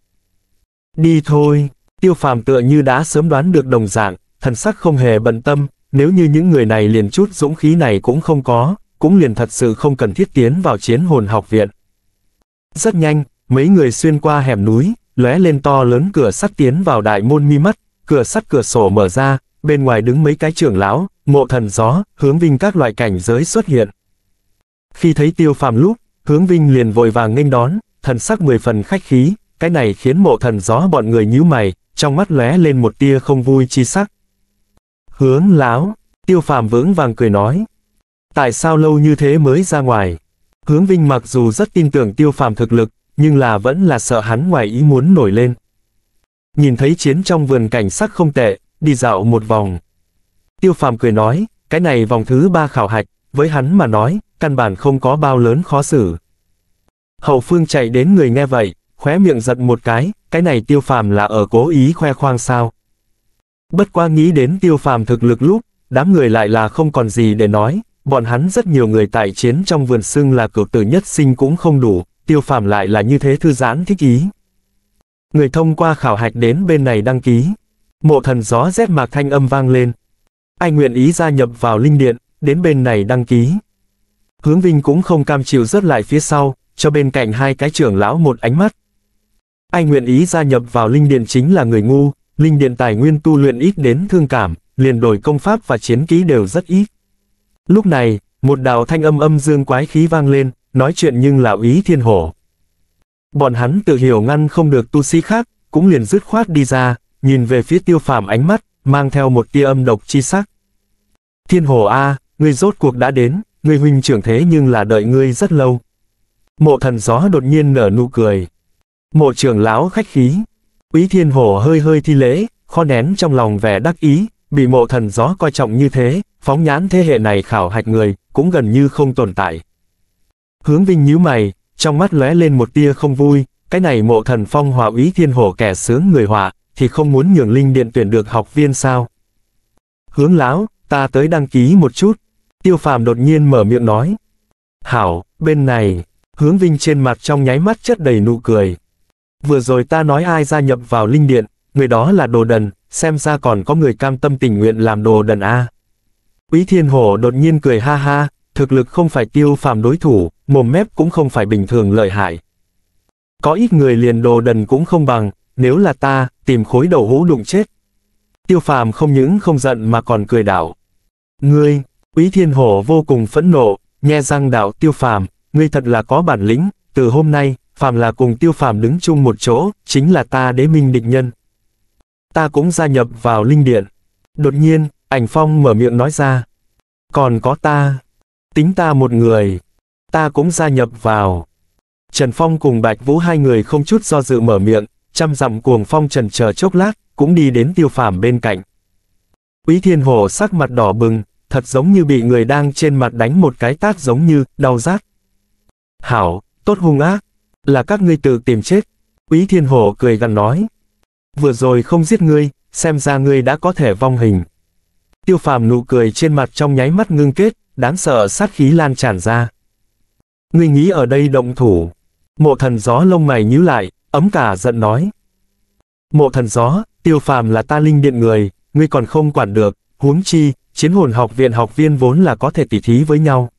Đi thôi, tiêu phàm tựa như đã sớm đoán được đồng dạng, thần sắc không hề bận tâm, nếu như những người này liền chút dũng khí này cũng không có, cũng liền thật sự không cần thiết tiến vào chiến hồn học viện. Rất nhanh, mấy người xuyên qua hẻm núi, lóe lên to lớn cửa sắt tiến vào đại môn mi mắt, cửa sắt cửa sổ mở ra, bên ngoài đứng mấy cái trưởng lão, mộ thần gió, hướng vinh các loại cảnh giới xuất hiện. Khi thấy tiêu phàm lúc, Hướng Vinh liền vội vàng nghênh đón, thần sắc mười phần khách khí, cái này khiến mộ thần gió bọn người nhíu mày, trong mắt lóe lên một tia không vui chi sắc. Hướng láo, tiêu phàm vững vàng cười nói. Tại sao lâu như thế mới ra ngoài? Hướng Vinh mặc dù rất tin tưởng tiêu phàm thực lực, nhưng là vẫn là sợ hắn ngoài ý muốn nổi lên. Nhìn thấy chiến trong vườn cảnh sắc không tệ, đi dạo một vòng. Tiêu phàm cười nói, cái này vòng thứ ba khảo hạch, với hắn mà nói, căn bản không có bao lớn khó xử. Hậu phương chạy đến người nghe vậy, khóe miệng giật một cái, cái này tiêu phàm là ở cố ý khoe khoang sao. Bất qua nghĩ đến tiêu phàm thực lực lúc, đám người lại là không còn gì để nói, bọn hắn rất nhiều người tại chiến trong vườn xương là cửu tử nhất sinh cũng không đủ, tiêu phàm lại là như thế thư giãn thích ý. Người thông qua khảo hạch đến bên này đăng ký. Mộ thần gió rét mạc thanh âm vang lên. Ai nguyện ý gia nhập vào linh điện, đến bên này đăng ký. Hướng Vinh cũng không cam chịu rớt lại phía sau, cho bên cạnh hai cái trưởng lão một ánh mắt. Ai nguyện ý gia nhập vào linh điện chính là người ngu, linh điện tài nguyên tu luyện ít đến thương cảm, liền đổi công pháp và chiến ký đều rất ít. Lúc này, một đạo thanh âm âm dương quái khí vang lên, nói chuyện nhưng là ý thiên hổ. Bọn hắn tự hiểu ngăn không được tu sĩ khác, cũng liền dứt khoát đi ra, nhìn về phía tiêu phàm ánh mắt, mang theo một tia âm độc chi sắc. Thiên hồ A, ngươi rốt cuộc đã đến, ngươi huynh trưởng thế nhưng là đợi ngươi rất lâu. Mộ thần gió đột nhiên nở nụ cười. Mộ trưởng lão khách khí. Quý thiên hổ hơi hơi thi lễ, kho nén trong lòng vẻ đắc ý, bị mộ thần gió coi trọng như thế, phóng nhãn thế hệ này khảo hạch người, cũng gần như không tồn tại. Hướng vinh nhíu mày, trong mắt lóe lên một tia không vui, cái này mộ thần phong hòa úy thiên hổ kẻ sướng người hòa, thì không muốn nhường linh điện tuyển được học viên sao. Hướng lão, ta tới đăng ký một chút. Tiêu phàm đột nhiên mở miệng nói. Hảo, bên này, hướng vinh trên mặt trong nháy mắt chất đầy nụ cười. Vừa rồi ta nói ai gia nhập vào linh điện, người đó là đồ đần, xem ra còn có người cam tâm tình nguyện làm đồ đần A. Quý thiên hổ đột nhiên cười ha ha, thực lực không phải tiêu phàm đối thủ, mồm mép cũng không phải bình thường lợi hại. Có ít người liền đồ đần cũng không bằng, nếu là ta, tìm khối đầu hũ đụng chết, Tiêu phàm không những không giận mà còn cười đảo. Ngươi, Quý Thiên Hổ vô cùng phẫn nộ, nghe răng đạo tiêu phàm, ngươi thật là có bản lĩnh, từ hôm nay, phàm là cùng tiêu phàm đứng chung một chỗ, chính là ta đế minh địch nhân. Ta cũng gia nhập vào linh điện. Đột nhiên, ảnh phong mở miệng nói ra. Còn có ta. Tính ta một người. Ta cũng gia nhập vào. Trần Phong cùng Bạch Vũ hai người không chút do dự mở miệng, chăm dặm cuồng phong trần chờ chốc lát, cũng đi đến tiêu phàm bên cạnh. Quý thiên hồ sắc mặt đỏ bừng, thật giống như bị người đang trên mặt đánh một cái tát giống như, đau rát. Hảo, tốt hung ác, là các ngươi tự tìm chết. Quý thiên hồ cười gần nói. Vừa rồi không giết ngươi, xem ra ngươi đã có thể vong hình. Tiêu phàm nụ cười trên mặt trong nháy mắt ngưng kết, đáng sợ sát khí lan tràn ra. Ngươi nghĩ ở đây động thủ. Mộ thần gió lông mày nhíu lại, ấm cả giận nói. Mộ thần gió, tiêu phàm là ta linh điện người, ngươi còn không quản được, huống chi, chiến hồn học viện học viên vốn là có thể tỉ thí với nhau.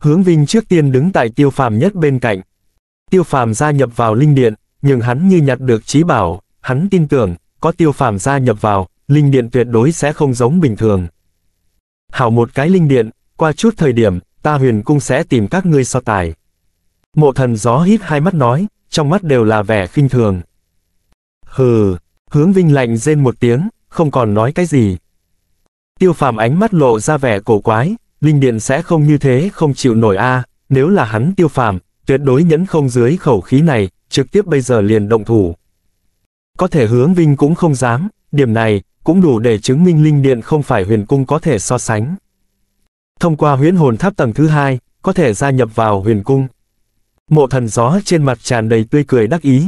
Hướng Vinh trước tiên đứng tại tiêu phàm nhất bên cạnh. Tiêu phàm gia nhập vào linh điện, nhưng hắn như nhặt được trí bảo, hắn tin tưởng, có tiêu phàm gia nhập vào, linh điện tuyệt đối sẽ không giống bình thường. Hảo một cái linh điện, qua chút thời điểm, ta huyền cung sẽ tìm các ngươi so tài. Mộ thần gió hít hai mắt nói, trong mắt đều là vẻ khinh thường. Hừ, hướng vinh lạnh rên một tiếng, không còn nói cái gì. Tiêu phàm ánh mắt lộ ra vẻ cổ quái, linh điện sẽ không như thế không chịu nổi a à, nếu là hắn tiêu phàm, tuyệt đối nhẫn không dưới khẩu khí này, trực tiếp bây giờ liền động thủ. Có thể hướng vinh cũng không dám, điểm này, cũng đủ để chứng minh linh điện không phải huyền cung có thể so sánh. Thông qua huyễn hồn tháp tầng thứ hai, có thể gia nhập vào huyền cung. Mộ thần gió trên mặt tràn đầy tươi cười đắc ý,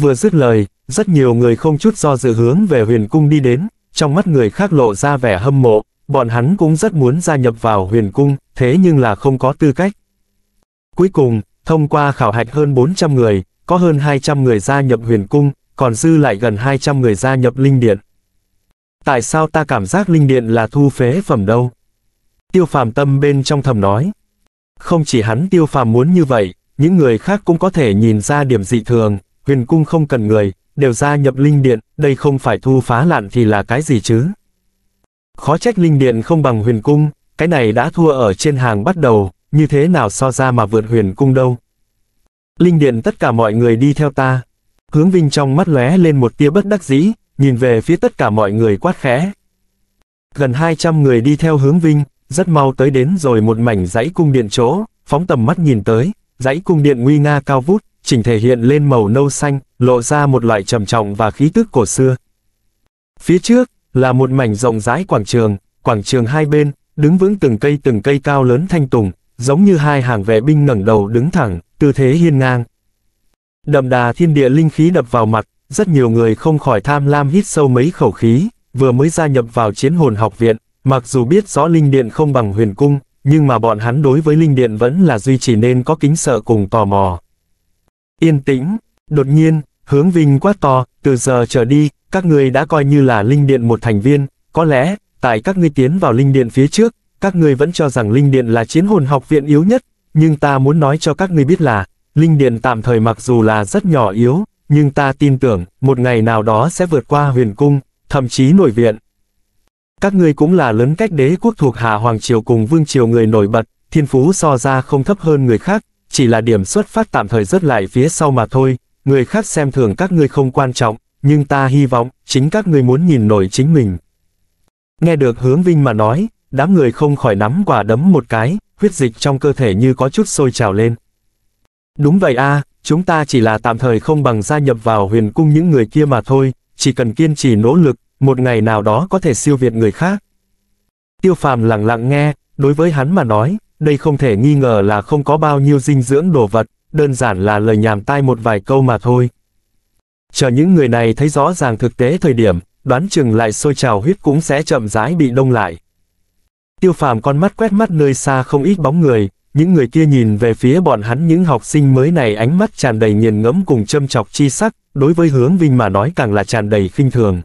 Vừa dứt lời, rất nhiều người không chút do dự hướng về huyền cung đi đến, trong mắt người khác lộ ra vẻ hâm mộ, bọn hắn cũng rất muốn gia nhập vào huyền cung, thế nhưng là không có tư cách. Cuối cùng, thông qua khảo hạch hơn 400 người, có hơn 200 người gia nhập huyền cung, còn dư lại gần 200 người gia nhập linh điện. Tại sao ta cảm giác linh điện là thu phế phẩm đâu? Tiêu phàm tâm bên trong thầm nói. Không chỉ hắn tiêu phàm muốn như vậy, những người khác cũng có thể nhìn ra điểm dị thường, huyền cung không cần người, đều gia nhập linh điện, đây không phải thu phá lạn thì là cái gì chứ? Khó trách linh điện không bằng huyền cung, cái này đã thua ở trên hàng bắt đầu, như thế nào so ra mà vượt huyền cung đâu. Linh điện tất cả mọi người đi theo ta. Hướng Vinh trong mắt lóe lên một tia bất đắc dĩ, nhìn về phía tất cả mọi người quát khẽ. Gần 200 người đi theo hướng Vinh, rất mau tới đến rồi một mảnh dãy cung điện chỗ, phóng tầm mắt nhìn tới, dãy cung điện nguy nga cao vút, chỉnh thể hiện lên màu nâu xanh, lộ ra một loại trầm trọng và khí tức cổ xưa. Phía trước, là một mảnh rộng rãi quảng trường, quảng trường hai bên, đứng vững từng cây từng cây cao lớn thanh tùng, giống như hai hàng vệ binh ngẩng đầu đứng thẳng, tư thế hiên ngang. Đậm đà thiên địa linh khí đập vào mặt, rất nhiều người không khỏi tham lam hít sâu mấy khẩu khí, vừa mới gia nhập vào chiến hồn học viện, mặc dù biết rõ linh điện không bằng huyền cung, nhưng mà bọn hắn đối với linh điện vẫn là duy trì nên có kính sợ cùng tò mò. Yên tĩnh, đột nhiên, hướng Vinh quá to, từ giờ trở đi, các người đã coi như là linh điện một thành viên, có lẽ, tại các ngươi tiến vào linh điện phía trước, các ngươi vẫn cho rằng linh điện là chiến hồn học viện yếu nhất, nhưng ta muốn nói cho các ngươi biết là, linh điện tạm thời mặc dù là rất nhỏ yếu, nhưng ta tin tưởng, một ngày nào đó sẽ vượt qua huyền cung, thậm chí nội viện. Các ngươi cũng là lớn cách đế quốc thuộc Hạ Hoàng Triều cùng Vương Triều người nổi bật, thiên phú so ra không thấp hơn người khác, chỉ là điểm xuất phát tạm thời rớt lại phía sau mà thôi, người khác xem thường các ngươi không quan trọng, nhưng ta hy vọng, chính các ngươi muốn nhìn nổi chính mình. Nghe được hướng vinh mà nói, đám người không khỏi nắm quả đấm một cái, huyết dịch trong cơ thể như có chút sôi trào lên. Đúng vậy a, à, chúng ta chỉ là tạm thời không bằng gia nhập vào huyền cung những người kia mà thôi, chỉ cần kiên trì nỗ lực, một ngày nào đó có thể siêu việt người khác. Tiêu phàm lặng lặng nghe, đối với hắn mà nói, đây không thể nghi ngờ là không có bao nhiêu dinh dưỡng đồ vật, đơn giản là lời nhàm tai một vài câu mà thôi. Chờ những người này thấy rõ ràng thực tế thời điểm, đoán chừng lại sôi trào huyết cũng sẽ chậm rãi bị đông lại. Tiêu phàm con mắt quét mắt nơi xa không ít bóng người, những người kia nhìn về phía bọn hắn những học sinh mới này ánh mắt tràn đầy nghiền ngẫm cùng châm chọc chi sắc, đối với hướng vinh mà nói càng là tràn đầy khinh thường.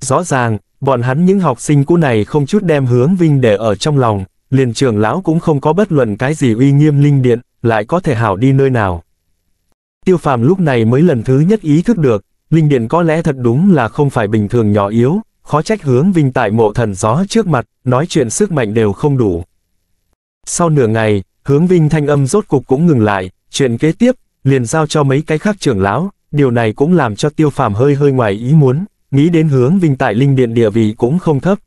Rõ ràng, bọn hắn những học sinh cũ này không chút đem hướng vinh để ở trong lòng, liền trưởng lão cũng không có bất luận cái gì uy nghiêm linh điện, lại có thể hảo đi nơi nào. Tiêu phàm lúc này mới lần thứ nhất ý thức được, linh điện có lẽ thật đúng là không phải bình thường nhỏ yếu, khó trách hướng vinh tại mộ thần gió trước mặt, nói chuyện sức mạnh đều không đủ. Sau nửa ngày, hướng vinh thanh âm rốt cục cũng ngừng lại, chuyện kế tiếp, liền giao cho mấy cái khác trưởng lão, điều này cũng làm cho tiêu phàm hơi hơi ngoài ý muốn, nghĩ đến hướng vinh tại linh điện địa vị cũng không thấp.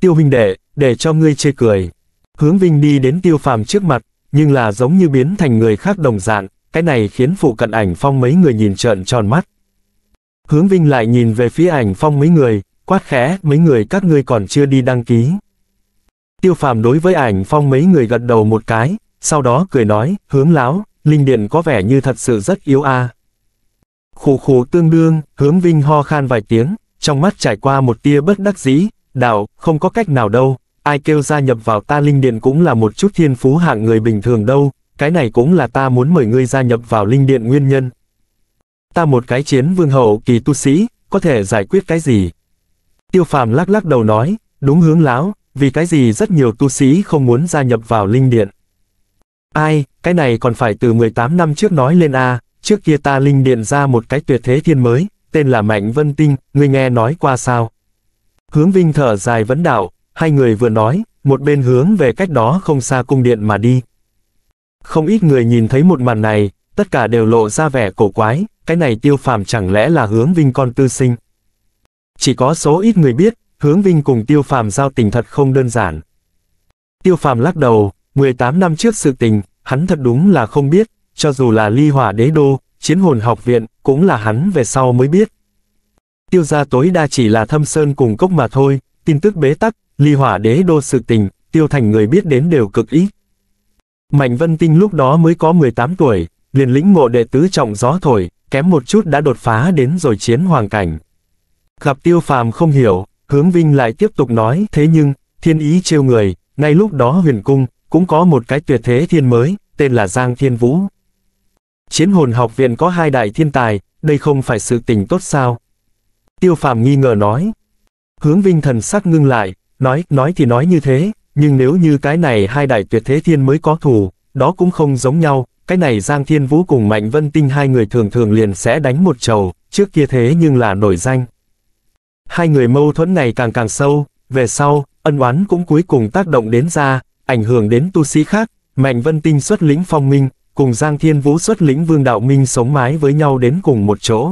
Tiêu huynh đệ, để cho ngươi chê cười. Hướng Vinh đi đến tiêu phàm trước mặt, nhưng là giống như biến thành người khác đồng dạng, cái này khiến phụ cận ảnh phong mấy người nhìn trợn tròn mắt. Hướng Vinh lại nhìn về phía ảnh phong mấy người, quát khẽ, mấy người các ngươi còn chưa đi đăng ký. Tiêu phàm đối với ảnh phong mấy người gật đầu một cái, sau đó cười nói, hướng láo, linh điện có vẻ như thật sự rất yếu a. À. Khủ khủ tương đương, hướng Vinh ho khan vài tiếng, trong mắt trải qua một tia bất đắc dĩ, Đạo, không có cách nào đâu, ai kêu gia nhập vào ta linh điện cũng là một chút thiên phú hạng người bình thường đâu, cái này cũng là ta muốn mời ngươi gia nhập vào linh điện nguyên nhân. Ta một cái chiến vương hậu kỳ tu sĩ, có thể giải quyết cái gì? Tiêu phàm lắc lắc đầu nói, đúng hướng lão. vì cái gì rất nhiều tu sĩ không muốn gia nhập vào linh điện. Ai, cái này còn phải từ 18 năm trước nói lên a trước kia ta linh điện ra một cái tuyệt thế thiên mới, tên là Mạnh Vân Tinh, ngươi nghe nói qua sao? Hướng Vinh thở dài vấn đạo, hai người vừa nói, một bên hướng về cách đó không xa cung điện mà đi. Không ít người nhìn thấy một màn này, tất cả đều lộ ra vẻ cổ quái, cái này tiêu phàm chẳng lẽ là hướng Vinh con tư sinh. Chỉ có số ít người biết, hướng Vinh cùng tiêu phàm giao tình thật không đơn giản. Tiêu phàm lắc đầu, 18 năm trước sự tình, hắn thật đúng là không biết, cho dù là ly hỏa đế đô, chiến hồn học viện, cũng là hắn về sau mới biết tiêu gia tối đa chỉ là thâm sơn cùng cốc mà thôi, tin tức bế tắc, ly hỏa đế đô sự tình, tiêu thành người biết đến đều cực ít. Mạnh Vân Tinh lúc đó mới có 18 tuổi, liền lĩnh ngộ đệ tứ trọng gió thổi, kém một chút đã đột phá đến rồi chiến hoàng cảnh. Gặp tiêu phàm không hiểu, hướng vinh lại tiếp tục nói, thế nhưng, thiên ý trêu người, ngay lúc đó huyền cung, cũng có một cái tuyệt thế thiên mới, tên là Giang Thiên Vũ. Chiến hồn học viện có hai đại thiên tài, đây không phải sự tình tốt sao, Tiêu phàm nghi ngờ nói. Hướng vinh thần sắc ngưng lại, nói, nói thì nói như thế, nhưng nếu như cái này hai đại tuyệt thế thiên mới có thù, đó cũng không giống nhau, cái này Giang Thiên Vũ cùng Mạnh Vân Tinh hai người thường thường liền sẽ đánh một trầu, trước kia thế nhưng là nổi danh. Hai người mâu thuẫn ngày càng càng sâu, về sau, ân oán cũng cuối cùng tác động đến ra, ảnh hưởng đến tu sĩ khác, Mạnh Vân Tinh xuất lĩnh phong minh, cùng Giang Thiên Vũ xuất lĩnh vương đạo minh sống mái với nhau đến cùng một chỗ.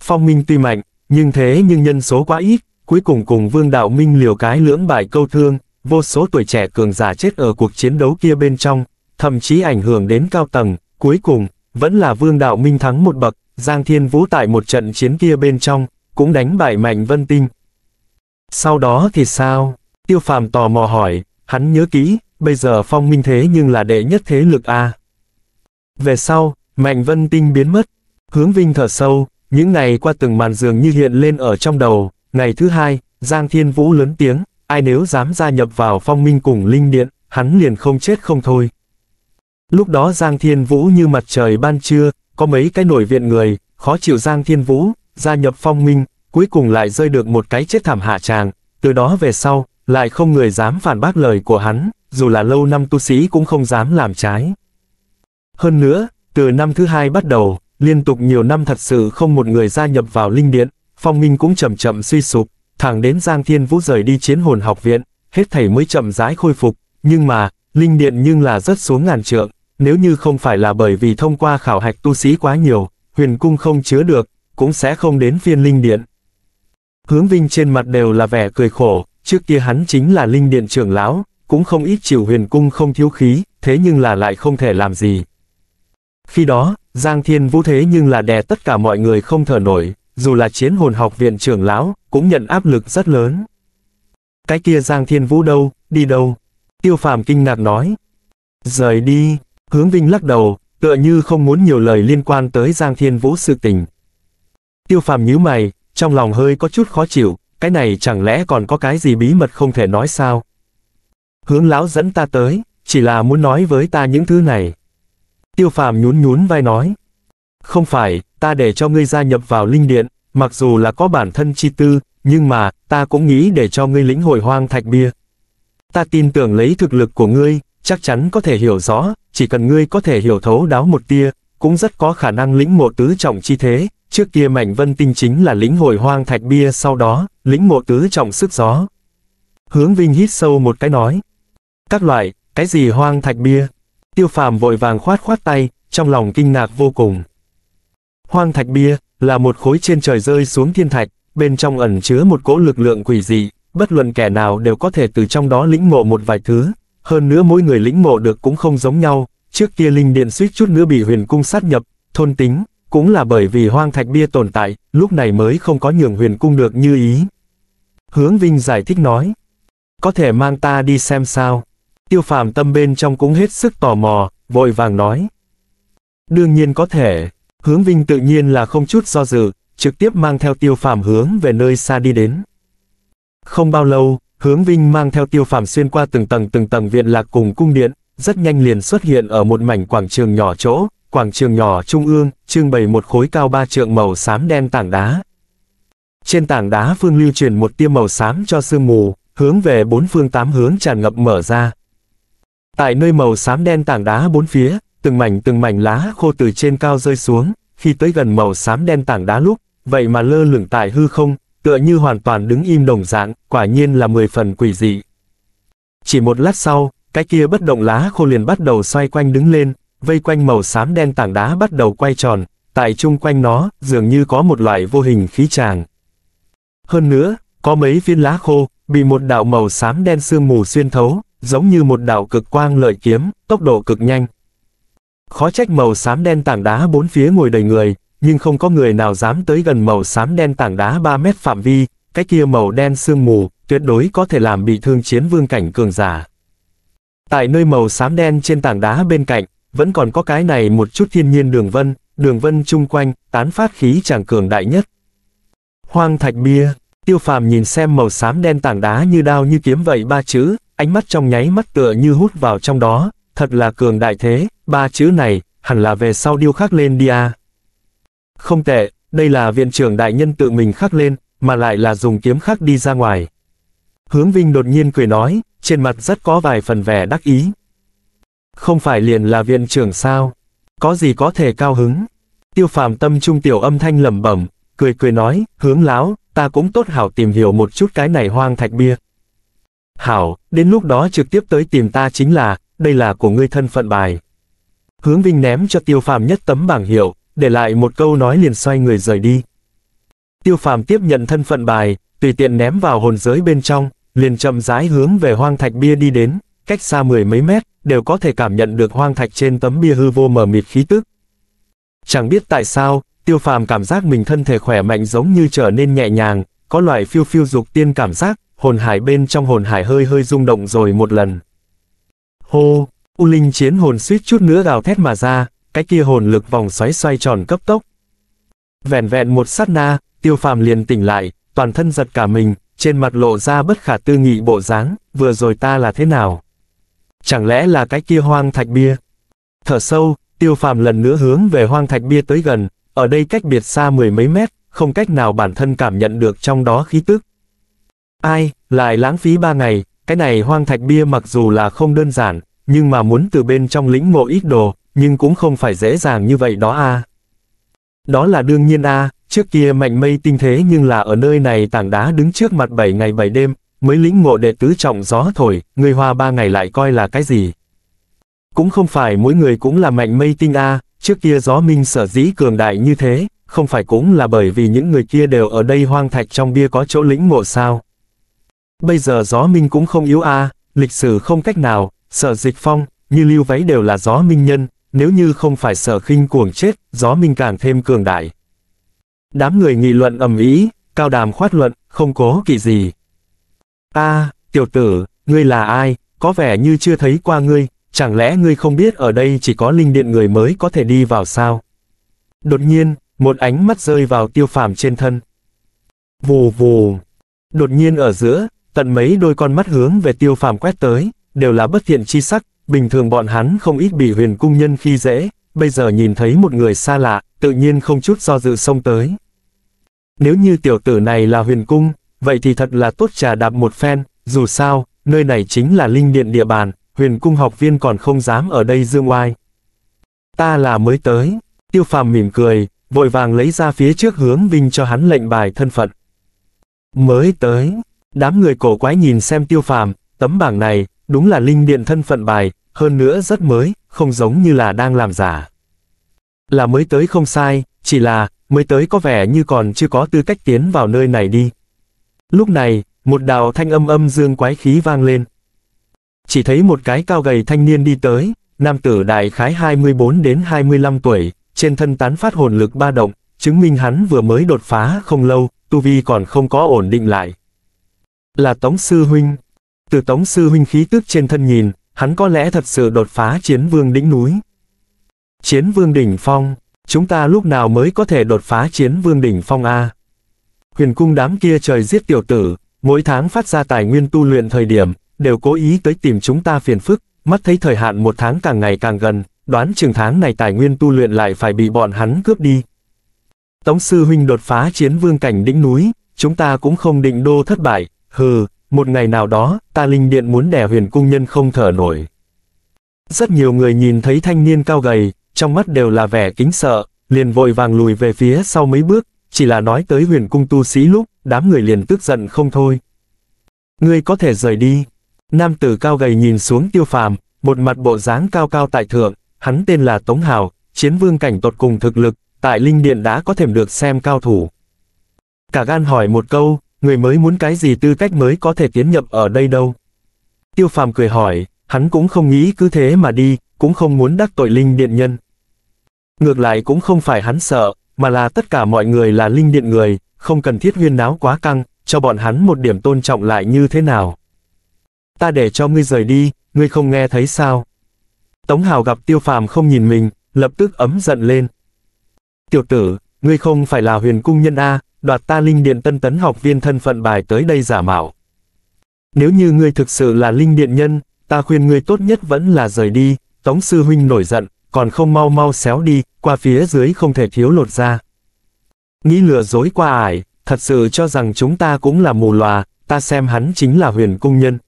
Phong minh tuy mạnh, nhưng thế nhưng nhân số quá ít, cuối cùng cùng Vương Đạo Minh liều cái lưỡng bại câu thương, vô số tuổi trẻ cường giả chết ở cuộc chiến đấu kia bên trong, thậm chí ảnh hưởng đến cao tầng, cuối cùng, vẫn là Vương Đạo Minh thắng một bậc, Giang Thiên Vũ tại một trận chiến kia bên trong, cũng đánh bại Mạnh Vân Tinh. Sau đó thì sao? Tiêu Phàm tò mò hỏi, hắn nhớ kỹ, bây giờ phong minh thế nhưng là đệ nhất thế lực A. Về sau, Mạnh Vân Tinh biến mất, hướng Vinh thở sâu, những ngày qua từng màn giường như hiện lên ở trong đầu, ngày thứ hai, Giang Thiên Vũ lớn tiếng, ai nếu dám gia nhập vào phong minh cùng linh điện, hắn liền không chết không thôi. Lúc đó Giang Thiên Vũ như mặt trời ban trưa, có mấy cái nổi viện người, khó chịu Giang Thiên Vũ, gia nhập phong minh, cuối cùng lại rơi được một cái chết thảm hạ tràng, từ đó về sau, lại không người dám phản bác lời của hắn, dù là lâu năm tu sĩ cũng không dám làm trái. Hơn nữa, từ năm thứ hai bắt đầu, liên tục nhiều năm thật sự không một người gia nhập vào linh điện, phong minh cũng chậm chậm suy sụp, thẳng đến Giang Thiên Vũ rời đi chiến hồn học viện, hết thảy mới chậm rãi khôi phục, nhưng mà, linh điện nhưng là rất xuống ngàn trượng, nếu như không phải là bởi vì thông qua khảo hạch tu sĩ quá nhiều, huyền cung không chứa được, cũng sẽ không đến phiên linh điện. Hướng Vinh trên mặt đều là vẻ cười khổ, trước kia hắn chính là linh điện trưởng lão, cũng không ít chịu huyền cung không thiếu khí, thế nhưng là lại không thể làm gì. Khi đó, Giang Thiên Vũ thế nhưng là đè tất cả mọi người không thở nổi, dù là chiến hồn học viện trưởng lão, cũng nhận áp lực rất lớn. Cái kia Giang Thiên Vũ đâu, đi đâu? Tiêu phàm kinh ngạc nói. Rời đi, hướng vinh lắc đầu, tựa như không muốn nhiều lời liên quan tới Giang Thiên Vũ sự tình. Tiêu phàm nhíu mày, trong lòng hơi có chút khó chịu, cái này chẳng lẽ còn có cái gì bí mật không thể nói sao? Hướng lão dẫn ta tới, chỉ là muốn nói với ta những thứ này. Tiêu phàm nhún nhún vai nói. Không phải, ta để cho ngươi gia nhập vào linh điện, mặc dù là có bản thân chi tư, nhưng mà, ta cũng nghĩ để cho ngươi lĩnh hội hoang thạch bia. Ta tin tưởng lấy thực lực của ngươi, chắc chắn có thể hiểu rõ, chỉ cần ngươi có thể hiểu thấu đáo một tia, cũng rất có khả năng lĩnh ngộ tứ trọng chi thế, trước kia mảnh vân tinh chính là lĩnh hội hoang thạch bia sau đó, lĩnh ngộ tứ trọng sức gió. Hướng Vinh hít sâu một cái nói. Các loại, cái gì hoang thạch bia? Tiêu phàm vội vàng khoát khoát tay, trong lòng kinh ngạc vô cùng. Hoang thạch bia, là một khối trên trời rơi xuống thiên thạch, bên trong ẩn chứa một cỗ lực lượng quỷ dị, bất luận kẻ nào đều có thể từ trong đó lĩnh ngộ một vài thứ, hơn nữa mỗi người lĩnh ngộ được cũng không giống nhau, trước kia linh điện suýt chút nữa bị huyền cung sát nhập, thôn tính, cũng là bởi vì hoang thạch bia tồn tại, lúc này mới không có nhường huyền cung được như ý. Hướng Vinh giải thích nói, có thể mang ta đi xem sao. Tiêu phàm tâm bên trong cũng hết sức tò mò, vội vàng nói. Đương nhiên có thể, hướng vinh tự nhiên là không chút do dự, trực tiếp mang theo tiêu phàm hướng về nơi xa đi đến. Không bao lâu, hướng vinh mang theo tiêu phàm xuyên qua từng tầng từng tầng viện lạc cùng cung điện, rất nhanh liền xuất hiện ở một mảnh quảng trường nhỏ chỗ, quảng trường nhỏ trung ương, trưng bày một khối cao ba trượng màu xám đen tảng đá. Trên tảng đá phương lưu truyền một tia màu xám cho sương mù, hướng về bốn phương tám hướng tràn ngập mở ra, Tại nơi màu xám đen tảng đá bốn phía, từng mảnh từng mảnh lá khô từ trên cao rơi xuống, khi tới gần màu xám đen tảng đá lúc, vậy mà lơ lửng tại hư không, tựa như hoàn toàn đứng im đồng dạng, quả nhiên là mười phần quỷ dị. Chỉ một lát sau, cái kia bất động lá khô liền bắt đầu xoay quanh đứng lên, vây quanh màu xám đen tảng đá bắt đầu quay tròn, tại chung quanh nó, dường như có một loại vô hình khí tràng. Hơn nữa, có mấy viên lá khô, bị một đạo màu xám đen sương mù xuyên thấu, giống như một đạo cực quang lợi kiếm, tốc độ cực nhanh. Khó trách màu xám đen tảng đá bốn phía ngồi đầy người, nhưng không có người nào dám tới gần màu xám đen tảng đá 3 mét phạm vi, cái kia màu đen sương mù, tuyệt đối có thể làm bị thương chiến vương cảnh cường giả. Tại nơi màu xám đen trên tảng đá bên cạnh, vẫn còn có cái này một chút thiên nhiên đường vân, đường vân chung quanh, tán phát khí chàng cường đại nhất. Hoang thạch bia, tiêu phàm nhìn xem màu xám đen tảng đá như đao như kiếm vậy ba chữ, ánh mắt trong nháy mắt tựa như hút vào trong đó, thật là cường đại thế, ba chữ này, hẳn là về sau điêu khắc lên đi à. Không tệ, đây là viện trưởng đại nhân tự mình khắc lên, mà lại là dùng kiếm khắc đi ra ngoài. Hướng Vinh đột nhiên cười nói, trên mặt rất có vài phần vẻ đắc ý. Không phải liền là viện trưởng sao? Có gì có thể cao hứng? Tiêu phàm tâm trung tiểu âm thanh lẩm bẩm, cười cười nói, hướng láo, ta cũng tốt hảo tìm hiểu một chút cái này hoang thạch bia, Hảo, đến lúc đó trực tiếp tới tìm ta chính là, đây là của ngươi thân phận bài. Hướng Vinh ném cho Tiêu Phàm nhất tấm bảng hiệu, để lại một câu nói liền xoay người rời đi. Tiêu Phàm tiếp nhận thân phận bài, tùy tiện ném vào hồn giới bên trong, liền chậm rãi hướng về hoang thạch bia đi đến, cách xa mười mấy mét, đều có thể cảm nhận được hoang thạch trên tấm bia hư vô mờ mịt khí tức. Chẳng biết tại sao, Tiêu Phàm cảm giác mình thân thể khỏe mạnh giống như trở nên nhẹ nhàng, có loại phiêu phiêu dục tiên cảm giác, hồn hải bên trong hồn hải hơi hơi rung động rồi một lần. Hô, U Linh chiến hồn suýt chút nữa gào thét mà ra, cái kia hồn lực vòng xoáy xoay tròn cấp tốc. Vẹn vẹn một sát na, tiêu phàm liền tỉnh lại, toàn thân giật cả mình, trên mặt lộ ra bất khả tư nghị bộ dáng, vừa rồi ta là thế nào? Chẳng lẽ là cái kia hoang thạch bia? Thở sâu, tiêu phàm lần nữa hướng về hoang thạch bia tới gần, ở đây cách biệt xa mười mấy mét, không cách nào bản thân cảm nhận được trong đó khí tức. Ai, lại lãng phí ba ngày, cái này hoang thạch bia mặc dù là không đơn giản, nhưng mà muốn từ bên trong lĩnh ngộ ít đồ, nhưng cũng không phải dễ dàng như vậy đó a. À. Đó là đương nhiên a, à, trước kia mạnh mây tinh thế nhưng là ở nơi này tảng đá đứng trước mặt bảy ngày bảy đêm, mới lĩnh ngộ đệ tứ trọng gió thổi, người hoa ba ngày lại coi là cái gì. Cũng không phải mỗi người cũng là mạnh mây tinh a, à, trước kia gió minh sở dĩ cường đại như thế, không phải cũng là bởi vì những người kia đều ở đây hoang thạch trong bia có chỗ lĩnh ngộ sao. Bây giờ gió minh cũng không yếu a à, lịch sử không cách nào, sở dịch phong, như lưu váy đều là gió minh nhân, nếu như không phải sở khinh cuồng chết, gió minh càng thêm cường đại. Đám người nghị luận ầm ĩ, cao đàm khoát luận, không cố kỵ gì. a à, tiểu tử, ngươi là ai, có vẻ như chưa thấy qua ngươi, chẳng lẽ ngươi không biết ở đây chỉ có linh điện người mới có thể đi vào sao? Đột nhiên, một ánh mắt rơi vào tiêu phàm trên thân. Vù vù. Đột nhiên ở giữa, tận mấy đôi con mắt hướng về tiêu phàm quét tới, đều là bất thiện chi sắc, bình thường bọn hắn không ít bị huyền cung nhân khi dễ, bây giờ nhìn thấy một người xa lạ, tự nhiên không chút do dự xông tới. Nếu như tiểu tử này là huyền cung, vậy thì thật là tốt trà đạp một phen, dù sao, nơi này chính là linh điện địa bàn, huyền cung học viên còn không dám ở đây dương oai. Ta là mới tới, tiêu phàm mỉm cười, vội vàng lấy ra phía trước hướng Vinh cho hắn lệnh bài thân phận. Mới tới, Đám người cổ quái nhìn xem tiêu phàm, tấm bảng này, đúng là linh điện thân phận bài, hơn nữa rất mới, không giống như là đang làm giả. Là mới tới không sai, chỉ là, mới tới có vẻ như còn chưa có tư cách tiến vào nơi này đi. Lúc này, một đạo thanh âm âm dương quái khí vang lên. Chỉ thấy một cái cao gầy thanh niên đi tới, nam tử đại khái 24 đến 25 tuổi, trên thân tán phát hồn lực ba động, chứng minh hắn vừa mới đột phá không lâu, tu vi còn không có ổn định lại. Là Tống Sư Huynh. Từ Tống Sư Huynh khí tức trên thân nhìn, hắn có lẽ thật sự đột phá chiến vương đỉnh núi. Chiến vương đỉnh phong, chúng ta lúc nào mới có thể đột phá chiến vương đỉnh phong A. Huyền cung đám kia trời giết tiểu tử, mỗi tháng phát ra tài nguyên tu luyện thời điểm, đều cố ý tới tìm chúng ta phiền phức, mắt thấy thời hạn một tháng càng ngày càng gần, đoán chừng tháng này tài nguyên tu luyện lại phải bị bọn hắn cướp đi. Tống sư huynh đột phá chiến vương cảnh đỉnh núi, chúng ta cũng không định đô thất bại, Hừ, một ngày nào đó, ta linh điện muốn đè huyền cung nhân không thở nổi. Rất nhiều người nhìn thấy thanh niên cao gầy, trong mắt đều là vẻ kính sợ, liền vội vàng lùi về phía sau mấy bước, chỉ là nói tới huyền cung tu sĩ lúc, đám người liền tức giận không thôi. Ngươi có thể rời đi. Nam tử cao gầy nhìn xuống tiêu phàm, một mặt bộ dáng cao cao tại thượng, hắn tên là Tống Hào, chiến vương cảnh tột cùng thực lực, tại linh điện đã có thể được xem cao thủ. Cả gan hỏi một câu, người mới muốn cái gì tư cách mới có thể tiến nhập ở đây đâu. Tiêu phàm cười hỏi, hắn cũng không nghĩ cứ thế mà đi, cũng không muốn đắc tội linh điện nhân. Ngược lại cũng không phải hắn sợ, mà là tất cả mọi người là linh điện người, không cần thiết huyên náo quá căng, cho bọn hắn một điểm tôn trọng lại như thế nào. Ta để cho ngươi rời đi, ngươi không nghe thấy sao? Tống Hào gặp Tiêu Phàm không nhìn mình, lập tức ấm giận lên. Tiểu tử, ngươi không phải là huyền cung nhân A, đoạt ta linh điện tân tấn học viên thân phận bài tới đây giả mạo. Nếu như ngươi thực sự là linh điện nhân, ta khuyên ngươi tốt nhất vẫn là rời đi, Tống Sư Huynh nổi giận, còn không mau mau xéo đi, qua phía dưới không thể thiếu lột ra. Nghĩ lừa dối qua ải, thật sự cho rằng chúng ta cũng là mù lòa, ta xem hắn chính là huyền cung nhân.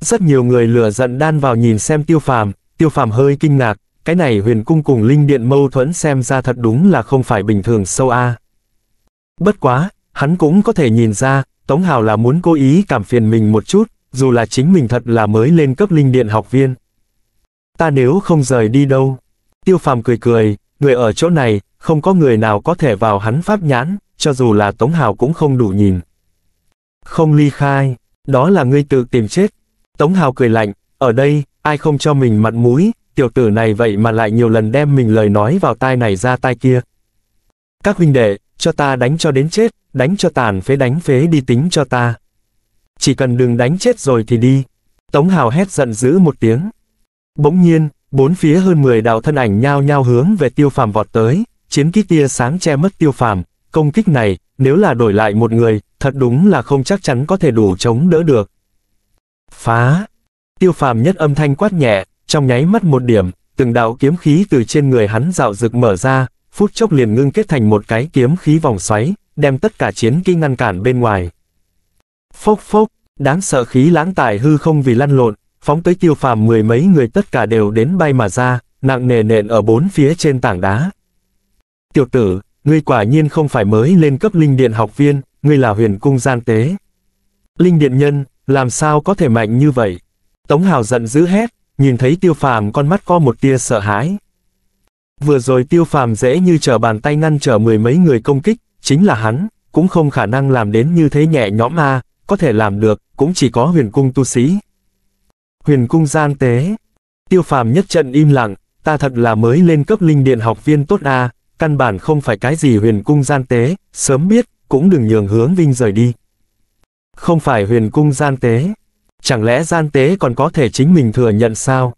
Rất nhiều người lừa giận đan vào nhìn xem tiêu phàm, tiêu phàm hơi kinh ngạc, cái này huyền cung cùng linh điện mâu thuẫn xem ra thật đúng là không phải bình thường sâu a. À. Bất quá, hắn cũng có thể nhìn ra, Tống Hào là muốn cố ý cảm phiền mình một chút, dù là chính mình thật là mới lên cấp linh điện học viên. Ta nếu không rời đi đâu. Tiêu phàm cười cười, người ở chỗ này, không có người nào có thể vào hắn pháp nhãn, cho dù là Tống Hào cũng không đủ nhìn. Không ly khai, đó là ngươi tự tìm chết. Tống Hào cười lạnh, ở đây, ai không cho mình mặt mũi, tiểu tử này vậy mà lại nhiều lần đem mình lời nói vào tai này ra tai kia. Các huynh đệ, cho ta đánh cho đến chết, đánh cho tàn phế đánh phế đi tính cho ta. Chỉ cần đừng đánh chết rồi thì đi. Tống Hào hét giận dữ một tiếng. Bỗng nhiên, bốn phía hơn 10 đạo thân ảnh nhao nhao hướng về tiêu phàm vọt tới, chiến kích tia sáng che mất tiêu phàm, công kích này, nếu là đổi lại một người, thật đúng là không chắc chắn có thể đủ chống đỡ được. Phá! Tiêu phàm nhất âm thanh quát nhẹ, trong nháy mắt một điểm, từng đạo kiếm khí từ trên người hắn dạo rực mở ra, phút chốc liền ngưng kết thành một cái kiếm khí vòng xoáy, đem tất cả chiến kỹ ngăn cản bên ngoài. Phốc phốc, đáng sợ khí lãng tải hư không vì lăn lộn, phóng tới tiêu phàm mười mấy người tất cả đều đến bay mà ra, nặng nề nện ở bốn phía trên tảng đá. Tiểu tử, ngươi quả nhiên không phải mới lên cấp linh điện học viên, ngươi là huyền cung gian tế. Linh điện nhân, làm sao có thể mạnh như vậy? Tống Hào giận dữ hét, nhìn thấy tiêu phàm con mắt co một tia sợ hãi. Vừa rồi tiêu phàm dễ như trở bàn tay ngăn trở mười mấy người công kích, chính là hắn, cũng không khả năng làm đến như thế nhẹ nhõm a à, có thể làm được, cũng chỉ có huyền cung tu sĩ. Huyền cung gian tế. Tiêu phàm nhất trận im lặng, ta thật là mới lên cấp linh điện học viên tốt a à, căn bản không phải cái gì huyền cung gian tế, sớm biết, cũng đừng nhường hướng vinh rời đi. Không phải huyền cung gian tế. Chẳng lẽ gian tế còn có thể chính mình thừa nhận sao?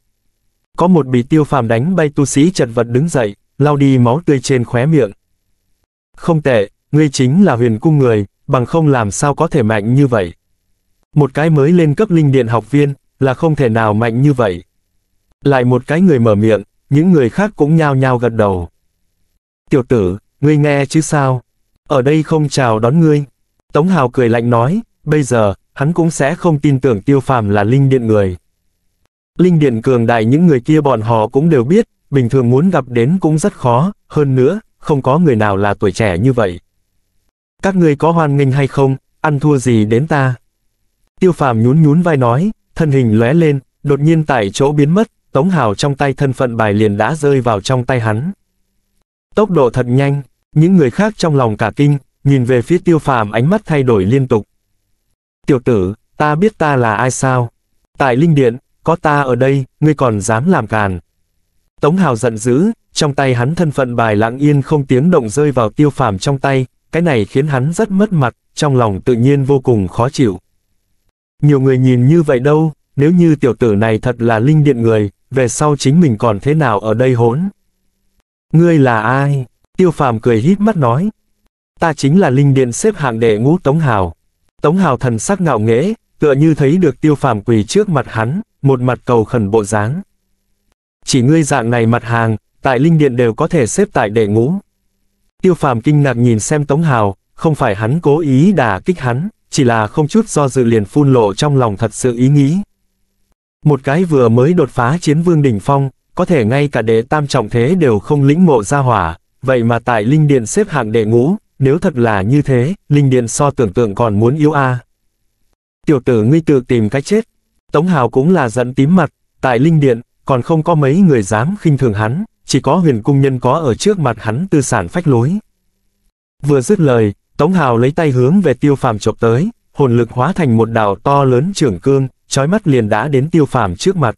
Có một bị tiêu phàm đánh bay tu sĩ chật vật đứng dậy, lau đi máu tươi trên khóe miệng. Không tệ, ngươi chính là huyền cung người, bằng không làm sao có thể mạnh như vậy. Một cái mới lên cấp linh điện học viên, là không thể nào mạnh như vậy. Lại một cái người mở miệng, những người khác cũng nhao nhao gật đầu. Tiểu tử, ngươi nghe chứ sao? Ở đây không chào đón ngươi. Tống Hào cười lạnh nói, bây giờ, hắn cũng sẽ không tin tưởng tiêu phàm là linh điện người. Linh điện cường đại những người kia bọn họ cũng đều biết, bình thường muốn gặp đến cũng rất khó, hơn nữa, không có người nào là tuổi trẻ như vậy. Các ngươi có hoan nghênh hay không, ăn thua gì đến ta? Tiêu phàm nhún nhún vai nói, thân hình lóe lên, đột nhiên tại chỗ biến mất, Tống Hào trong tay thân phận bài liền đã rơi vào trong tay hắn. Tốc độ thật nhanh, những người khác trong lòng cả kinh, nhìn về phía tiêu phàm ánh mắt thay đổi liên tục. Tiểu tử, ta biết ta là ai sao? Tại Linh Điện, có ta ở đây, ngươi còn dám làm càn. Tống Hào giận dữ, trong tay hắn thân phận bài lặng yên không tiếng động rơi vào tiêu phàm trong tay, cái này khiến hắn rất mất mặt, trong lòng tự nhiên vô cùng khó chịu. Nhiều người nhìn như vậy đâu, nếu như tiểu tử này thật là linh điện người, về sau chính mình còn thế nào ở đây hỗn? Ngươi là ai? Tiêu phàm cười híp mắt nói. Ta chính là linh điện xếp hạng đệ ngũ Tống Hào. Tống Hào thần sắc ngạo nghễ, tựa như thấy được tiêu phàm quỳ trước mặt hắn, một mặt cầu khẩn bộ dáng. Chỉ ngươi dạng này mặt hàng, tại linh điện đều có thể xếp tại đệ ngũ. Tiêu phàm kinh ngạc nhìn xem Tống Hào, không phải hắn cố ý đả kích hắn, chỉ là không chút do dự liền phun lộ trong lòng thật sự ý nghĩ. Một cái vừa mới đột phá chiến vương đỉnh phong, có thể ngay cả đệ tam trọng thế đều không lĩnh ngộ ra hỏa, vậy mà tại linh điện xếp hạng đệ ngũ, nếu thật là như thế, linh điện so tưởng tượng còn muốn yếu a. À tiểu tử ngươi tự tìm cách chết. Tống Hào cũng là giận tím mặt, tại linh điện, còn không có mấy người dám khinh thường hắn, chỉ có huyền cung nhân có ở trước mặt hắn tư sản phách lối. Vừa dứt lời, Tống Hào lấy tay hướng về tiêu phàm chộp tới, hồn lực hóa thành một đảo to lớn trưởng cương, trói mắt liền đã đến tiêu phàm trước mặt.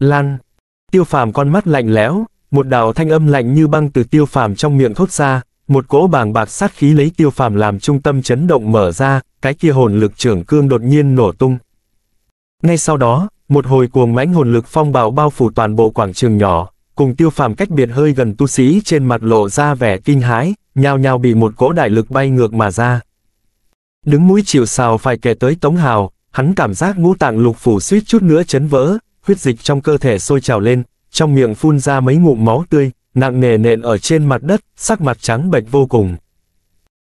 Lan! Tiêu phàm con mắt lạnh lẽo, một đảo thanh âm lạnh như băng từ tiêu phàm trong miệng thốt ra, một cỗ bàng bạc sát khí lấy tiêu phàm làm trung tâm chấn động mở ra, cái kia hồn lực trưởng cương đột nhiên nổ tung. Ngay sau đó, một hồi cuồng mãnh hồn lực phong bạo bao phủ toàn bộ quảng trường nhỏ, cùng tiêu phàm cách biệt hơi gần tu sĩ trên mặt lộ ra vẻ kinh hái, nhao nhao bị một cỗ đại lực bay ngược mà ra. Đứng mũi chịu sào phải kể tới Tống Hào, hắn cảm giác ngũ tạng lục phủ suýt chút nữa chấn vỡ, huyết dịch trong cơ thể sôi trào lên, trong miệng phun ra mấy ngụm máu tươi, nặng nề nện ở trên mặt đất, sắc mặt trắng bệch vô cùng.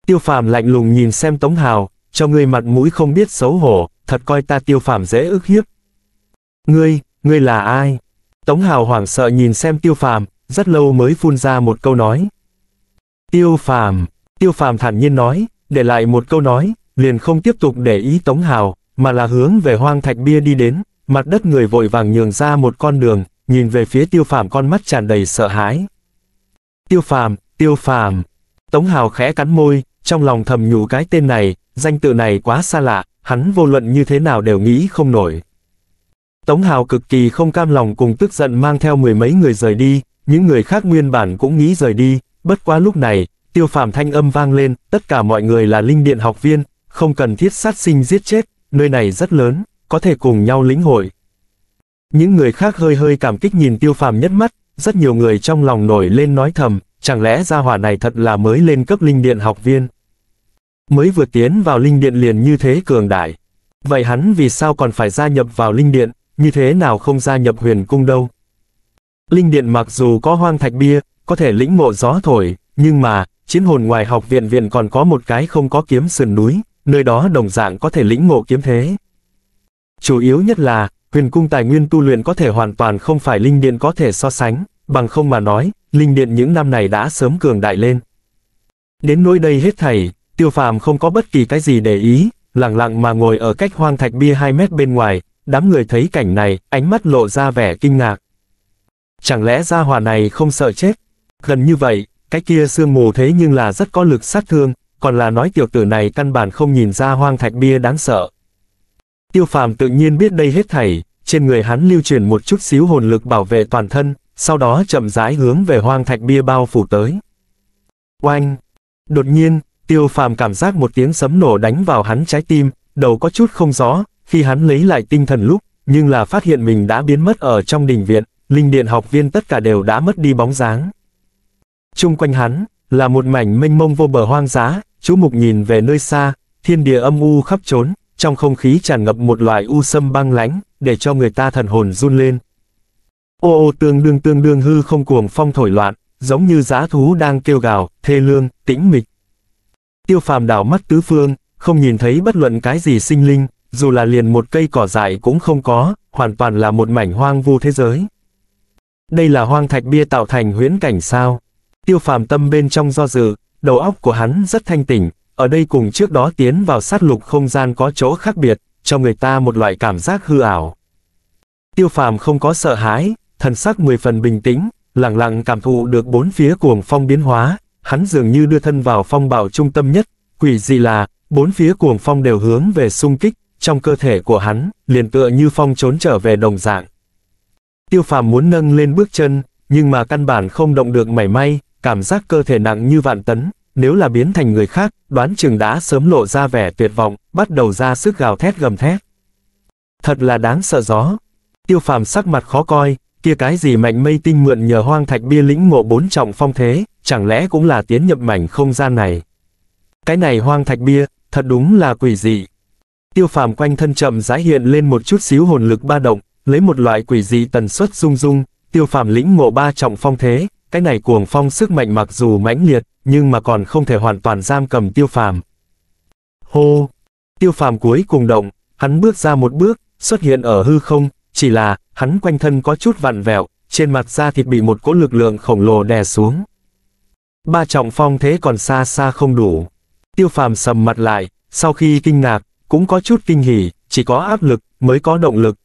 Tiêu phàm lạnh lùng nhìn xem Tống Hào, cho ngươi mặt mũi không biết xấu hổ, thật coi ta tiêu phàm dễ ức hiếp. Ngươi, ngươi là ai? Tống Hào hoảng sợ nhìn xem tiêu phàm, rất lâu mới phun ra một câu nói. Tiêu phàm, tiêu phàm thản nhiên nói, để lại một câu nói, liền không tiếp tục để ý Tống Hào, mà là hướng về hoang thạch bia đi đến, mặt đất người vội vàng nhường ra một con đường, nhìn về phía tiêu phàm con mắt tràn đầy sợ hãi. Tiêu phàm, tiêu phàm, Tống Hào khẽ cắn môi, trong lòng thầm nhủ cái tên này, danh tự này quá xa lạ, hắn vô luận như thế nào đều nghĩ không nổi. Tống Hào cực kỳ không cam lòng cùng tức giận mang theo mười mấy người rời đi, những người khác nguyên bản cũng nghĩ rời đi, bất quá lúc này, tiêu phàm thanh âm vang lên, tất cả mọi người là linh điện học viên, không cần thiết sát sinh giết chết, nơi này rất lớn, có thể cùng nhau lĩnh hội. Những người khác hơi hơi cảm kích nhìn tiêu phàm nhất mắt, rất nhiều người trong lòng nổi lên nói thầm, chẳng lẽ gia hỏa này thật là mới lên cấp linh điện học viên? Mới vừa tiến vào linh điện liền như thế cường đại. Vậy hắn vì sao còn phải gia nhập vào linh điện, như thế nào không gia nhập huyền cung đâu? Linh điện mặc dù có hoang thạch bia, có thể lĩnh ngộ gió thổi, nhưng mà, chiến hồn ngoài học viện viện còn có một cái không có kiếm sườn núi, nơi đó đồng dạng có thể lĩnh ngộ kiếm thế. Chủ yếu nhất là, huyền cung tài nguyên tu luyện có thể hoàn toàn không phải linh điện có thể so sánh bằng không mà nói, linh điện những năm này đã sớm cường đại lên. Đến nỗi đây hết thảy, tiêu phàm không có bất kỳ cái gì để ý, lặng lặng mà ngồi ở cách hoang thạch bia 2 mét bên ngoài, đám người thấy cảnh này, ánh mắt lộ ra vẻ kinh ngạc. Chẳng lẽ gia hòa này không sợ chết? Gần như vậy, cái kia sương mù thế nhưng là rất có lực sát thương, còn là nói tiểu tử này căn bản không nhìn ra hoang thạch bia đáng sợ. Tiêu phàm tự nhiên biết đây hết thảy, trên người hắn lưu truyền một chút xíu hồn lực bảo vệ toàn thân, sau đó chậm rãi hướng về hoang thạch bia bao phủ tới. Oanh! Đột nhiên, tiêu phàm cảm giác một tiếng sấm nổ đánh vào hắn trái tim, đầu có chút không rõ, khi hắn lấy lại tinh thần lúc, nhưng là phát hiện mình đã biến mất ở trong đình viện, linh điện học viên tất cả đều đã mất đi bóng dáng. Trung quanh hắn, là một mảnh mênh mông vô bờ hoang dã, chú mục nhìn về nơi xa, thiên địa âm u khắp trốn, trong không khí tràn ngập một loại u sâm băng lãnh, để cho người ta thần hồn run lên, Ô ô tương đương tương đương hư không cuồng phong thổi loạn, giống như giá thú đang kêu gào, thê lương, tĩnh mịch. Tiêu phàm đảo mắt tứ phương, không nhìn thấy bất luận cái gì sinh linh, dù là liền một cây cỏ dại cũng không có, hoàn toàn là một mảnh hoang vu thế giới. Đây là hoang thạch bia tạo thành huyễn cảnh sao. Tiêu phàm tâm bên trong do dự, đầu óc của hắn rất thanh tỉnh, ở đây cùng trước đó tiến vào sát lục không gian có chỗ khác biệt, cho người ta một loại cảm giác hư ảo. Tiêu phàm không có sợ hãi, thần sắc mười phần bình tĩnh, lặng lặng cảm thụ được bốn phía cuồng phong biến hóa, hắn dường như đưa thân vào phong bạo trung tâm nhất, quỷ gì là, bốn phía cuồng phong đều hướng về xung kích, trong cơ thể của hắn, liền tựa như phong trốn trở về đồng dạng. Tiêu phàm muốn nâng lên bước chân, nhưng mà căn bản không động được mảy may, cảm giác cơ thể nặng như vạn tấn, nếu là biến thành người khác, đoán chừng đã sớm lộ ra vẻ tuyệt vọng, bắt đầu ra sức gào thét gầm thét. Thật là đáng sợ gió. Tiêu phàm sắc mặt khó coi, kia cái gì mạnh mây tinh mượn nhờ hoang thạch bia lĩnh ngộ bốn trọng phong thế, chẳng lẽ cũng là tiến nhập mảnh không gian này. Cái này hoang thạch bia, thật đúng là quỷ dị. Tiêu phàm quanh thân chậm rãi hiện lên một chút xíu hồn lực ba động, lấy một loại quỷ dị tần suất rung rung, tiêu phàm lĩnh ngộ ba trọng phong thế, cái này cuồng phong sức mạnh mặc dù mãnh liệt, nhưng mà còn không thể hoàn toàn giam cầm tiêu phàm. Hô! Tiêu phàm cuối cùng động, hắn bước ra một bước, xuất hiện ở hư không, chỉ là, hắn quanh thân có chút vặn vẹo, trên mặt da thịt bị một cỗ lực lượng khổng lồ đè xuống. Ba trọng phong thế còn xa xa không đủ. Tiêu phàm sầm mặt lại, sau khi kinh ngạc, cũng có chút kinh hỉ, chỉ có áp lực mới có động lực.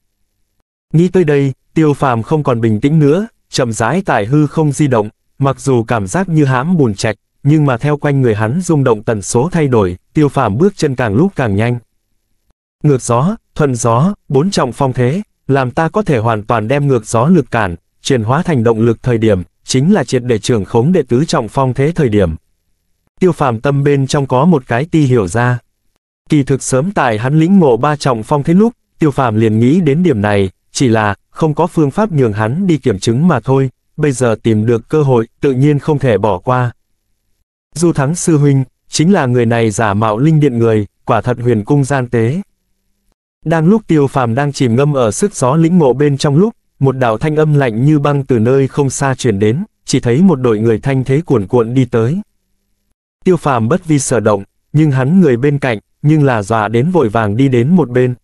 Nghĩ tới đây, tiêu phàm không còn bình tĩnh nữa, chậm rãi tải hư không di động, mặc dù cảm giác như hãm bùn trạch, nhưng mà theo quanh người hắn rung động tần số thay đổi, tiêu phàm bước chân càng lúc càng nhanh. Ngược gió, thuận gió, bốn trọng phong thế, làm ta có thể hoàn toàn đem ngược gió lực cản, chuyển hóa thành động lực thời điểm, chính là triệt để trưởng khống đệ tứ trọng phong thế thời điểm. Tiêu phàm tâm bên trong có một cái ti hiểu ra. Kỳ thực sớm tại hắn lĩnh ngộ ba trọng phong thế lúc, tiêu phàm liền nghĩ đến điểm này, chỉ là không có phương pháp nhường hắn đi kiểm chứng mà thôi, bây giờ tìm được cơ hội tự nhiên không thể bỏ qua. Du Thắng Sư Huynh, chính là người này giả mạo linh điện người, quả thật huyền cung gian tế, đang lúc tiêu phàm đang chìm ngâm ở sức gió lĩnh ngộ bên trong lúc, một đạo thanh âm lạnh như băng từ nơi không xa chuyển đến, chỉ thấy một đội người thanh thế cuồn cuộn đi tới. Tiêu phàm bất vi sở động, nhưng hắn người bên cạnh, nhưng là dọa đến vội vàng đi đến một bên.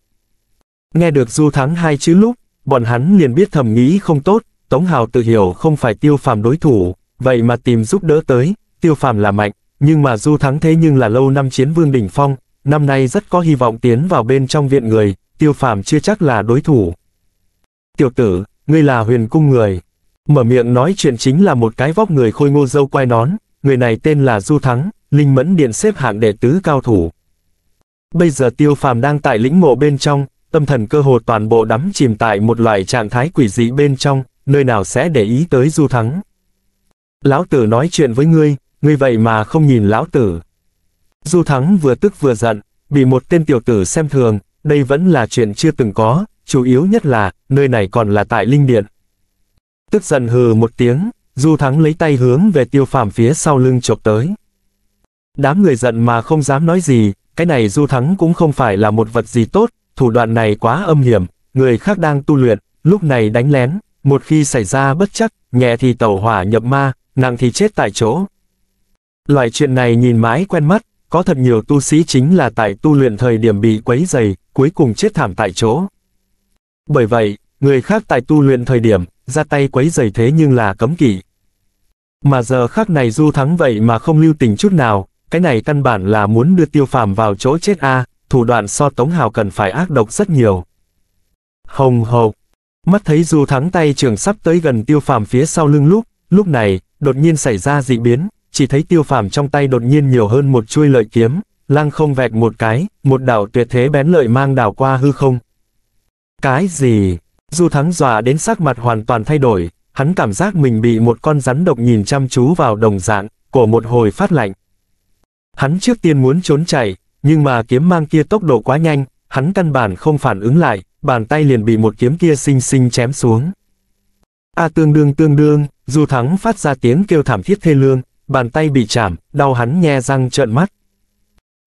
Nghe được du thắng hai chữ lúc, bọn hắn liền biết thầm nghĩ không tốt, Tống Hào tự hiểu không phải tiêu phàm đối thủ, vậy mà tìm giúp đỡ tới, tiêu phàm là mạnh, nhưng mà du thắng thế nhưng là lâu năm chiến vương đỉnh phong, năm nay rất có hy vọng tiến vào bên trong viện người, tiêu phàm chưa chắc là đối thủ. Tiểu tử, ngươi là huyền cung người. Mở miệng nói chuyện chính là một cái vóc người khôi ngô dâu quai nón, người này tên là Du Thắng, linh mẫn điện xếp hạng đệ tứ cao thủ. Bây giờ tiêu phàm đang tại lĩnh mộ bên trong, tâm thần cơ hồ toàn bộ đắm chìm tại một loại trạng thái quỷ dị bên trong, nơi nào sẽ để ý tới Du Thắng. Lão tử nói chuyện với ngươi, ngươi vậy mà không nhìn lão tử. Du Thắng vừa tức vừa giận, bị một tên tiểu tử xem thường, đây vẫn là chuyện chưa từng có, chủ yếu nhất là, nơi này còn là tại linh điện. Tức giận hừ một tiếng, Du Thắng lấy tay hướng về tiêu phàm phía sau lưng chộp tới. Đám người giận mà không dám nói gì, cái này Du Thắng cũng không phải là một vật gì tốt, thủ đoạn này quá âm hiểm, người khác đang tu luyện, lúc này đánh lén, một khi xảy ra bất chắc, nhẹ thì tẩu hỏa nhập ma, nặng thì chết tại chỗ. Loại chuyện này nhìn mãi quen mắt, có thật nhiều tu sĩ chính là tại tu luyện thời điểm bị quấy dày, cuối cùng chết thảm tại chỗ. Bởi vậy, người khác tại tu luyện thời điểm, ra tay quấy dày thế nhưng là cấm kỵ. Mà giờ khác này du thắng vậy mà không lưu tình chút nào, cái này căn bản là muốn đưa tiêu phàm vào chỗ chết a thủ đoạn so tống hào cần phải ác độc rất nhiều. Hồng hộc, mắt thấy du thắng tay trường sắp tới gần tiêu phàm phía sau lưng lúc, lúc này, đột nhiên xảy ra dị biến, chỉ thấy tiêu phàm trong tay đột nhiên nhiều hơn một chuôi lợi kiếm, lăng không vẹt một cái, một đảo tuyệt thế bén lợi mang đảo qua hư không. Cái gì? Du thắng dọa đến sắc mặt hoàn toàn thay đổi, hắn cảm giác mình bị một con rắn độc nhìn chăm chú vào đồng dạng, của một hồi phát lạnh. Hắn trước tiên muốn trốn chạy, nhưng mà kiếm mang kia tốc độ quá nhanh, hắn căn bản không phản ứng lại, bàn tay liền bị một kiếm kia xinh xinh chém xuống. A à, tương đương tương đương, Du Thắng phát ra tiếng kêu thảm thiết thê lương, bàn tay bị chạm, đau hắn nhe răng trợn mắt.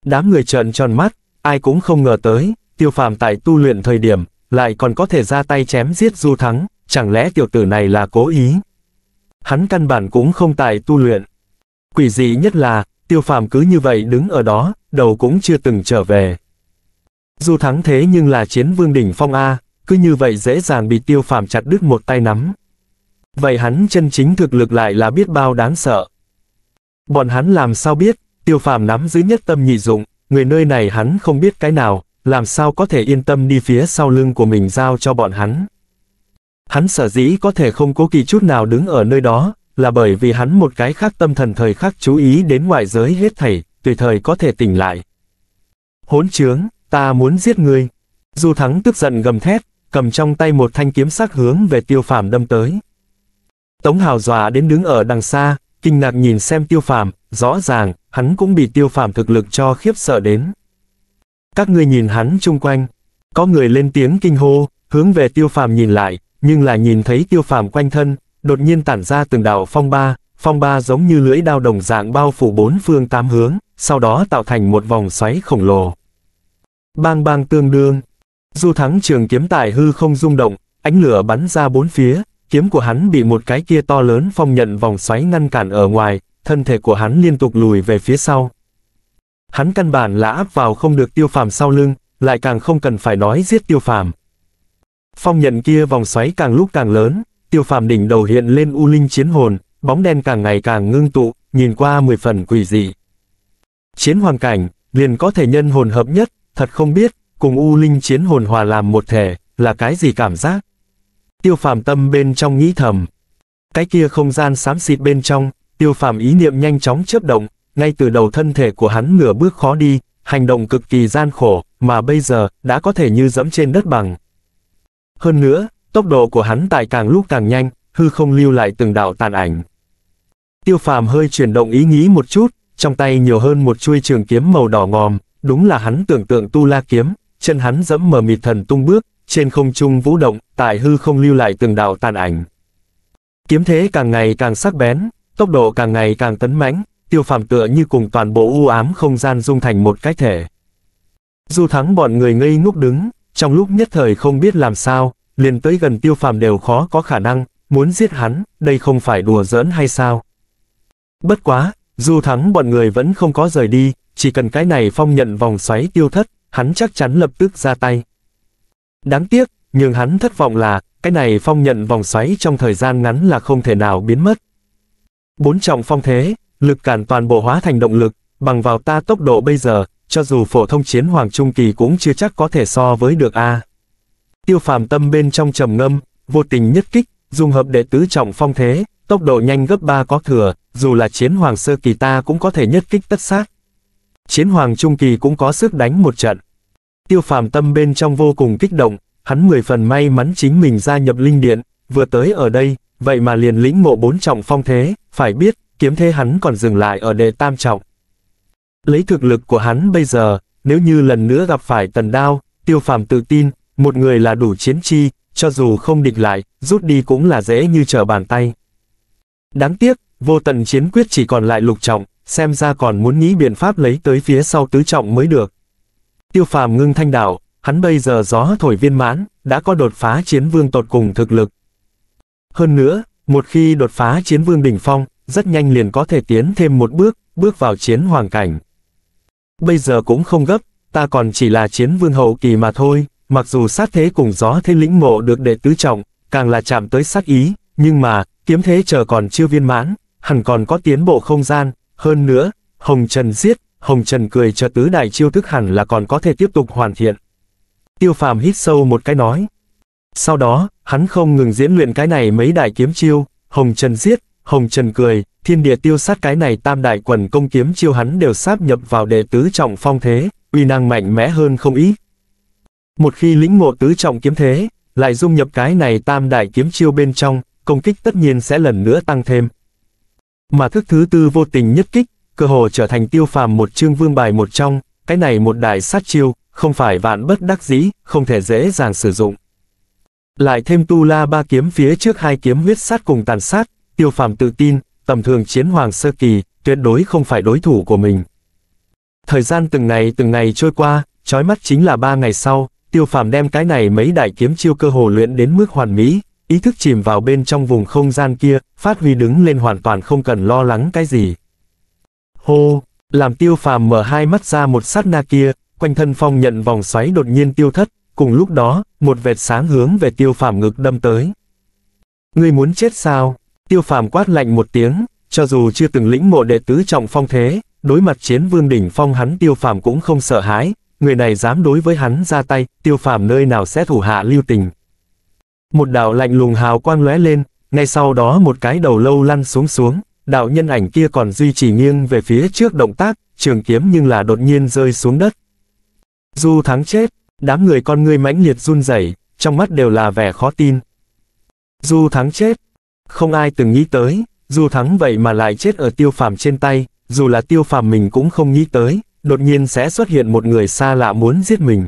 Đám người trợn tròn mắt, ai cũng không ngờ tới, tiêu phàm tại tu luyện thời điểm, lại còn có thể ra tay chém giết du thắng, chẳng lẽ tiểu tử này là cố ý? Hắn căn bản cũng không tại tu luyện. Quỷ dị nhất là, tiêu phàm cứ như vậy đứng ở đó, đầu cũng chưa từng trở về. Du thắng thế nhưng là chiến vương đỉnh phong A, cứ như vậy dễ dàng bị tiêu phàm chặt đứt một tay nắm. Vậy hắn chân chính thực lực lại là biết bao đáng sợ. Bọn hắn làm sao biết, tiêu phàm nắm giữ nhất tâm nhị dụng, người nơi này hắn không biết cái nào, làm sao có thể yên tâm đi phía sau lưng của mình giao cho bọn hắn. Hắn sở dĩ có thể không cố kỳ chút nào đứng ở nơi đó, là bởi vì hắn một cái khác tâm thần thời khắc chú ý đến ngoại giới hết thảy, tùy thời có thể tỉnh lại. Hốn chướng, ta muốn giết ngươi. Du Thắng tức giận gầm thét, cầm trong tay một thanh kiếm sắc hướng về tiêu phàm đâm tới. Tống Hào dọa đến đứng ở đằng xa, kinh ngạc nhìn xem tiêu phàm, rõ ràng, hắn cũng bị tiêu phàm thực lực cho khiếp sợ đến. Các ngươi nhìn hắn chung quanh, có người lên tiếng kinh hô, hướng về tiêu phàm nhìn lại, nhưng là nhìn thấy tiêu phàm quanh thân, đột nhiên tản ra từng đạo phong ba, phong ba giống như lưỡi đao đồng dạng bao phủ bốn phương tám hướng, sau đó tạo thành một vòng xoáy khổng lồ. Bang bang tương đương, du thắng trường kiếm tài hư không rung động, ánh lửa bắn ra bốn phía, kiếm của hắn bị một cái kia to lớn phong nhận vòng xoáy ngăn cản ở ngoài, thân thể của hắn liên tục lùi về phía sau. Hắn căn bản là áp vào không được tiêu phàm sau lưng, lại càng không cần phải nói giết tiêu phàm. Phong nhận kia vòng xoáy càng lúc càng lớn, tiêu phàm đỉnh đầu hiện lên u linh chiến hồn, bóng đen càng ngày càng ngưng tụ, nhìn qua mười phần quỷ dị. Chiến hoàng cảnh, liền có thể nhân hồn hợp nhất, thật không biết, cùng u linh chiến hồn hòa làm một thể, là cái gì cảm giác. Tiêu phàm tâm bên trong nghĩ thầm. Cái kia không gian xám xịt bên trong, tiêu phàm ý niệm nhanh chóng chớp động, ngay từ đầu thân thể của hắn nửa bước khó đi, hành động cực kỳ gian khổ, mà bây giờ, đã có thể như dẫm trên đất bằng. Hơn nữa, tốc độ của hắn tại càng lúc càng nhanh, hư không lưu lại từng đạo tàn ảnh. Tiêu phàm hơi chuyển động ý nghĩ một chút, trong tay nhiều hơn một chuôi trường kiếm màu đỏ ngòm, đúng là hắn tưởng tượng tu la kiếm, chân hắn dẫm mờ mịt thần tung bước, trên không trung vũ động, tại hư không lưu lại từng đạo tàn ảnh. Kiếm thế càng ngày càng sắc bén, tốc độ càng ngày càng tấn mãnh, tiêu phàm tựa như cùng toàn bộ u ám không gian dung thành một cái thể. Du thắng bọn người ngây ngốc đứng, trong lúc nhất thời không biết làm sao, liền tới gần tiêu phàm đều khó có khả năng, muốn giết hắn, đây không phải đùa giỡn hay sao? Bất quá, du thắng bọn người vẫn không có rời đi, chỉ cần cái này phong nhận vòng xoáy tiêu thất, hắn chắc chắn lập tức ra tay. Đáng tiếc, nhưng hắn thất vọng là, cái này phong nhận vòng xoáy trong thời gian ngắn là không thể nào biến mất. Bốn trọng phong thế, lực cản toàn bộ hóa thành động lực, bằng vào ta tốc độ bây giờ, cho dù phổ thông chiến hoàng trung kỳ cũng chưa chắc có thể so với được a. Tiêu phàm tâm bên trong trầm ngâm, vô tình nhất kích, dùng hợp đệ tứ trọng phong thế, tốc độ nhanh gấp 3 có thừa, dù là chiến hoàng sơ kỳ ta cũng có thể nhất kích tất sát. Chiến hoàng trung kỳ cũng có sức đánh một trận tiêu phàm tâm bên trong vô cùng kích động, hắn mười phần may mắn chính mình gia nhập linh điện, vừa tới ở đây, vậy mà liền lĩnh ngộ bốn trọng phong thế, phải biết, kiếm thế hắn còn dừng lại ở đệ tam trọng. Lấy thực lực của hắn bây giờ, nếu như lần nữa gặp phải tần đao, tiêu phàm tự tin, một người là đủ chiến chi, cho dù không địch lại, rút đi cũng là dễ như trở bàn tay. Đáng tiếc, vô tận chiến quyết chỉ còn lại lục trọng, xem ra còn muốn nghĩ biện pháp lấy tới phía sau tứ trọng mới được tiêu phàm ngưng thanh đạo, hắn bây giờ gió thổi viên mãn, đã có đột phá chiến vương tột cùng thực lực. Hơn nữa, một khi đột phá chiến vương đỉnh phong, rất nhanh liền có thể tiến thêm một bước, bước vào chiến hoàng cảnh. Bây giờ cũng không gấp, ta còn chỉ là chiến vương hậu kỳ mà thôi, mặc dù sát thế cùng gió thế lĩnh mộ được đệ tứ trọng, càng là chạm tới sát ý, nhưng mà, kiếm thế chờ còn chưa viên mãn, hẳn còn có tiến bộ không gian, hơn nữa, hồng trần giết, Hồng Trần cười cho tứ đại chiêu thức hẳn là còn có thể tiếp tục hoàn thiện. Tiêu phàm hít sâu một cái nói. Sau đó, hắn không ngừng diễn luyện cái này mấy đại kiếm chiêu, Hồng Trần giết, Hồng Trần cười, thiên địa tiêu sát cái này tam đại quần công kiếm chiêu hắn đều sáp nhập vào đệ tứ trọng phong thế, uy năng mạnh mẽ hơn không ít. Một khi lĩnh ngộ tứ trọng kiếm thế, lại dung nhập cái này tam đại kiếm chiêu bên trong, công kích tất nhiên sẽ lần nữa tăng thêm. Mà thức thứ tư vô tình nhất kích, cơ hồ trở thành tiêu phàm một chương vương bài một trong, cái này một đại sát chiêu, không phải vạn bất đắc dĩ, không thể dễ dàng sử dụng. Lại thêm tu la ba kiếm phía trước hai kiếm huyết sát cùng tàn sát, tiêu phàm tự tin, tầm thường chiến hoàng sơ kỳ, tuyệt đối không phải đối thủ của mình. Thời gian từng ngày từng ngày trôi qua, trói mắt chính là ba ngày sau, tiêu phàm đem cái này mấy đại kiếm chiêu cơ hồ luyện đến mức hoàn mỹ, ý thức chìm vào bên trong vùng không gian kia, phát huy đứng lên hoàn toàn không cần lo lắng cái gì. Hô, làm tiêu phàm mở hai mắt ra một sát na kia, quanh thân phong nhận vòng xoáy đột nhiên tiêu thất, cùng lúc đó, một vệt sáng hướng về tiêu phàm ngực đâm tới. Ngươi muốn chết sao? Tiêu phàm quát lạnh một tiếng, cho dù chưa từng lĩnh mộ đệ tứ trọng phong thế, đối mặt chiến vương đỉnh phong hắn tiêu phàm cũng không sợ hãi, người này dám đối với hắn ra tay, tiêu phàm nơi nào sẽ thủ hạ lưu tình. Một đạo lạnh lùng hào quang lóe lên, ngay sau đó một cái đầu lâu lăn xuống xuống, đạo nhân ảnh kia còn duy trì nghiêng về phía trước động tác, trường kiếm nhưng là đột nhiên rơi xuống đất. Du thắng chết, đám người con ngươi mãnh liệt run rẩy, trong mắt đều là vẻ khó tin. Du thắng chết, không ai từng nghĩ tới, du thắng vậy mà lại chết ở tiêu phàm trên tay, dù là tiêu phàm mình cũng không nghĩ tới, đột nhiên sẽ xuất hiện một người xa lạ muốn giết mình.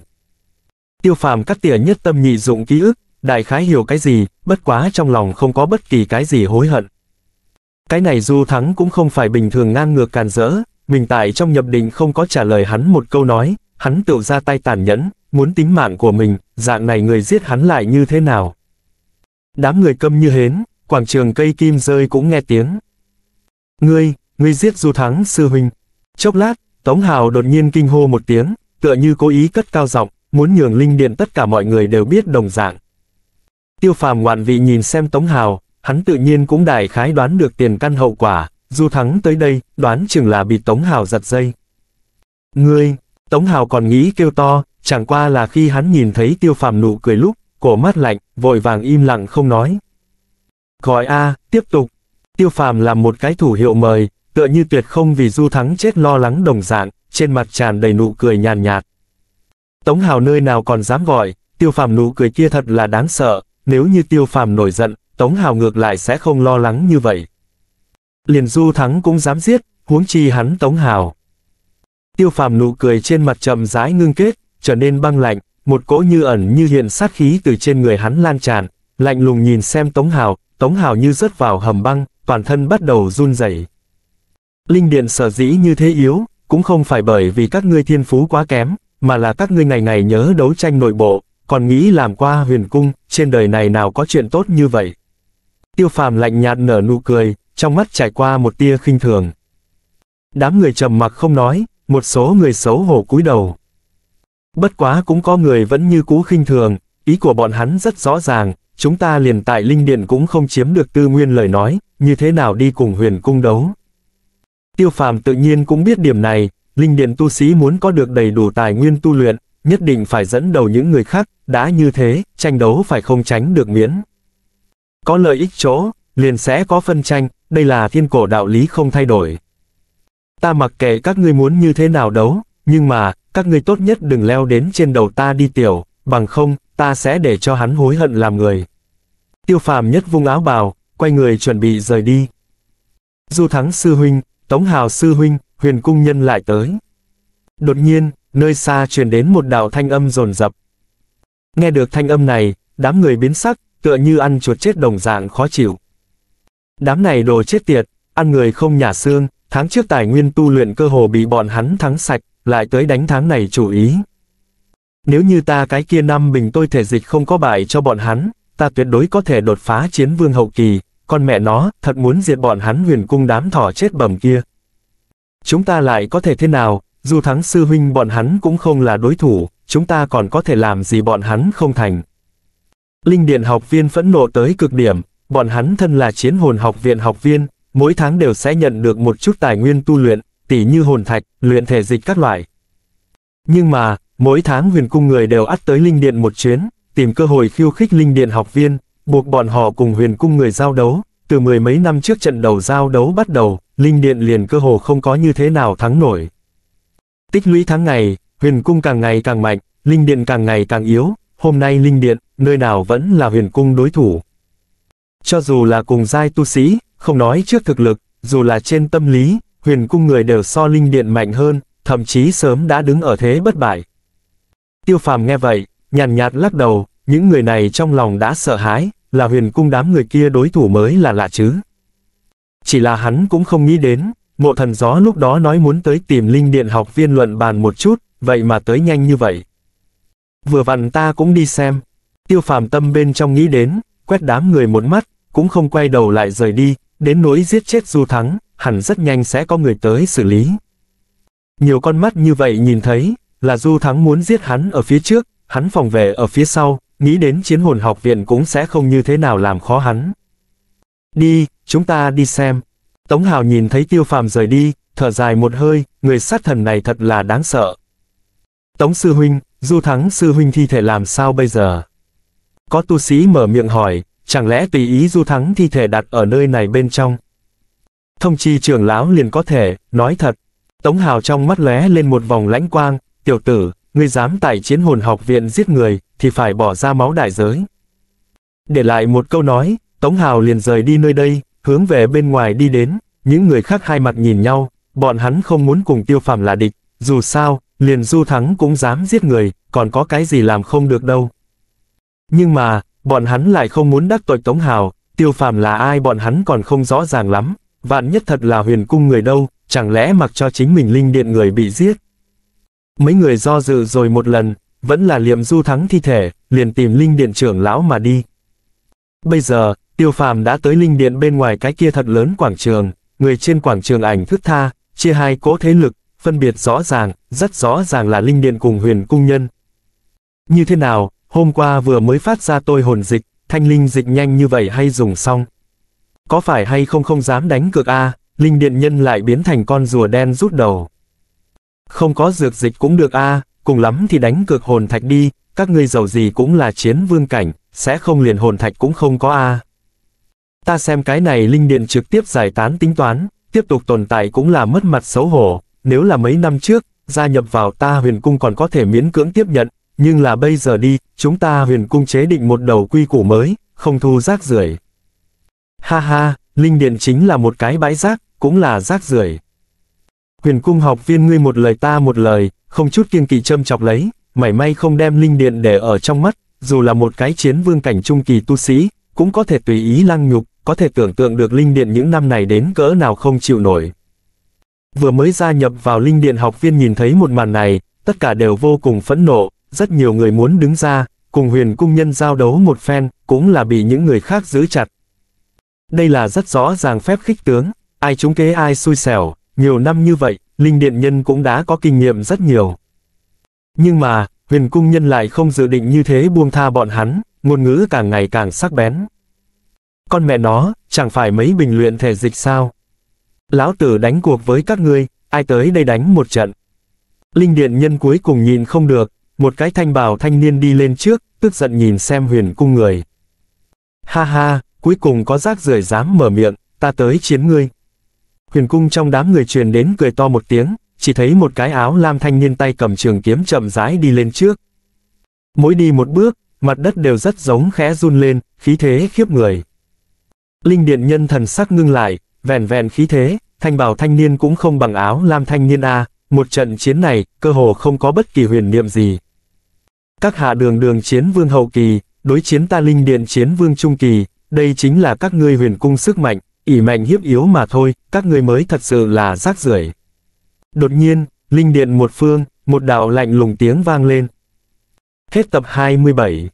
Tiêu phàm cắt tỉa nhất tâm nhị dụng ký ức, đại khái hiểu cái gì, bất quá trong lòng không có bất kỳ cái gì hối hận. Cái này Du Thắng cũng không phải bình thường ngang ngược càn rỡ, mình tại trong nhập định không có trả lời hắn một câu nói, hắn tự ra tay tàn nhẫn, muốn tính mạng của mình, dạng này người giết hắn lại như thế nào. Đám người câm như hến, quảng trường cây kim rơi cũng nghe tiếng. Ngươi, ngươi giết Du Thắng sư huynh. Chốc lát, Tống Hào đột nhiên kinh hô một tiếng, tựa như cố ý cất cao giọng, muốn nhường linh điện tất cả mọi người đều biết đồng dạng. Tiêu phàm ngoạn vị nhìn xem Tống Hào, Hắn tự nhiên cũng đại khái đoán được tiền căn hậu quả, Du Thắng tới đây, đoán chừng là bị Tống Hào giật dây. Ngươi, Tống Hào còn nghĩ kêu to, chẳng qua là khi hắn nhìn thấy tiêu phàm nụ cười lúc, cổ mắt lạnh, vội vàng im lặng không nói. Gọi A, tiếp tục. Tiêu phàm là một cái thủ hiệu mời, tựa như tuyệt không vì Du Thắng chết lo lắng đồng dạng, trên mặt tràn đầy nụ cười nhàn nhạt. Tống Hào nơi nào còn dám gọi, tiêu phàm nụ cười kia thật là đáng sợ, nếu như tiêu phàm nổi giận, Tống Hào ngược lại sẽ không lo lắng như vậy. Liền du thắng cũng dám giết, huống chi hắn Tống Hào. Tiêu phàm nụ cười trên mặt chậm rãi ngưng kết, trở nên băng lạnh, một cỗ như ẩn như hiện sát khí từ trên người hắn lan tràn, lạnh lùng nhìn xem Tống Hào, Tống Hào như rớt vào hầm băng, toàn thân bắt đầu run rẩy. Linh điện sở dĩ như thế yếu, cũng không phải bởi vì các ngươi thiên phú quá kém, mà là các ngươi ngày ngày nhớ đấu tranh nội bộ, còn nghĩ làm qua huyền cung, trên đời này nào có chuyện tốt như vậy. Tiêu phàm lạnh nhạt nở nụ cười, trong mắt trải qua một tia khinh thường. Đám người trầm mặc không nói, một số người xấu hổ cúi đầu. Bất quá cũng có người vẫn như cũ khinh thường, ý của bọn hắn rất rõ ràng, chúng ta liền tại linh điện cũng không chiếm được tư nguyên lời nói, như thế nào đi cùng huyền cung đấu. Tiêu phàm tự nhiên cũng biết điểm này, linh điện tu sĩ muốn có được đầy đủ tài nguyên tu luyện, nhất định phải dẫn đầu những người khác, đã như thế, tranh đấu phải không tránh được miễn. Có lợi ích chỗ, liền sẽ có phân tranh, đây là thiên cổ đạo lý không thay đổi. Ta mặc kệ các ngươi muốn như thế nào đấu, nhưng mà, các ngươi tốt nhất đừng leo đến trên đầu ta đi tiểu, bằng không, ta sẽ để cho hắn hối hận làm người. Tiêu phàm nhất vung áo bào, quay người chuẩn bị rời đi. Du Thắng Sư Huynh, Tống Hào Sư Huynh, Huyền Cung Nhân lại tới. Đột nhiên, nơi xa truyền đến một đạo thanh âm rồn rập. Nghe được thanh âm này, đám người biến sắc, tựa như ăn chuột chết đồng dạng khó chịu. Đám này đồ chết tiệt, ăn người không nhả xương, tháng trước tài nguyên tu luyện cơ hồ bị bọn hắn thắng sạch, lại tới đánh tháng này chủ ý. Nếu như ta cái kia năm bình tôi thể dịch không có bại cho bọn hắn, ta tuyệt đối có thể đột phá chiến vương hậu kỳ, con mẹ nó, thật muốn diệt bọn hắn huyền cung đám thỏ chết bầm kia. Chúng ta lại có thể thế nào, dù thắng sư huynh bọn hắn cũng không là đối thủ, chúng ta còn có thể làm gì bọn hắn không thành. Linh điện học viên phẫn nộ tới cực điểm, bọn hắn thân là chiến hồn học viện học viên, mỗi tháng đều sẽ nhận được một chút tài nguyên tu luyện, tỉ như hồn thạch, luyện thể dịch các loại. Nhưng mà, mỗi tháng huyền cung người đều ắt tới linh điện một chuyến, tìm cơ hội khiêu khích linh điện học viên, buộc bọn họ cùng huyền cung người giao đấu, từ mười mấy năm trước trận đầu giao đấu bắt đầu, linh điện liền cơ hồ không có như thế nào thắng nổi. Tích lũy tháng ngày, huyền cung càng ngày càng mạnh, linh điện càng ngày càng yếu, hôm nay linh điện, nơi nào vẫn là huyền cung đối thủ. Cho dù là cùng giai tu sĩ, không nói trước thực lực, dù là trên tâm lý, huyền cung người đều so linh điện mạnh hơn, thậm chí sớm đã đứng ở thế bất bại. Tiêu phàm nghe vậy, nhàn nhạt lắc đầu, những người này trong lòng đã sợ hãi, là huyền cung đám người kia đối thủ mới là lạ chứ. Chỉ là hắn cũng không nghĩ đến, Mộ thần gió lúc đó nói muốn tới tìm linh điện học viên luận bàn một chút, vậy mà tới nhanh như vậy. Vừa vặn ta cũng đi xem. Tiêu phàm tâm bên trong nghĩ đến, quét đám người một mắt, cũng không quay đầu lại rời đi, đến nỗi giết chết du thắng, hẳn rất nhanh sẽ có người tới xử lý. Nhiều con mắt như vậy nhìn thấy, là du thắng muốn giết hắn ở phía trước, hắn phòng vệ ở phía sau, nghĩ đến chiến hồn học viện cũng sẽ không như thế nào làm khó hắn. Đi, chúng ta đi xem. Tống Hào nhìn thấy tiêu phàm rời đi, thở dài một hơi, người sát thần này thật là đáng sợ. Tống sư huynh, du thắng sư huynh thi thể làm sao bây giờ? Có tu sĩ mở miệng hỏi, chẳng lẽ tùy ý du thắng thi thể đặt ở nơi này bên trong? Thông chi trưởng lão liền có thể, nói thật. Tống Hào trong mắt lóe lên một vòng lãnh quang, tiểu tử, ngươi dám tại chiến hồn học viện giết người, thì phải bỏ ra máu đại giới. Để lại một câu nói, Tống Hào liền rời đi nơi đây, hướng về bên ngoài đi đến, những người khác hai mặt nhìn nhau, bọn hắn không muốn cùng tiêu phàm là địch, dù sao, liền du thắng cũng dám giết người, còn có cái gì làm không được đâu. Nhưng mà, bọn hắn lại không muốn đắc tội Tống Hào, tiêu phàm là ai bọn hắn còn không rõ ràng lắm, vạn nhất thật là huyền cung người đâu, chẳng lẽ mặc cho chính mình linh điện người bị giết. Mấy người do dự rồi một lần, vẫn là liệm du thắng thi thể, liền tìm linh điện trưởng lão mà đi. Bây giờ, Tiêu phàm đã tới linh điện bên ngoài cái kia thật lớn quảng trường, người trên quảng trường ảnh thức tha, chia hai cỗ thế lực, phân biệt rõ ràng, rất rõ ràng là linh điện cùng huyền cung nhân. Như thế nào, hôm qua vừa mới phát ra tôi hồn dịch, thanh linh dịch nhanh như vậy hay dùng xong. Có phải hay không không dám đánh cược a linh điện nhân lại biến thành con rùa đen rút đầu. Không có dược dịch cũng được a cùng lắm thì đánh cược hồn thạch đi, các ngươi giàu gì cũng là chiến vương cảnh, sẽ không liền hồn thạch cũng không có a Ta xem cái này linh điện trực tiếp giải tán tính toán, tiếp tục tồn tại cũng là mất mặt xấu hổ, nếu là mấy năm trước, gia nhập vào ta huyền cung còn có thể miễn cưỡng tiếp nhận, nhưng là bây giờ đi, chúng ta huyền cung chế định một đầu quy củ mới, không thu rác rưởi. Ha ha, linh điện chính là một cái bãi rác, cũng là rác rưởi. Huyền cung học viên ngươi một lời ta một lời, không chút kiên kỵ châm chọc lấy, mảy may không đem linh điện để ở trong mắt, dù là một cái chiến vương cảnh trung kỳ tu sĩ, cũng có thể tùy ý lăng nhục, có thể tưởng tượng được linh điện những năm này đến cỡ nào không chịu nổi. Vừa mới gia nhập vào linh điện học viên nhìn thấy một màn này, tất cả đều vô cùng phẫn nộ, rất nhiều người muốn đứng ra, cùng huyền cung nhân giao đấu một phen, cũng là bị những người khác giữ chặt. Đây là rất rõ ràng phép khích tướng, ai trúng kế ai xui xẻo, nhiều năm như vậy, linh điện nhân cũng đã có kinh nghiệm rất nhiều. Nhưng mà, huyền cung nhân lại không dự định như thế buông tha bọn hắn, ngôn ngữ càng ngày càng sắc bén con mẹ nó, chẳng phải mấy bình luyện thể dịch sao? Lão tử đánh cuộc với các ngươi, ai tới đây đánh một trận. Linh điện nhân cuối cùng nhìn không được, một cái thanh bào thanh niên đi lên trước, tức giận nhìn xem huyền cung người. Ha ha, cuối cùng có rác rưởi dám mở miệng, ta tới chiến ngươi. Huyền cung trong đám người truyền đến cười to một tiếng, chỉ thấy một cái áo lam thanh niên tay cầm trường kiếm chậm rãi đi lên trước. Mỗi đi một bước, mặt đất đều rất giống khẽ run lên, khí thế khiếp người. Linh điện nhân thần sắc ngưng lại, vẻn vẹn khí thế, thanh bảo thanh niên cũng không bằng áo lam thanh niên A, một trận chiến này, cơ hồ không có bất kỳ huyền niệm gì. Các hạ đường đường chiến vương hậu kỳ, đối chiến ta linh điện chiến vương trung kỳ, đây chính là các ngươi huyền cung sức mạnh, ỉ mạnh hiếp yếu mà thôi, các ngươi mới thật sự là rác rưởi. Đột nhiên, linh điện một phương, một đạo lạnh lùng tiếng vang lên. Hết tập 27